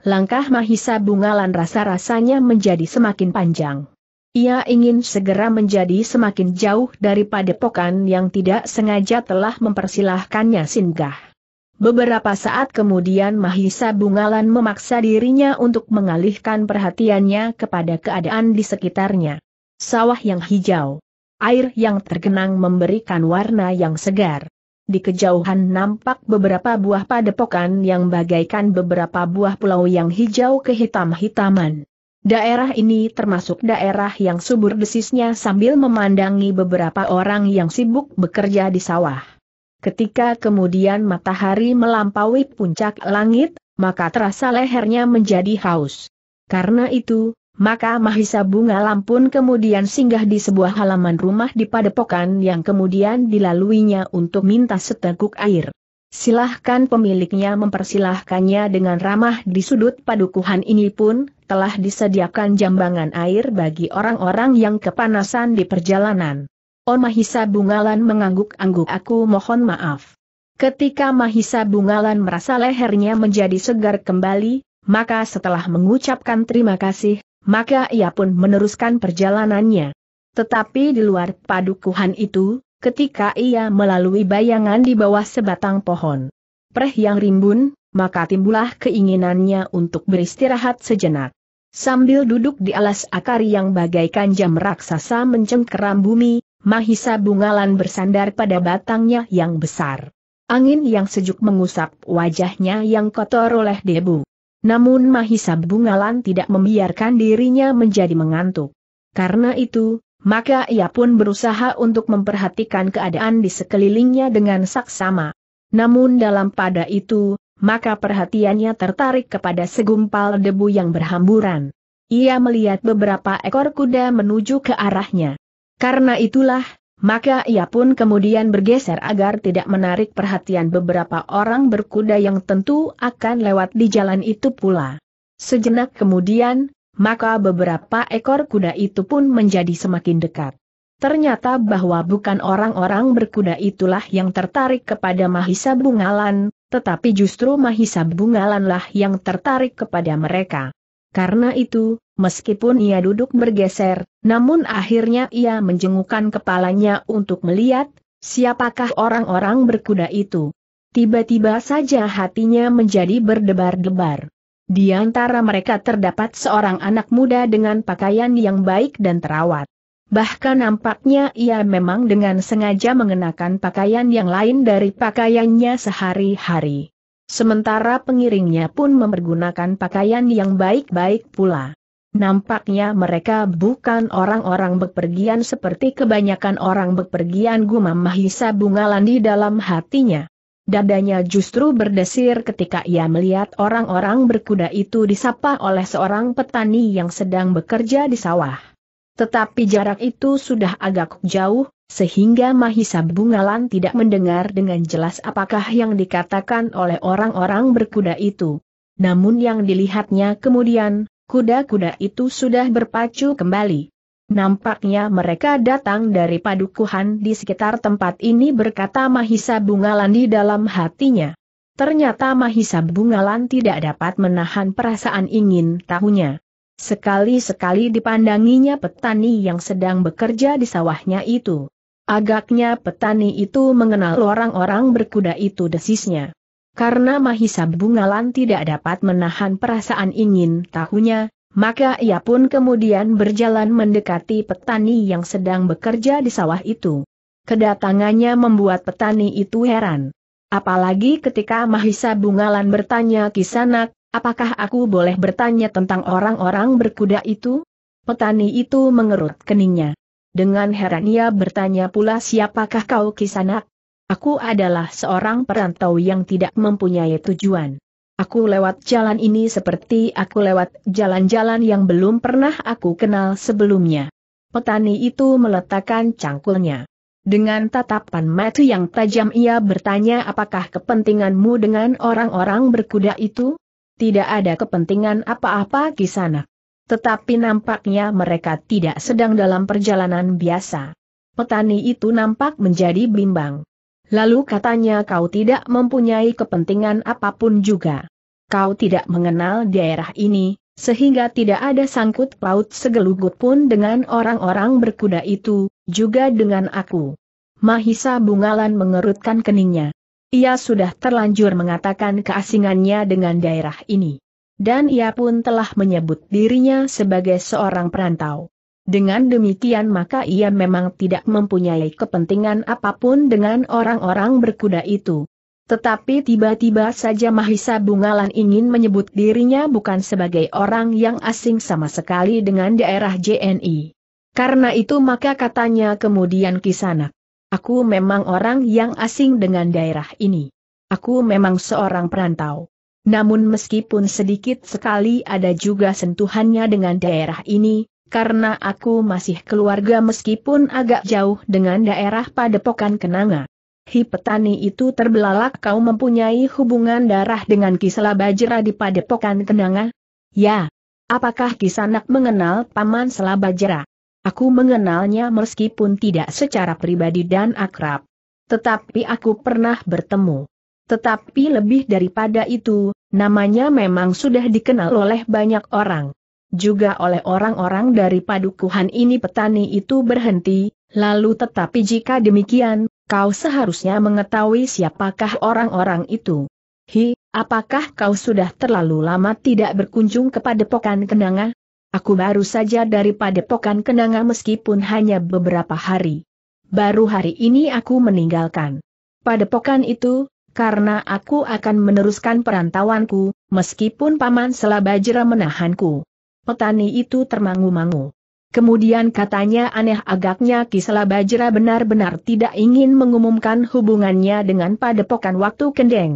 Langkah Mahisa Bungalan rasa-rasanya menjadi semakin panjang. Ia ingin segera menjadi semakin jauh daripada pokan yang tidak sengaja telah mempersilahkannya singgah. Beberapa saat kemudian Mahisa Bungalan memaksa dirinya untuk mengalihkan perhatiannya kepada keadaan di sekitarnya. Sawah yang hijau. Air yang tergenang memberikan warna yang segar. Di kejauhan nampak beberapa buah padepokan yang bagaikan beberapa buah pulau yang hijau kehitam-hitaman. Daerah ini termasuk daerah yang subur desisnya sambil memandangi beberapa orang yang sibuk bekerja di sawah. Ketika kemudian matahari melampaui puncak langit, maka terasa lehernya menjadi haus. Karena itu, maka Mahisa Bunga Lampun kemudian singgah di sebuah halaman rumah di padepokan yang kemudian dilaluinya untuk minta seteguk air. Silahkan pemiliknya mempersilahkannya dengan ramah di sudut padukuhan ini pun, telah disediakan jambangan air bagi orang-orang yang kepanasan di perjalanan. On oh, Mahisa Bungalan mengangguk-angguk aku mohon maaf. Ketika Mahisa Bungalan merasa lehernya menjadi segar kembali, maka setelah mengucapkan terima kasih, maka ia pun meneruskan perjalanannya. Tetapi di luar padukuhan itu, ketika ia melalui bayangan di bawah sebatang pohon. Preh yang rimbun, maka timbullah keinginannya untuk beristirahat sejenak. Sambil duduk di alas akar yang bagaikan jam raksasa mencengkeram bumi, Mahisa Bungalan bersandar pada batangnya yang besar. Angin yang sejuk mengusap wajahnya yang kotor oleh debu. Namun Mahisa Bungalan tidak membiarkan dirinya menjadi mengantuk. Karena itu, maka ia pun berusaha untuk memperhatikan keadaan di sekelilingnya dengan saksama. Namun dalam pada itu, maka perhatiannya tertarik kepada segumpal debu yang berhamburan. Ia melihat beberapa ekor kuda menuju ke arahnya. Karena itulah, maka ia pun kemudian bergeser agar tidak menarik perhatian beberapa orang berkuda yang tentu akan lewat di jalan itu pula. Sejenak kemudian, maka beberapa ekor kuda itu pun menjadi semakin dekat. Ternyata bahwa bukan orang-orang berkuda itulah yang tertarik kepada Mahisa Bungalan, tetapi justru Mahisa Bungalanlah yang tertarik kepada mereka. Karena itu, meskipun ia duduk bergeser, namun akhirnya ia menjengukkan kepalanya untuk melihat, siapakah orang-orang berkuda itu. Tiba-tiba saja hatinya menjadi berdebar-debar. Di antara mereka terdapat seorang anak muda dengan pakaian yang baik dan terawat. Bahkan nampaknya ia memang dengan sengaja mengenakan pakaian yang lain dari pakaiannya sehari-hari. Sementara pengiringnya pun mempergunakan pakaian yang baik-baik pula. Nampaknya mereka bukan orang-orang bepergian seperti kebanyakan orang bepergian gumam Mahisa Bungalan di dalam hatinya. Dadanya justru berdesir ketika ia melihat orang-orang berkuda itu disapa oleh seorang petani yang sedang bekerja di sawah. Tetapi jarak itu sudah agak jauh, sehingga Mahisa Bungalan tidak mendengar dengan jelas apakah yang dikatakan oleh orang-orang berkuda itu. Namun yang dilihatnya kemudian, kuda-kuda itu sudah berpacu kembali. Nampaknya mereka datang dari padukuhan di sekitar tempat ini berkata Mahisa Bungalan di dalam hatinya. Ternyata Mahisa Bungalan tidak dapat menahan perasaan ingin tahunya. Sekali-sekali dipandanginya petani yang sedang bekerja di sawahnya itu. Agaknya petani itu mengenal orang-orang berkuda itu desisnya. Karena Mahisa Bungalan tidak dapat menahan perasaan ingin tahunya, maka ia pun kemudian berjalan mendekati petani yang sedang bekerja di sawah itu. Kedatangannya membuat petani itu heran. Apalagi ketika Mahisa Bungalan bertanya Kisanak, apakah aku boleh bertanya tentang orang-orang berkuda itu? Petani itu mengerut keningnya. Dengan heran ia bertanya pula siapakah kau Kisanak? Aku adalah seorang perantau yang tidak mempunyai tujuan. Aku lewat jalan ini seperti aku lewat jalan-jalan yang belum pernah aku kenal sebelumnya. Petani itu meletakkan cangkulnya. Dengan tatapan mata yang tajam ia bertanya apakah kepentinganmu dengan orang-orang berkuda itu? Tidak ada kepentingan apa-apa di sana. Tetapi nampaknya mereka tidak sedang dalam perjalanan biasa. Petani itu nampak menjadi bimbang. Lalu katanya kau tidak mempunyai kepentingan apapun juga. Kau tidak mengenal daerah ini, sehingga tidak ada sangkut paut segelugut pun dengan orang-orang berkuda itu, juga dengan aku. Mahisa Bungalan mengerutkan keningnya. Ia sudah terlanjur mengatakan keasingannya dengan daerah ini. Dan ia pun telah menyebut dirinya sebagai seorang perantau. Dengan demikian maka ia memang tidak mempunyai kepentingan apapun dengan orang-orang berkuda itu. Tetapi tiba-tiba saja Mahisa Bungalan ingin menyebut dirinya bukan sebagai orang yang asing sama sekali dengan daerah JNI. Karena itu maka katanya kemudian Kisanak, aku memang orang yang asing dengan daerah ini. Aku memang seorang perantau. Namun meskipun sedikit sekali ada juga sentuhannya dengan daerah ini, karena aku masih keluarga meskipun agak jauh dengan daerah padepokan kenanga. Hi petani itu terbelalak kau mempunyai hubungan darah dengan Kisela Bajra di Padepokan Kenanga? Ya. Apakah Kisanak mengenal Paman Selabajra? Aku mengenalnya meskipun tidak secara pribadi dan akrab. Tetapi aku pernah bertemu. Tetapi lebih daripada itu, namanya memang sudah dikenal oleh banyak orang juga oleh orang-orang dari padukuhan ini petani itu berhenti, lalu tetapi jika demikian, kau seharusnya mengetahui siapakah orang-orang itu. Hi, apakah kau sudah terlalu lama tidak berkunjung kepada Pokan Kenanga? Aku baru saja dari Padepokan Kenanga meskipun hanya beberapa hari. Baru hari ini aku meninggalkan Padepokan itu, karena aku akan meneruskan perantauanku, meskipun Paman Selabajera menahanku. Petani itu termangu-mangu. Kemudian katanya aneh agaknya Kisela Bajra benar-benar tidak ingin mengumumkan hubungannya dengan padepokan waktu kendeng.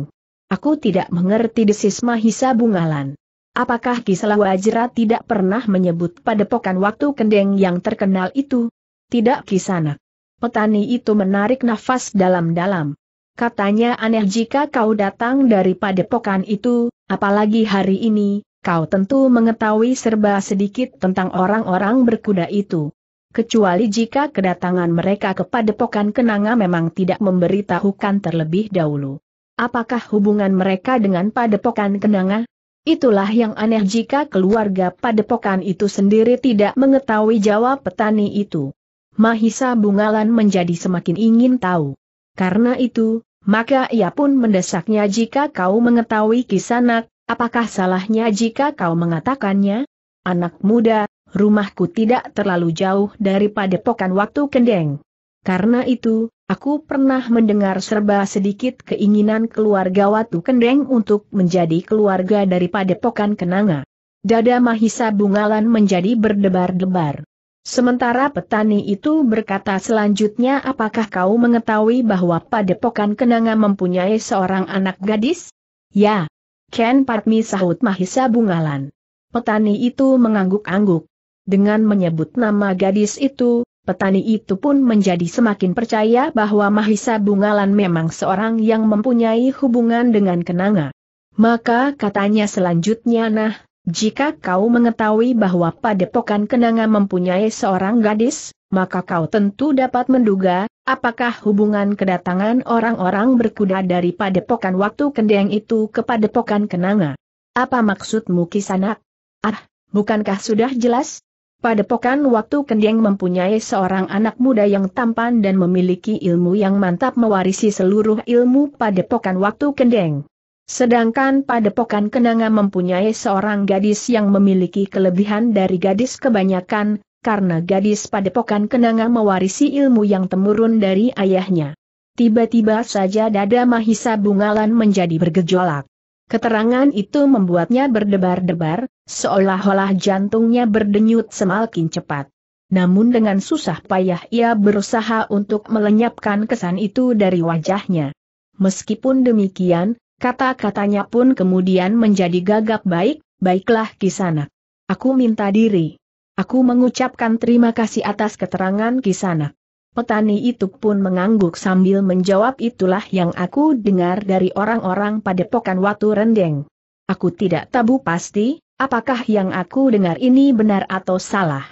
Aku tidak mengerti desis Mahisa Bungalan. Apakah Kisela Wajra tidak pernah menyebut padepokan waktu kendeng yang terkenal itu? Tidak kisana. Petani itu menarik nafas dalam-dalam. Katanya aneh jika kau datang dari padepokan itu, apalagi hari ini, Kau tentu mengetahui serba sedikit tentang orang-orang berkuda itu. Kecuali jika kedatangan mereka kepada padepokan Kenanga memang tidak memberitahukan terlebih dahulu. Apakah hubungan mereka dengan padepokan Kenanga? Itulah yang aneh jika keluarga padepokan itu sendiri tidak mengetahui jawab petani itu. Mahisa Bungalan menjadi semakin ingin tahu. Karena itu, maka ia pun mendesaknya jika kau mengetahui kisanak, Apakah salahnya jika kau mengatakannya? Anak muda, rumahku tidak terlalu jauh daripada Pokan waktu kendeng. Karena itu, aku pernah mendengar serba sedikit keinginan keluarga Watu Kendeng untuk menjadi keluarga daripada Pokan Kenanga. Dada Mahisa Bungalan menjadi berdebar-debar. Sementara petani itu berkata selanjutnya apakah kau mengetahui bahwa padepokan kenanga mempunyai seorang anak gadis? Ya, Ken Patmi sahut Mahisa Bungalan. Petani itu mengangguk-angguk. Dengan menyebut nama gadis itu, petani itu pun menjadi semakin percaya bahwa Mahisa Bungalan memang seorang yang mempunyai hubungan dengan Kenanga. Maka katanya selanjutnya nah, jika kau mengetahui bahwa padepokan Kenanga mempunyai seorang gadis, maka kau tentu dapat menduga, apakah hubungan kedatangan orang-orang berkuda dari padepokan waktu kendeng itu ke padepokan kenanga. Apa maksudmu kisanak? Ah, bukankah sudah jelas? Padepokan waktu kendeng mempunyai seorang anak muda yang tampan dan memiliki ilmu yang mantap mewarisi seluruh ilmu padepokan waktu kendeng. Sedangkan padepokan kenanga mempunyai seorang gadis yang memiliki kelebihan dari gadis kebanyakan, karena gadis padepokan kenanga mewarisi ilmu yang temurun dari ayahnya. Tiba-tiba saja dada Mahisa Bungalan menjadi bergejolak. Keterangan itu membuatnya berdebar-debar, seolah-olah jantungnya berdenyut semakin cepat. Namun dengan susah payah ia berusaha untuk melenyapkan kesan itu dari wajahnya. Meskipun demikian, kata-katanya pun kemudian menjadi gagap baik, baiklah kisanak. Aku minta diri. Aku mengucapkan terima kasih atas keterangan kisana. Petani itu pun mengangguk sambil menjawab itulah yang aku dengar dari orang-orang pada pokan Watu Rendeng. Aku tidak tabu pasti, apakah yang aku dengar ini benar atau salah.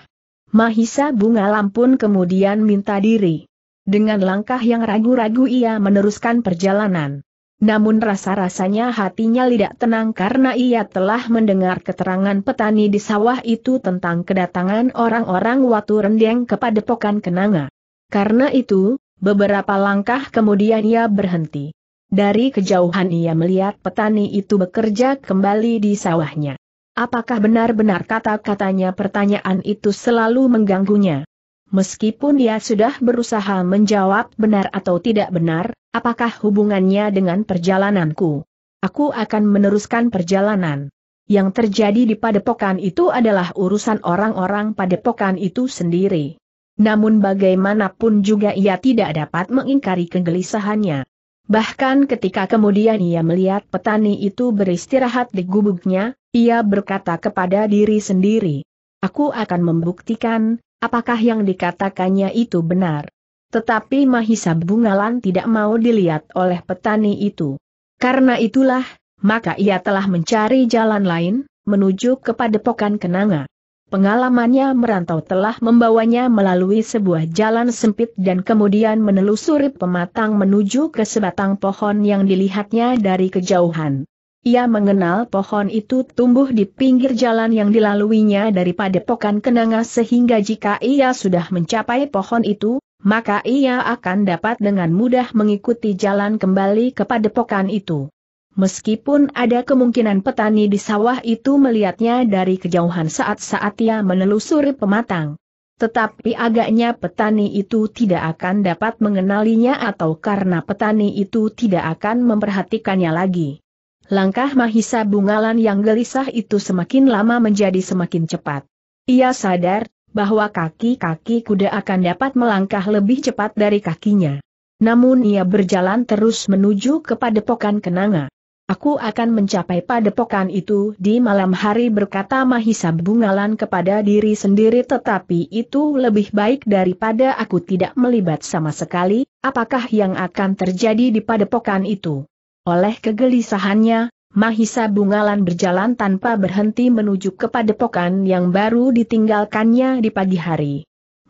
Mahisa Bunga Lampun kemudian minta diri. Dengan langkah yang ragu-ragu ia meneruskan perjalanan. Namun rasa-rasanya hatinya tidak tenang karena ia telah mendengar keterangan petani di sawah itu tentang kedatangan orang-orang Watu Rendeng kepada Pokan Kenanga. Karena itu, beberapa langkah kemudian ia berhenti. Dari kejauhan ia melihat petani itu bekerja kembali di sawahnya. Apakah benar-benar kata-katanya pertanyaan itu selalu mengganggunya? Meskipun dia sudah berusaha menjawab benar atau tidak benar, apakah hubungannya dengan perjalananku? Aku akan meneruskan perjalanan. Yang terjadi di padepokan itu adalah urusan orang-orang padepokan itu sendiri. Namun bagaimanapun juga ia tidak dapat mengingkari kegelisahannya. Bahkan ketika kemudian ia melihat petani itu beristirahat di gubuknya, ia berkata kepada diri sendiri, Aku akan membuktikan, apakah yang dikatakannya itu benar. Tetapi Mahisa Bungalan tidak mau dilihat oleh petani itu. Karena itulah, maka ia telah mencari jalan lain, menuju kepada Pokan kenanga. Pengalamannya merantau telah membawanya melalui sebuah jalan sempit dan kemudian menelusuri pematang menuju ke sebatang pohon yang dilihatnya dari kejauhan. Ia mengenal pohon itu tumbuh di pinggir jalan yang dilaluinya daripada padepokan kenanga sehingga jika ia sudah mencapai pohon itu, maka ia akan dapat dengan mudah mengikuti jalan kembali ke padepokan itu. Meskipun ada kemungkinan petani di sawah itu melihatnya dari kejauhan saat-saat ia menelusuri pematang. Tetapi agaknya petani itu tidak akan dapat mengenalinya atau karena petani itu tidak akan memperhatikannya lagi. Langkah Mahisa Bungalan yang gelisah itu semakin lama menjadi semakin cepat. Ia sadar bahwa kaki-kaki kuda akan dapat melangkah lebih cepat dari kakinya. Namun ia berjalan terus menuju ke padepokan kenanga. Aku akan mencapai padepokan itu di malam hari berkata Mahisa Bungalan kepada diri sendiri tetapi itu lebih baik daripada aku tidak melibat sama sekali, apakah yang akan terjadi di padepokan itu. Oleh kegelisahannya, Mahisa Bungalan berjalan tanpa berhenti menuju ke padepokan yang baru ditinggalkannya di pagi hari.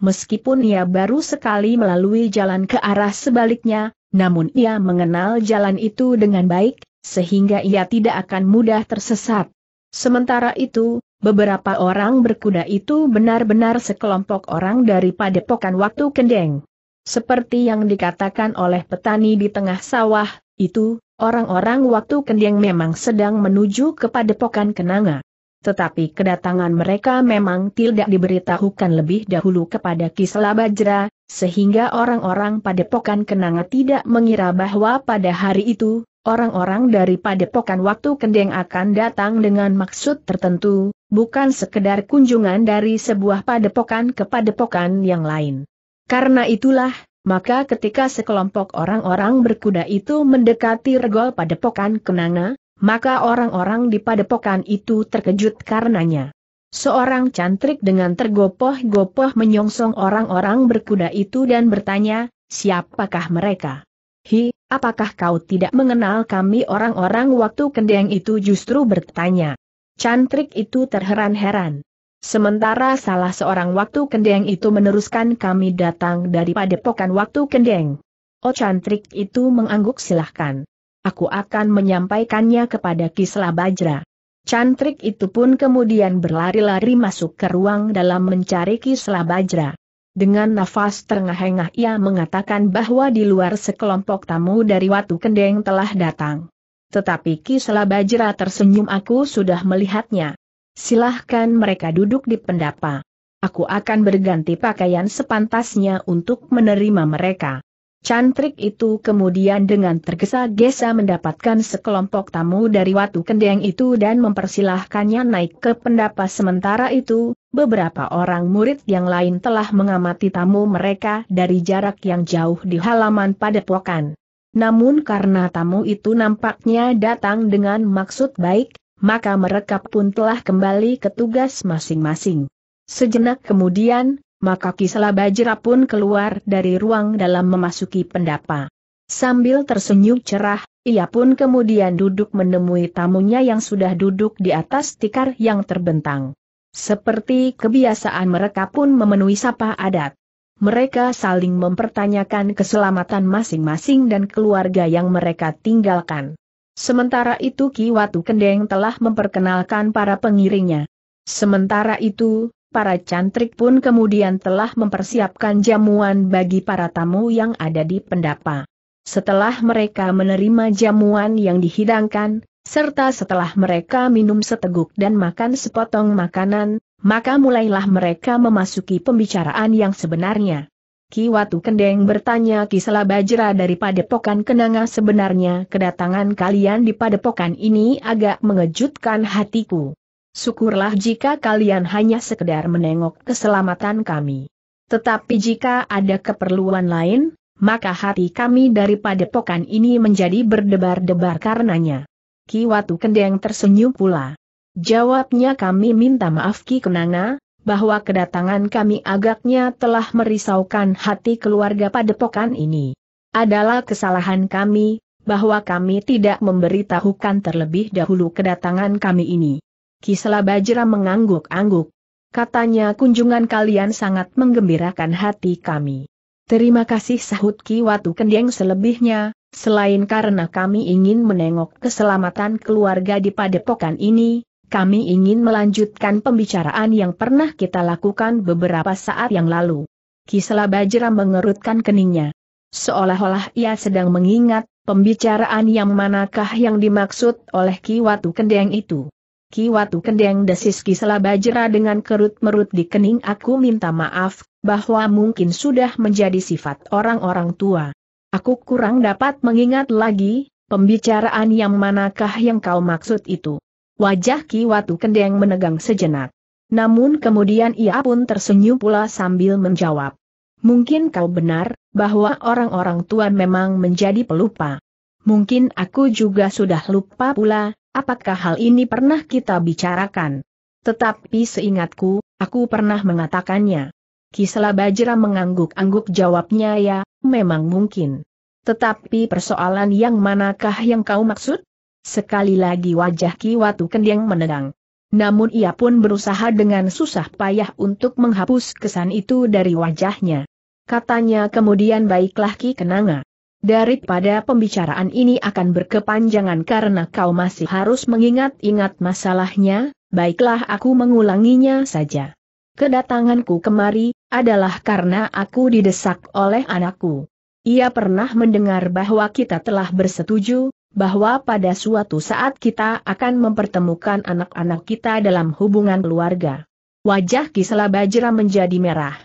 Meskipun ia baru sekali melalui jalan ke arah sebaliknya, namun ia mengenal jalan itu dengan baik, sehingga ia tidak akan mudah tersesat. Sementara itu, beberapa orang berkuda itu benar-benar sekelompok orang dari padepokan waktu kendeng. Seperti yang dikatakan oleh petani di tengah sawah, itu, orang-orang waktu kendiang memang sedang menuju kepada padepokan kenanga. Tetapi kedatangan mereka memang tidak diberitahukan lebih dahulu kepada Kiselabajra, sehingga orang-orang pada padepokan kenanga tidak mengira bahwa pada hari itu, orang-orang dari padepokan waktu kendeng akan datang dengan maksud tertentu, bukan sekedar kunjungan dari sebuah padepokan ke padepokan yang lain. Karena itulah, maka ketika sekelompok orang-orang berkuda itu mendekati regol padepokan Kenanga, maka orang-orang di padepokan itu terkejut karenanya. Seorang cantrik dengan tergopoh-gopoh menyongsong orang-orang berkuda itu dan bertanya, siapakah mereka? Hi, apakah kau tidak mengenal kami orang-orang waktu kendeng itu justru bertanya. Cantrik itu terheran-heran. Sementara salah seorang waktu kendeng itu meneruskan kami datang dari padepokan waktu kendeng. Oh cantrik itu mengangguk silahkan. Aku akan menyampaikannya kepada Kisla Bajra. Cantrik itu pun kemudian berlari-lari masuk ke ruang dalam mencari Kisla Bajra. Dengan nafas terengah-engah ia mengatakan bahwa di luar sekelompok tamu dari Watu Kendeng telah datang. Tetapi Kisla Bajra tersenyum aku sudah melihatnya. Silahkan mereka duduk di pendapa. Aku akan berganti pakaian sepantasnya untuk menerima mereka. Cantrik itu kemudian dengan tergesa-gesa mendapatkan sekelompok tamu dari Watu Kendeng itu dan mempersilahkannya naik ke pendapa sementara itu, beberapa orang murid yang lain telah mengamati tamu mereka dari jarak yang jauh di halaman padepokan. Namun karena tamu itu nampaknya datang dengan maksud baik, maka mereka pun telah kembali ke tugas masing-masing. Sejenak kemudian, maka Kisala Bajra pun keluar dari ruang dalam memasuki pendapa. Sambil tersenyum cerah, ia pun kemudian duduk menemui tamunya yang sudah duduk di atas tikar yang terbentang. Seperti kebiasaan mereka pun memenuhi sapa adat. Mereka saling mempertanyakan keselamatan masing-masing dan keluarga yang mereka tinggalkan. Sementara itu Ki Watu Kendeng telah memperkenalkan para pengiringnya. Sementara itu, para cantrik pun kemudian telah mempersiapkan jamuan bagi para tamu yang ada di pendapa. Setelah mereka menerima jamuan yang dihidangkan, serta setelah mereka minum seteguk dan makan sepotong makanan, maka mulailah mereka memasuki pembicaraan yang sebenarnya. Ki Watu Kendeng bertanya Ki Selabajra dari Padepokan Kenanga sebenarnya kedatangan kalian di Padepokan ini agak mengejutkan hatiku. Syukurlah jika kalian hanya sekedar menengok keselamatan kami. Tetapi jika ada keperluan lain, maka hati kami dari Padepokan ini menjadi berdebar-debar karenanya. Ki Watu Kendeng tersenyum pula. Jawabnya kami minta maaf Ki Kenanga, bahwa kedatangan kami agaknya telah merisaukan hati keluarga padepokan ini. Adalah kesalahan kami, bahwa kami tidak memberitahukan terlebih dahulu kedatangan kami ini. Kisela Bajra mengangguk-angguk. Katanya kunjungan kalian sangat menggembirakan hati kami. Terima kasih sahut Ki Watu Kendeng selebihnya, selain karena kami ingin menengok keselamatan keluarga di padepokan ini, kami ingin melanjutkan pembicaraan yang pernah kita lakukan beberapa saat yang lalu. Kisela Bajra mengerutkan keningnya. Seolah-olah ia sedang mengingat, pembicaraan yang manakah yang dimaksud oleh Ki Watu Kendeng itu. Ki Watu Kendeng desis Kisela Bajra dengan kerut-merut di kening aku minta maaf, bahwa mungkin sudah menjadi sifat orang-orang tua. Aku kurang dapat mengingat lagi, pembicaraan yang manakah yang kau maksud itu. Wajah Ki Watu Kendeng menegang sejenak. Namun kemudian ia pun tersenyum pula sambil menjawab. Mungkin kau benar, bahwa orang-orang tua memang menjadi pelupa. Mungkin aku juga sudah lupa pula, apakah hal ini pernah kita bicarakan. Tetapi seingatku, aku pernah mengatakannya. Kisela Bajra mengangguk-angguk jawabnya ya, memang mungkin. Tetapi persoalan yang manakah yang kau maksud? Sekali lagi wajah Ki Kiwatu Kendeng menenang. Namun ia pun berusaha dengan susah payah untuk menghapus kesan itu dari wajahnya. Katanya kemudian baiklah Ki Kenanga. Daripada pembicaraan ini akan berkepanjangan karena kau masih harus mengingat-ingat masalahnya, baiklah aku mengulanginya saja. Kedatanganku kemari, adalah karena aku didesak oleh anakku. Ia pernah mendengar bahwa kita telah bersetuju, bahwa pada suatu saat kita akan mempertemukan anak-anak kita dalam hubungan keluarga. Wajah Kisela Bajra menjadi merah.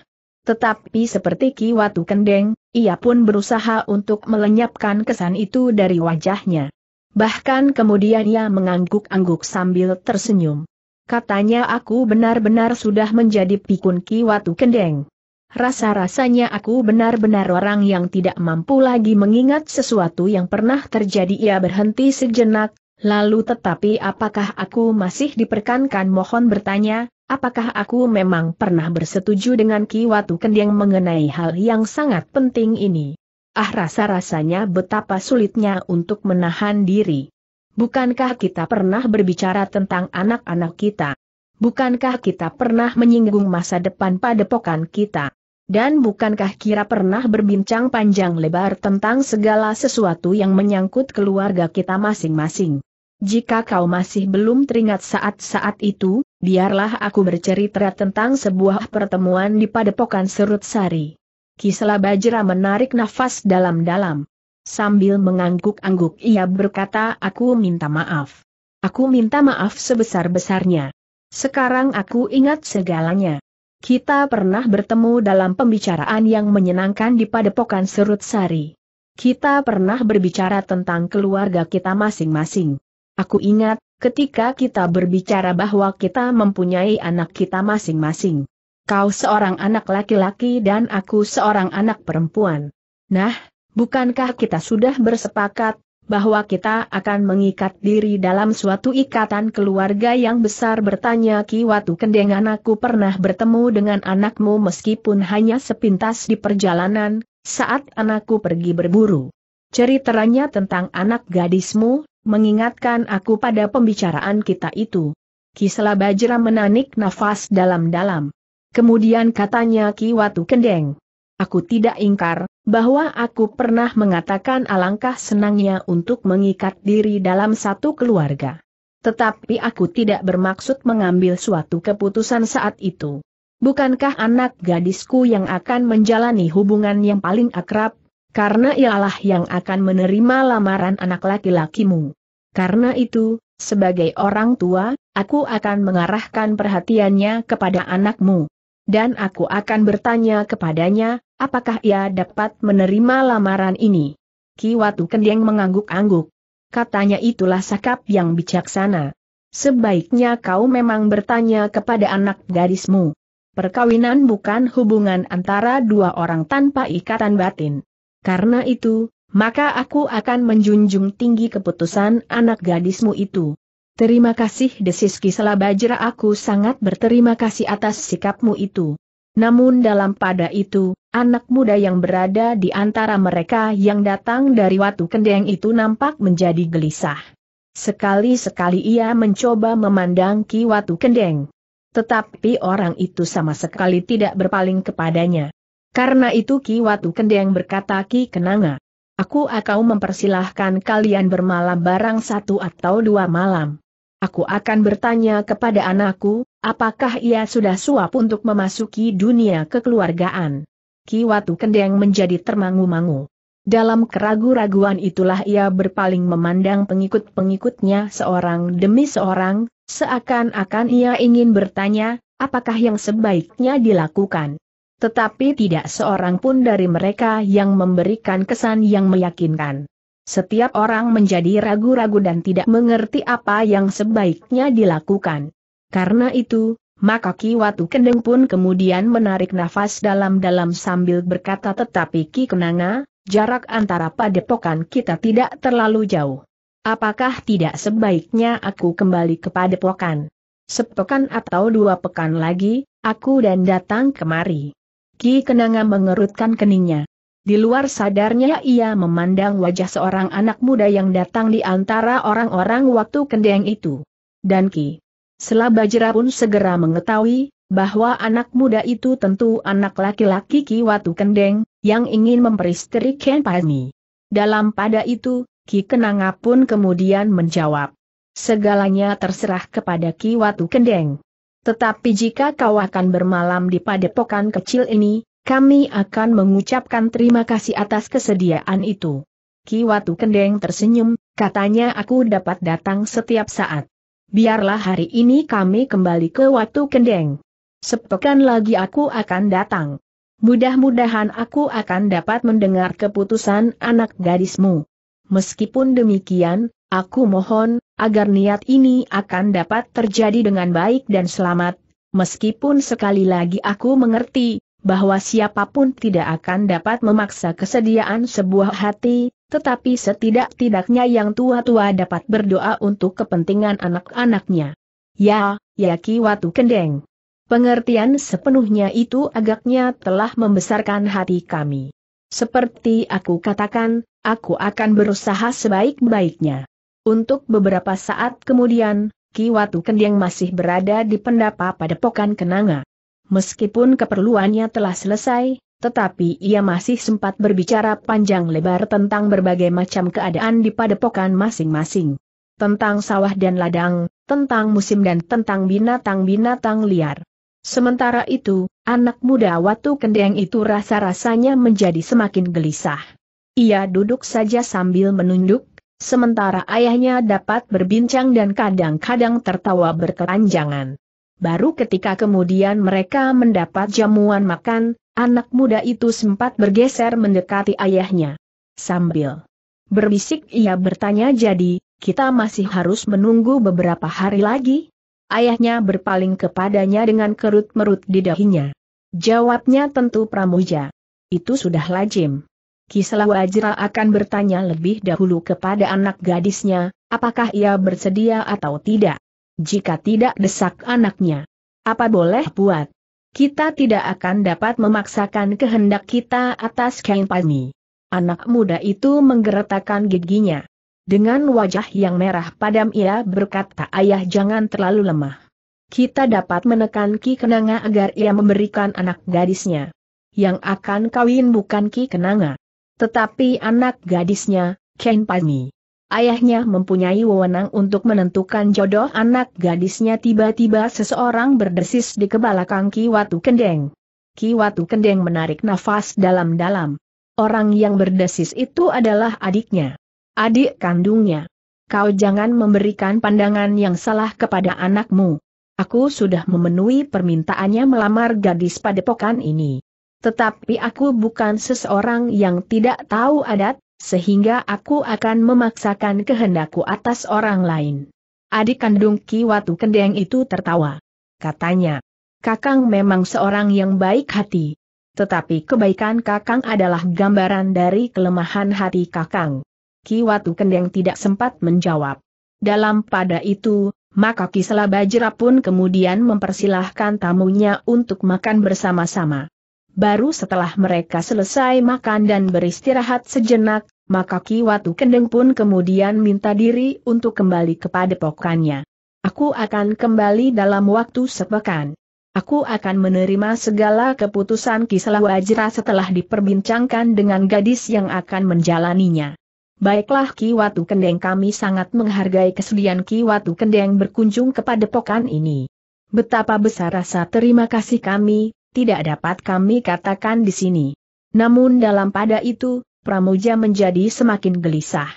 Tetapi seperti Ki Watu Kendeng, ia pun berusaha untuk melenyapkan kesan itu dari wajahnya. Bahkan kemudian ia mengangguk-angguk sambil tersenyum. Katanya aku benar-benar sudah menjadi pikun Ki Watu Kendeng. Rasa-rasanya aku benar-benar orang yang tidak mampu lagi mengingat sesuatu yang pernah terjadi ia berhenti sejenak, lalu tetapi apakah aku masih diperkankan mohon bertanya, apakah aku memang pernah bersetuju dengan Ki Watu Kendeng mengenai hal yang sangat penting ini? Ah rasa-rasanya betapa sulitnya untuk menahan diri. Bukankah kita pernah berbicara tentang anak-anak kita? Bukankah kita pernah menyinggung masa depan padepokan kita? Dan bukankah Kira pernah berbincang panjang lebar tentang segala sesuatu yang menyangkut keluarga kita masing-masing? Jika kau masih belum teringat saat-saat itu, biarlah aku bercerita tentang sebuah pertemuan di Padepokan Serut Sari. Kisela Bajra menarik nafas dalam-dalam. Sambil mengangguk-angguk ia berkata aku minta maaf. Aku minta maaf sebesar-besarnya. Sekarang aku ingat segalanya. Kita pernah bertemu dalam pembicaraan yang menyenangkan di padepokan Serut Sari. Kita pernah berbicara tentang keluarga kita masing-masing. Aku ingat, ketika kita berbicara bahwa kita mempunyai anak kita masing-masing. Kau seorang anak laki-laki dan aku seorang anak perempuan. Nah, bukankah kita sudah bersepakat bahwa kita akan mengikat diri dalam suatu ikatan keluarga yang besar bertanya Ki Watu Kendeng, anakku pernah bertemu dengan anakmu meskipun hanya sepintas di perjalanan, saat anakku pergi berburu. Ceritanya tentang anak gadismu, mengingatkan aku pada pembicaraan kita itu. Kisela Bajra menanik nafas dalam-dalam. Kemudian katanya Ki Watu Kendeng. Aku tidak ingkar, bahwa aku pernah mengatakan alangkah senangnya untuk mengikat diri dalam satu keluarga. Tetapi aku tidak bermaksud mengambil suatu keputusan saat itu. Bukankah anak gadisku yang akan menjalani hubungan yang paling akrab, karena ialah yang akan menerima lamaran anak laki-lakimu. Karena itu, sebagai orang tua, aku akan mengarahkan perhatiannya kepada anakmu dan aku akan bertanya kepadanya, apakah ia dapat menerima lamaran ini. Ki Watu Kendeng mengangguk-angguk. Katanya itulah sakap yang bijaksana. Sebaiknya kau memang bertanya kepada anak gadismu. Perkawinan bukan hubungan antara dua orang tanpa ikatan batin. Karena itu, maka aku akan menjunjung tinggi keputusan anak gadismu itu. Terima kasih desis Kisela Bajra aku sangat berterima kasih atas sikapmu itu. Namun dalam pada itu, anak muda yang berada di antara mereka yang datang dari Watu Kendeng itu nampak menjadi gelisah. Sekali-sekali ia mencoba memandang Ki Watu Kendeng. Tetapi orang itu sama sekali tidak berpaling kepadanya. Karena itu Ki Watu Kendeng berkata Ki Kenanga. Aku akan mempersilahkan kalian bermalam barang satu atau dua malam. Aku akan bertanya kepada anakku, apakah ia sudah suap untuk memasuki dunia kekeluargaan. Ki Watu Kendeng menjadi termangu-mangu. Dalam keragu-raguan itulah ia berpaling memandang pengikut-pengikutnya seorang demi seorang, seakan-akan ia ingin bertanya, apakah yang sebaiknya dilakukan. Tetapi tidak seorang pun dari mereka yang memberikan kesan yang meyakinkan. Setiap orang menjadi ragu-ragu dan tidak mengerti apa yang sebaiknya dilakukan. Karena itu, maka Ki Watu Kendeng pun kemudian menarik nafas dalam-dalam sambil berkata tetapi Ki Kenanga, jarak antara padepokan kita tidak terlalu jauh. Apakah tidak sebaiknya aku kembali ke padepokan? Sepekan atau dua pekan lagi, aku dan datang kemari. Ki Kenanga mengerutkan keningnya. Di luar sadarnya ia memandang wajah seorang anak muda yang datang di antara orang-orang waktu kendeng itu. Dan Ki Selabajera pun segera mengetahui, bahwa anak muda itu tentu anak laki-laki Ki Watu Kendeng, yang ingin memperistri Ken Pani. Dalam pada itu, Ki Kenanga pun kemudian menjawab. Segalanya terserah kepada Ki Watu Kendeng. Tetapi jika kau akan bermalam di padepokan kecil ini, kami akan mengucapkan terima kasih atas kesediaan itu. Kiwatu Kendeng tersenyum, katanya aku dapat datang setiap saat. Biarlah hari ini kami kembali ke Watu Kendeng. Sepekan lagi aku akan datang. Mudah-mudahan aku akan dapat mendengar keputusan anak gadismu. Meskipun demikian, aku mohon, agar niat ini akan dapat terjadi dengan baik dan selamat, meskipun sekali lagi aku mengerti, bahwa siapapun tidak akan dapat memaksa kesediaan sebuah hati, tetapi setidak-tidaknya yang tua-tua dapat berdoa untuk kepentingan anak-anaknya. Ya, yaki watu Kendeng. Pengertian sepenuhnya itu agaknya telah membesarkan hati kami. Seperti aku katakan, aku akan berusaha sebaik-baiknya. Untuk beberapa saat kemudian, Ki Watu Kendeng masih berada di pendapa pada pokan kenanga meskipun keperluannya telah selesai, tetapi ia masih sempat berbicara panjang lebar tentang berbagai macam keadaan di padepokan masing-masing. Tentang sawah dan ladang, tentang musim dan tentang binatang-binatang liar. Sementara itu, anak muda Watu Kendeng itu rasa-rasanya menjadi semakin gelisah. Ia duduk saja sambil menunduk, sementara ayahnya dapat berbincang dan kadang-kadang tertawa berkeranjangan. Baru ketika kemudian mereka mendapat jamuan makan, anak muda itu sempat bergeser mendekati ayahnya. Sambil berbisik ia bertanya jadi, kita masih harus menunggu beberapa hari lagi? Ayahnya berpaling kepadanya dengan kerut-merut di dahinya. Jawabnya tentu Pramuja. Itu sudah lazim. Kisela Wajra akan bertanya lebih dahulu kepada anak gadisnya, apakah ia bersedia atau tidak. Jika tidak desak anaknya. Apa boleh buat? Kita tidak akan dapat memaksakan kehendak kita atas Kang Pani. Anak muda itu menggeretakkan giginya. Dengan wajah yang merah padam ia berkata ayah jangan terlalu lemah. Kita dapat menekan Ki Kenanga agar ia memberikan anak gadisnya. Yang akan kawin bukan Ki Kenanga. Tetapi anak gadisnya, Ken Pani. Ayahnya mempunyai wewenang untuk menentukan jodoh anak gadisnya tiba-tiba seseorang berdesis di kebalakang Watu Kendeng. Ki Watu Kendeng menarik nafas dalam-dalam. Orang yang berdesis itu adalah adiknya. Adik kandungnya. Kau jangan memberikan pandangan yang salah kepada anakmu. Aku sudah memenuhi permintaannya melamar gadis padepokan ini. Tetapi aku bukan seseorang yang tidak tahu adat, sehingga aku akan memaksakan kehendakku atas orang lain. Adik kandung Ki Watu Kendeng itu tertawa. Katanya, Kakang memang seorang yang baik hati. Tetapi kebaikan Kakang adalah gambaran dari kelemahan hati Kakang. Ki Watu Kendeng tidak sempat menjawab. Dalam pada itu, maka Ki Selabajera pun kemudian mempersilahkan tamunya untuk makan bersama-sama. Baru setelah mereka selesai makan dan beristirahat sejenak, maka Ki Watu Kendeng pun kemudian minta diri untuk kembali kepada pokannya. Aku akan kembali dalam waktu sepekan. Aku akan menerima segala keputusan kisah Wajra setelah diperbincangkan dengan gadis yang akan menjalaninya. Baiklah Ki Watu Kendeng kami sangat menghargai kesediaan Ki Watu Kendeng berkunjung kepada pokan ini. Betapa besar rasa terima kasih kami, tidak dapat kami katakan di sini. Namun dalam pada itu, Pramuja menjadi semakin gelisah.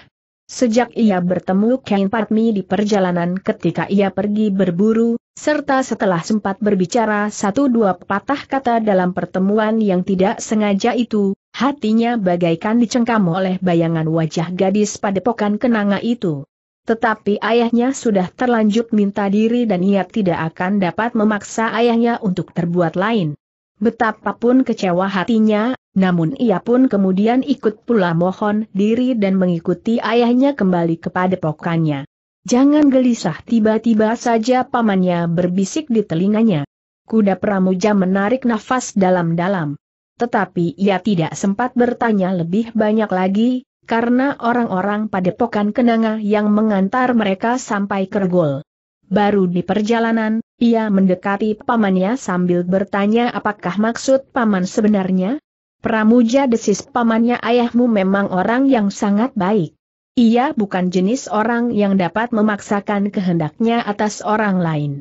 Sejak ia bertemu Kain Patmi di perjalanan ketika ia pergi berburu, serta setelah sempat berbicara satu dua patah kata dalam pertemuan yang tidak sengaja itu, hatinya bagaikan dicengkam oleh bayangan wajah gadis pada padepokan kenanga itu. Tetapi ayahnya sudah terlanjut minta diri dan ia tidak akan dapat memaksa ayahnya untuk terbuat lain. Betapapun kecewa hatinya, namun ia pun kemudian ikut pula mohon diri dan mengikuti ayahnya kembali kepada pokannya. Jangan gelisah tiba-tiba saja pamannya berbisik di telinganya. Kuda pramuja menarik nafas dalam-dalam. Tetapi ia tidak sempat bertanya lebih banyak lagi, karena orang-orang pada padepokan kenanga yang mengantar mereka sampai Kergol Baru di perjalanan, ia mendekati pamannya sambil bertanya apakah maksud paman sebenarnya? Pramuja desis pamannya ayahmu memang orang yang sangat baik. Ia bukan jenis orang yang dapat memaksakan kehendaknya atas orang lain.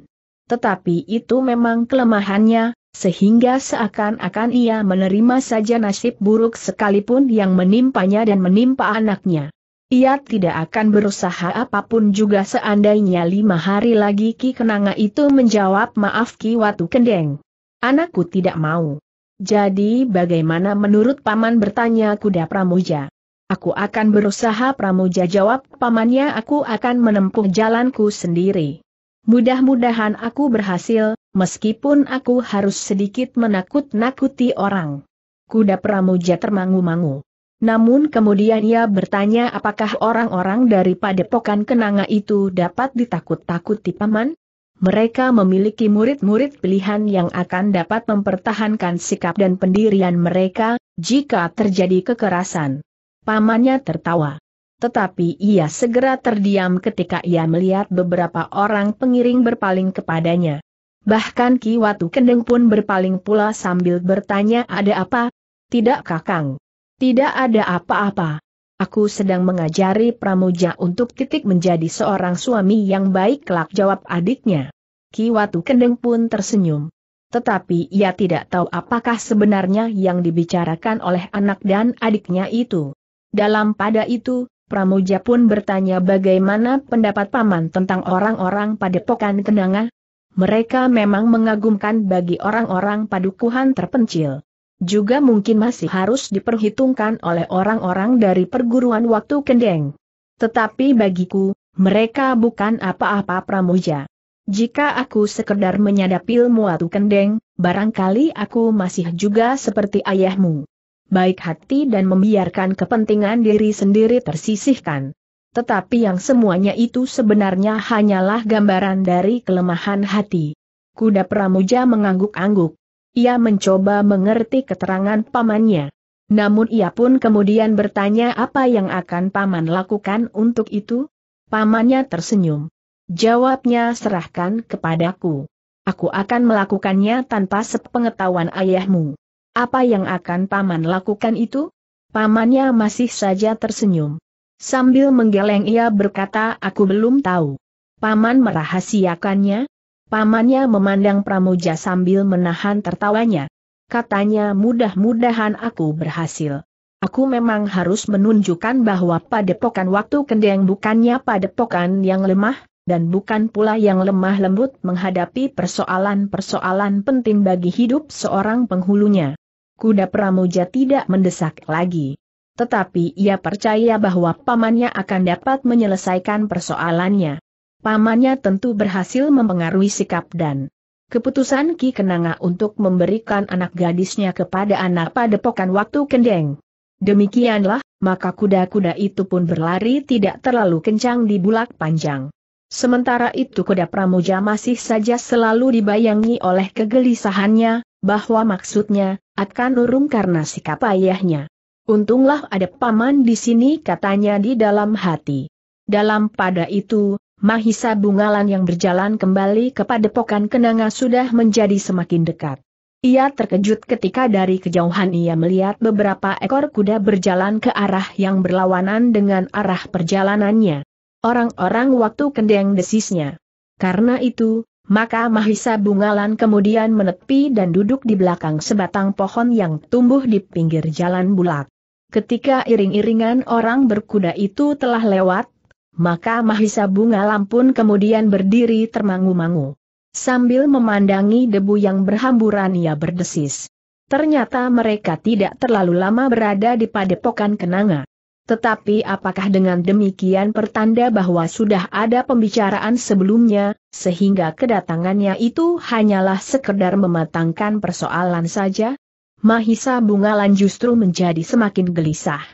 Tetapi itu memang kelemahannya, sehingga seakan-akan ia menerima saja nasib buruk sekalipun yang menimpanya dan menimpa anaknya. Ia tidak akan berusaha apapun juga seandainya lima hari lagi Ki Kenanga itu menjawab maaf Ki Watu Kendeng. Anakku tidak mau. Jadi bagaimana menurut paman bertanya kuda Pramuja? Aku akan berusaha Pramuja jawab pamannya aku akan menempuh jalanku sendiri. Mudah-mudahan aku berhasil, meskipun aku harus sedikit menakut-nakuti orang. Kuda Pramuja termangu-mangu. Namun kemudian ia bertanya apakah orang-orang dari padepokan kenanga itu dapat ditakut-takuti paman? Mereka memiliki murid-murid pilihan yang akan dapat mempertahankan sikap dan pendirian mereka, jika terjadi kekerasan. Pamannya tertawa. Tetapi ia segera terdiam ketika ia melihat beberapa orang pengiring berpaling kepadanya. Bahkan Ki Watu Kendeng pun berpaling pula sambil bertanya ada apa? Tidak kakang. Tidak ada apa-apa. Aku sedang mengajari Pramuja untuk titik menjadi seorang suami yang baik kelak jawab adiknya. Kiwatu Kendeng pun tersenyum. Tetapi ia tidak tahu apakah sebenarnya yang dibicarakan oleh anak dan adiknya itu. Dalam pada itu, Pramuja pun bertanya bagaimana pendapat paman tentang orang-orang padepokan Kenanga. Mereka memang mengagumkan bagi orang-orang padukuhan terpencil juga mungkin masih harus diperhitungkan oleh orang-orang dari perguruan waktu kendeng. Tetapi bagiku, mereka bukan apa-apa pramuja. Jika aku sekedar menyadap ilmu waktu kendeng, barangkali aku masih juga seperti ayahmu. Baik hati dan membiarkan kepentingan diri sendiri tersisihkan. Tetapi yang semuanya itu sebenarnya hanyalah gambaran dari kelemahan hati. Kuda Pramuja mengangguk-angguk. Ia mencoba mengerti keterangan pamannya. Namun ia pun kemudian bertanya apa yang akan paman lakukan untuk itu? Pamannya tersenyum. Jawabnya serahkan kepadaku. Aku akan melakukannya tanpa sepengetahuan ayahmu. Apa yang akan paman lakukan itu? Pamannya masih saja tersenyum. Sambil menggeleng ia berkata aku belum tahu. Paman merahasiakannya? Pamannya memandang Pramuja sambil menahan tertawanya. Katanya mudah-mudahan aku berhasil. Aku memang harus menunjukkan bahwa padepokan waktu kendeng bukannya padepokan yang lemah, dan bukan pula yang lemah lembut menghadapi persoalan-persoalan penting bagi hidup seorang penghulunya. Kuda Pramuja tidak mendesak lagi. Tetapi ia percaya bahwa pamannya akan dapat menyelesaikan persoalannya pamannya tentu berhasil mempengaruhi sikap dan keputusan Ki Kenanga untuk memberikan anak gadisnya kepada anak padepokan waktu kendeng. Demikianlah, maka kuda-kuda itu pun berlari tidak terlalu kencang di bulak panjang. Sementara itu kuda pramuja masih saja selalu dibayangi oleh kegelisahannya, bahwa maksudnya, akan urung karena sikap ayahnya. Untunglah ada paman di sini katanya di dalam hati. Dalam pada itu, Mahisa Bungalan yang berjalan kembali kepada pokan kenanga sudah menjadi semakin dekat. Ia terkejut ketika dari kejauhan ia melihat beberapa ekor kuda berjalan ke arah yang berlawanan dengan arah perjalanannya. Orang-orang waktu kendeng desisnya. Karena itu, maka Mahisa Bungalan kemudian menepi dan duduk di belakang sebatang pohon yang tumbuh di pinggir jalan bulat. Ketika iring-iringan orang berkuda itu telah lewat, maka Mahisa Bunga Lampun kemudian berdiri termangu-mangu. Sambil memandangi debu yang berhamburan ia berdesis. Ternyata mereka tidak terlalu lama berada di padepokan kenanga. Tetapi apakah dengan demikian pertanda bahwa sudah ada pembicaraan sebelumnya, sehingga kedatangannya itu hanyalah sekedar mematangkan persoalan saja? Mahisa Bungalan justru menjadi semakin gelisah.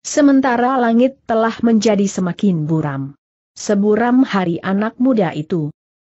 Sementara langit telah menjadi semakin buram. Seburam hari anak muda itu.